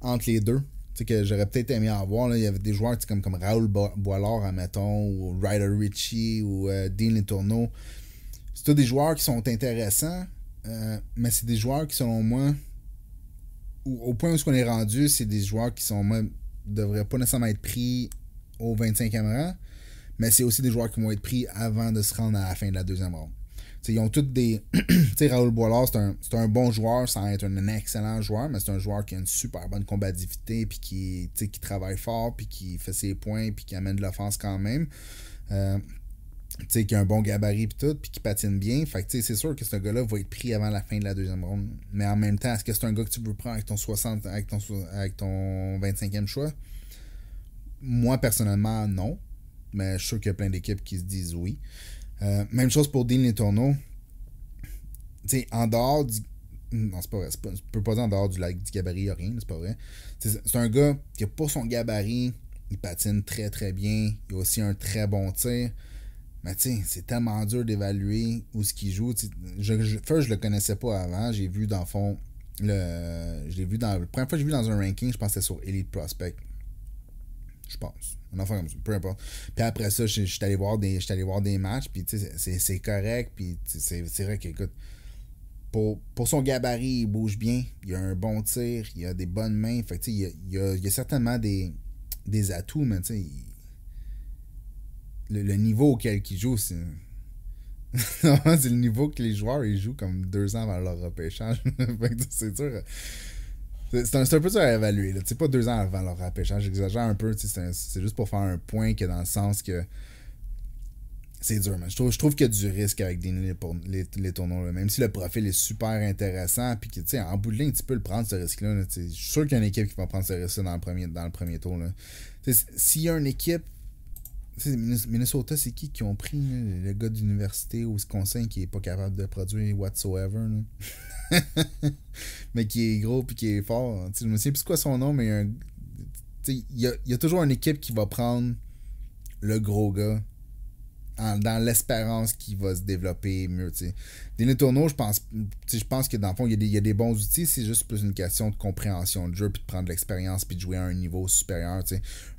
[SPEAKER 1] entre les deux. que j'aurais peut-être aimé avoir. Il y avait des joueurs comme, comme Raoul Boilard, admettons, ou Ryder Ritchie, ou euh, Dean Letourneau. C'est tous des joueurs qui sont intéressants, euh, mais c'est des joueurs qui, selon moi, au point où on est rendu, c'est des joueurs qui sont même devraient pas nécessairement être pris au 25e rang, mais c'est aussi des joueurs qui vont être pris avant de se rendre à la fin de la deuxième ronde ils ont toutes des. [CLEARS THROAT] Raoul Boilard, c'est un, bon joueur sans être un, excellent joueur, mais c'est un joueur qui a une super bonne combativité, puis qui, qui travaille fort, puis qui fait ses points, puis qui amène de l'offense quand même. Euh, qui a un bon gabarit puis tout, puis qui patine bien. Fait que c'est sûr que ce gars-là va être pris avant la fin de la deuxième ronde. Mais en même temps, est-ce que c'est un gars que tu veux prendre avec ton 60, avec avec ton 25e choix? Moi, personnellement, non. Mais je suis sûr qu'il y a plein d'équipes qui se disent oui. Euh, même chose pour Dean Letourneau. Tu sais, en dehors du. Non, c'est pas vrai. peux pas dire en dehors du, like, du gabarit, il a rien, c'est pas vrai. C'est un gars qui, pour son gabarit, il patine très très bien. Il a aussi un très bon tir. Mais tu sais, c'est tellement dur d'évaluer où ce qu'il joue. je, je, je le connaissais pas avant. J'ai vu dans le fond. Le, vu dans. La première fois que j'ai vu dans un ranking, je pensais sur Elite Prospect. Je pense un enfant comme peu importe. Puis après ça, je suis allé voir des, voir des matchs, puis c'est correct, puis c'est vrai qu'écoute, pour, pour son gabarit, il bouge bien, il a un bon tir, il a des bonnes mains, fait que, il, y a, il, a, a certainement des, des atouts, mais tu sais, le, niveau auquel il joue, c'est. [LAUGHS] c'est le niveau que les joueurs ils jouent comme deux ans avant leur repêchage. [LAUGHS] c'est dur c'est un, un, peu dur à évaluer. C'est pas deux ans avant leur rappel. J'exagère un peu. C'est juste pour faire un point que dans le sens que c'est dur, Je trouve, trouve qu'il y a du risque avec des les, les, tournois. Même si le profil est super intéressant, puis que, en bout de ligne, tu peux le prendre, ce risque-là. je suis sûr qu'il y a une équipe qui va prendre ce risque-là dans, le premier, dans le premier tour. S'il y a une équipe. Minnesota, c'est qui qui ont pris le gars d'université ou ce conseil qui est pas capable de produire whatsoever? [LAUGHS] mais qui est gros puis qui est fort. je me souviens plus quoi son nom, mais il y a, toujours une équipe qui va prendre le gros gars dans l'espérance qu'il va se développer mieux. T'sais. Tourneau je pense, je pense que dans le fond, il y, a des bons outils. C'est juste plus une question de compréhension de jeu, puis de prendre l'expérience, puis de jouer à un niveau supérieur.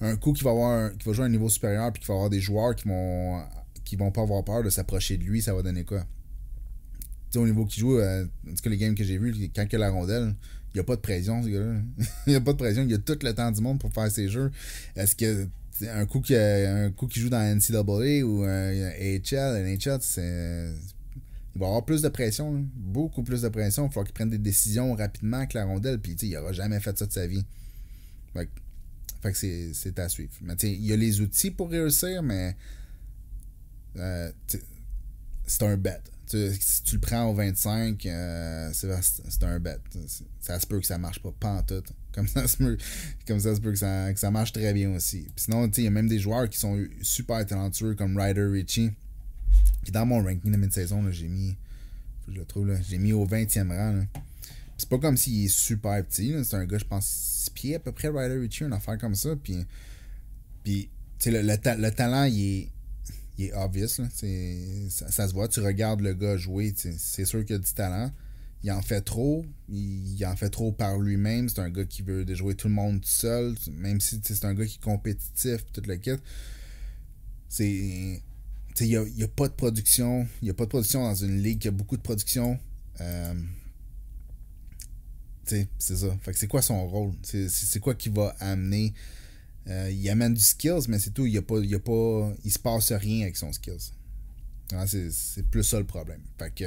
[SPEAKER 1] Un coup qui va, avoir qui va jouer à un niveau supérieur, puis qui va avoir des joueurs qui vont qui vont pas avoir peur de s'approcher de lui, ça va donner quoi? au niveau qu'il joue, euh, en tout cas, les games que j'ai vus, quand il a la rondelle, il n'y a pas de pression, [LAUGHS] il n'y a pas de pression, il y a tout le temps du monde pour faire ses jeux. Est-ce que un coup qui un coup qui joue dans NCAA ou un HL, NHL, il va avoir plus de pression, hein. beaucoup plus de pression. Il faut qu'il prenne des décisions rapidement avec la rondelle. Puis, il aura jamais fait ça de sa vie. Fait, que c'est à suivre. Mais, il y a les outils pour réussir, mais euh, c'est un bet si tu le prends au 25, euh, c'est un bet. Ça se peut que ça marche pas, pas en tout. Comme ça se peut, comme ça se peut que, ça, marche très bien aussi. sinon, il y a même des joueurs qui sont super talentueux, comme Ryder Ritchie, qui dans mon ranking de mid-saison, j'ai mis. je le trouve, j'ai mis au 20e rang. C'est pas comme s'il est super petit. C'est un gars, je pense, 6 pieds à peu près, Ryder Ritchie, une affaire comme ça. Puis, le, le talent, il est il est obvious. ça, se voit, tu regardes le gars jouer, c'est sûr qu'il a du talent. Il en fait trop, il, en fait trop par lui-même. C'est un gars qui veut déjouer tout le monde tout seul, même si c'est un gars qui est compétitif, toute la quête C'est. Il n'y a, pas de production. Il n'y a pas de production dans une ligue qui a beaucoup de production. Euh, c'est ça. c'est quoi son rôle? C'est quoi qui va amener euh, il amène du skills, mais c'est tout. Il y a pas, il a pas, il se passe rien avec son skills. C'est plus ça le problème. Fait que,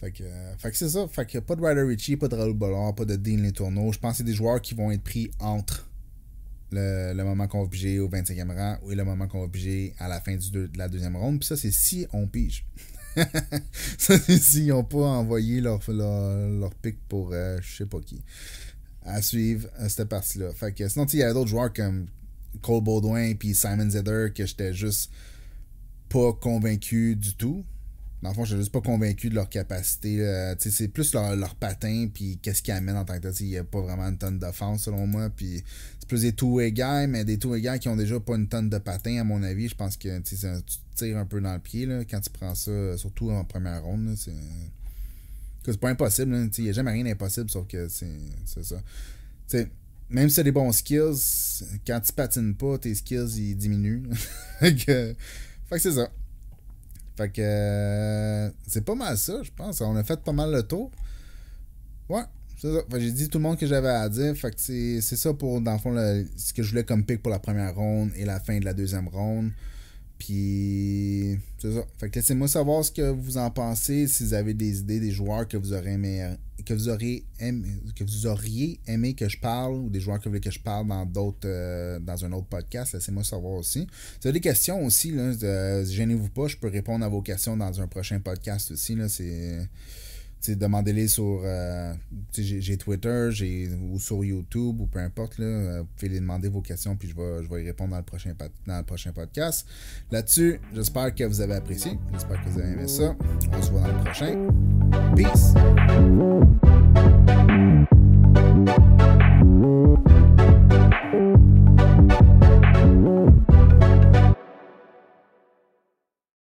[SPEAKER 1] fait que, fait que c'est ça. Fait que pas de Ryder Ritchie, pas de Raoul Ballard, pas de Dean Les Tourneaux. Je pense que c'est des joueurs qui vont être pris entre le, le moment qu'on va piger au 25e rang et le moment qu'on va piger à la fin du de la deuxième ronde. Puis ça, c'est si on pige. [LAUGHS] ça, c'est s'ils n'ont pas envoyé leur, leur, pic pour je euh, je sais pas qui à suivre euh, cette partie-là. Fait sinon, il y a d'autres joueurs comme Cole Baudouin puis Simon Zeder que j'étais juste pas convaincu du tout. Dans le fond, je n'étais juste pas convaincu de leur capacité. Euh, c'est plus leur, patin, puis qu'est-ce qu'ils amènent en tant que tel. Il n'y a pas vraiment une tonne d'offense, selon moi. Puis c'est plus des two-way guys, mais des two-way guys qui ont déjà pas une tonne de patin, à mon avis. Je pense que un, tu tires un peu dans le pied quand tu prends ça, euh, surtout en première ronde. C'est pas impossible. Il hein. n'y a jamais rien d'impossible, sauf que c'est ça. sais même si tu des bons skills, quand tu patines pas, tes skills ils diminuent. [LAUGHS] fait que, c'est ça. Fait que euh, c'est pas mal ça, je pense. On a fait pas mal le tour. Ouais, c'est ça. j'ai dit tout le monde que j'avais à dire. Fait que c'est ça pour, dans le fond, ce que je voulais comme pick pour la première ronde et la fin de la deuxième ronde. Puis, c'est ça. Fait que laissez-moi savoir ce que vous en pensez, si vous avez des idées des joueurs que vous aurez aimé, que vous aimé, que vous auriez aimé que je parle ou des joueurs que vous voulez que je parle dans d'autres euh, dans un autre podcast, laissez-moi savoir aussi. Si vous avez des questions aussi là, euh, gênez-vous pas, je peux répondre à vos questions dans un prochain podcast aussi là, c'est demandez-les sur. Euh, Twitter, j'ai ou sur YouTube ou peu importe. Là, euh, vous pouvez les demander vos questions, puis je vais, je vais y répondre le prochain, dans le prochain podcast. Là-dessus, j'espère que vous avez apprécié. J'espère que vous avez aimé ça. On se voit dans le prochain. Peace!